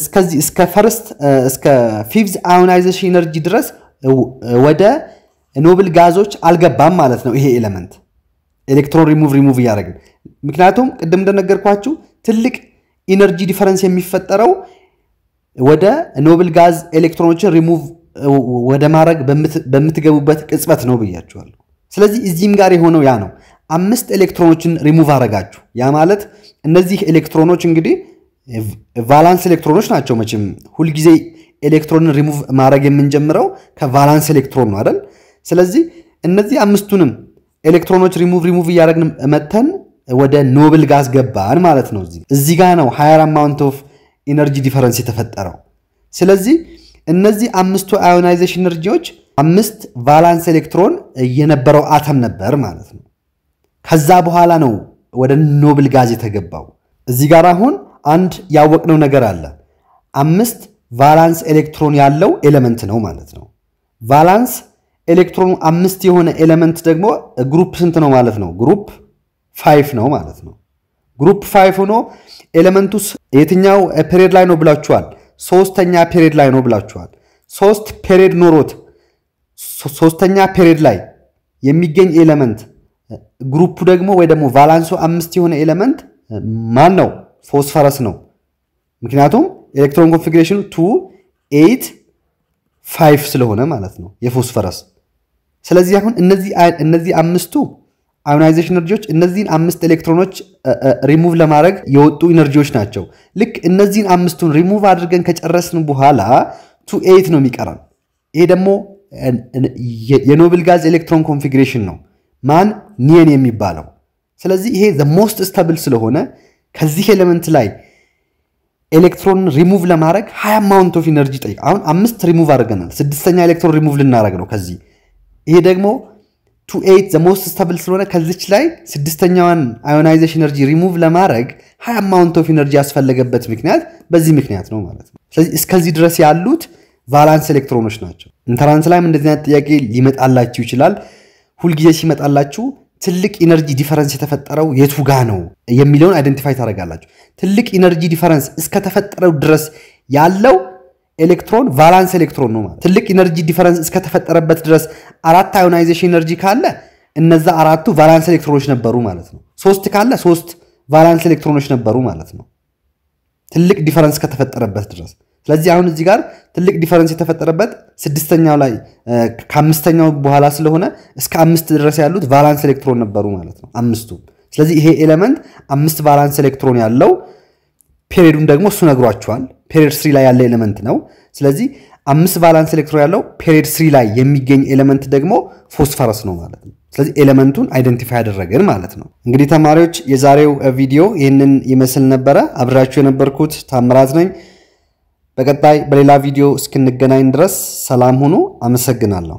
A: እስከዚህ እስከ ፈርስት እስከ ፊቭዝ አዮናይዜሽን ኤነርጂ ድረስ ወደ ኖብል ጋዞች አልገባም ማለት ነው። ይሄ ኤሌመንት ኤሌክትሮን ሪሙቭ ሪሙቭ እያደረግን ምክንያቱም ቅድም እንደነገርኳችሁ ትልቅ ኢነርጂ ዲፈረንስ የሚፈጠረው ወደ ኖብል ጋዝ ኤሌክትሮኖችን ሪሙቭ ወደ ማድረግ በምትገቡበት ቅጽበት ነው ብያችኋል። ስለዚህ እዚህም ጋር የሆነው ያ ነው። አምስት ኤሌክትሮኖችን ሪሙቭ አረጋችሁ። ያ ማለት እነዚህ ኤሌክትሮኖች እንግዲህ ቫላንስ ኤሌክትሮኖች ናቸው። መቼም ሁልጊዜ ኤሌክትሮንን ሪሙቭ ማድረግ የምንጀምረው ከቫላንስ ኤሌክትሮን ነው አይደል? ስለዚህ እነዚህ አምስቱንም ኤሌክትሮኖች ሪሙቭ ሪሙቭ እያደረግን መተን ወደ ኖብል ጋዝ ገባን ማለት ነው። እዚህ ጋ ነው ሃየር አማውንት ኦፍ ኢነርጂ ዲፈረንስ የተፈጠረው። ስለዚህ እነዚህ አምስቱ አዮናይዜሽን ኤነርጂዎች አምስት ቫላንስ ኤሌክትሮን የነበረው አተም ነበር ማለት ነው። ከዛ በኋላ ነው ወደ ኖብል ጋዝ የተገባው። እዚህ ጋር አሁን አንድ ያወቅነው ነገር አለ። አምስት ቫላንስ ኤሌክትሮን ያለው ኤሌመንት ነው ማለት ነው። ቫላንስ ኤሌክትሮኑ አምስት የሆነ ኤሌመንት ደግሞ ግሩፕ ስንት ነው ማለት ነው? ግሩፕ ፋይፍ ነው ማለት ነው። ግሩፕ ፋይፍ ሆኖ ኤሌመንቱ የትኛው ፔሪድ ላይ ነው ብላችኋል? ሶስተኛ ፔሪድ ላይ ነው ብላችኋል። ሶስት ፔሪድ ኖሮት ሶስተኛ ፔሪድ ላይ የሚገኝ ኤሌመንት ግሩፑ ደግሞ ወይ ደግሞ ቫላንሱ አምስት የሆነ ኤሌመንት ማን ነው? ፎስፈረስ ነው። ምክንያቱም ኤሌክትሮን ኮንፊግሬሽኑ ቱ ኤይት ፋይቭ ስለሆነ ማለት ነው የፎስፈረስ። ስለዚህ አሁን እነዚህ አምስቱ አዮናይዜሽን ኤነርጂዎች እነዚህን አምስት ኤሌክትሮኖች ሪሙቭ ለማድረግ የወጡ ኢነርጂዎች ናቸው። ልክ እነዚህን አምስቱን ሪሙቭ አድርገን ከጨረስን በኋላ ቱ ኤይት ነው የሚቀረን። ይሄ ደግሞ የኖብል ጋዝ ኤሌክትሮን ኮንፊግሬሽን ነው ማን ኒየን የሚባለው። ስለዚህ ይሄ ዘ ሞስት ስተብል ስለሆነ ከዚህ ኤሌመንት ላይ ኤሌክትሮን ሪሙቭ ለማድረግ ሀያ ማውንት ኦፍ ኢነርጂ ጠይቅ። አሁን አምስት ሪሙቭ አድርገናል። ስድስተኛ ኤሌክትሮን ሪሙቭ ልናደረግ ነው ከዚህ ይሄ ደግሞ ቱ ኤይት ዘ ሞስት ስታብል ስለሆነ ከዚች ላይ ስድስተኛዋን አዮናይዜሽን ኤነርጂ ሪሙቭ ለማድረግ ሀያ አማውንት ኦፍ ኢነርጂ ያስፈለገበት ምክንያት በዚህ ምክንያት ነው ማለት ነው። ስለዚህ እስከዚህ ድረስ ያሉት ቫላንስ ኤሌክትሮኖች ናቸው። ኢንተራንስ ላይም እንደዚህ አይነት ጥያቄ ሊመጣላችሁ ይችላል። ሁልጊዜ ሲመጣላችሁ ትልቅ ኢነርጂ ዲፈረንስ የተፈጠረው የቱ ጋ ነው የሚለውን አይደንቲፋይ ታደርጋላችሁ። ትልቅ ኢነርጂ ዲፈረንስ እስከተፈጠረው ድረስ ያለው ኤሌክትሮን ቫላንስ ኤሌክትሮን ነው ማለት። ትልቅ ኢነርጂ ዲፈረንስ እስከተፈጠረበት ድረስ አራት አዮናይዜሽን ኢነርጂ ካለ እነዛ አራቱ ቫላንስ ኤሌክትሮኖች ነበሩ ማለት ነው። ሶስት ካለ ሶስት ቫላንስ ኤሌክትሮኖች ነበሩ ማለት ነው። ትልቅ ዲፈረንስ ከተፈጠረበት ድረስ ስለዚህ አሁን እዚህ ጋር ትልቅ ዲፈረንስ የተፈጠረበት ስድስተኛው ላይ ከአምስተኛው በኋላ ስለሆነ እስከ አምስት ድረስ ያሉት ቫላንስ ኤሌክትሮን ነበሩ ማለት ነው አምስቱ። ስለዚህ ይሄ ኤሌመንት አምስት ቫላንስ ኤሌክትሮን ያለው ፔሪዱን ደግሞ እሱ ነግሯቸዋል። ፔሪድ ስሪ ላይ ያለ ኤሌመንት ነው። ስለዚህ አምስት ቫላንስ ኤሌክትሮን ያለው ፔሪድ ስሪ ላይ የሚገኝ ኤሌመንት ደግሞ ፎስፈረስ ነው ማለት ነው። ስለዚህ ኤሌመንቱን አይደንቲፋይ ያደረግን ማለት ነው። እንግዲህ ተማሪዎች የዛሬው ቪዲዮ ይህንን ይመስል ነበረ። አብራችሁ የነበርኩት ታምራት ነኝ። በቀጣይ በሌላ ቪዲዮ እስክንገናኝ ድረስ ሰላም ሁኑ። አመሰግናለሁ።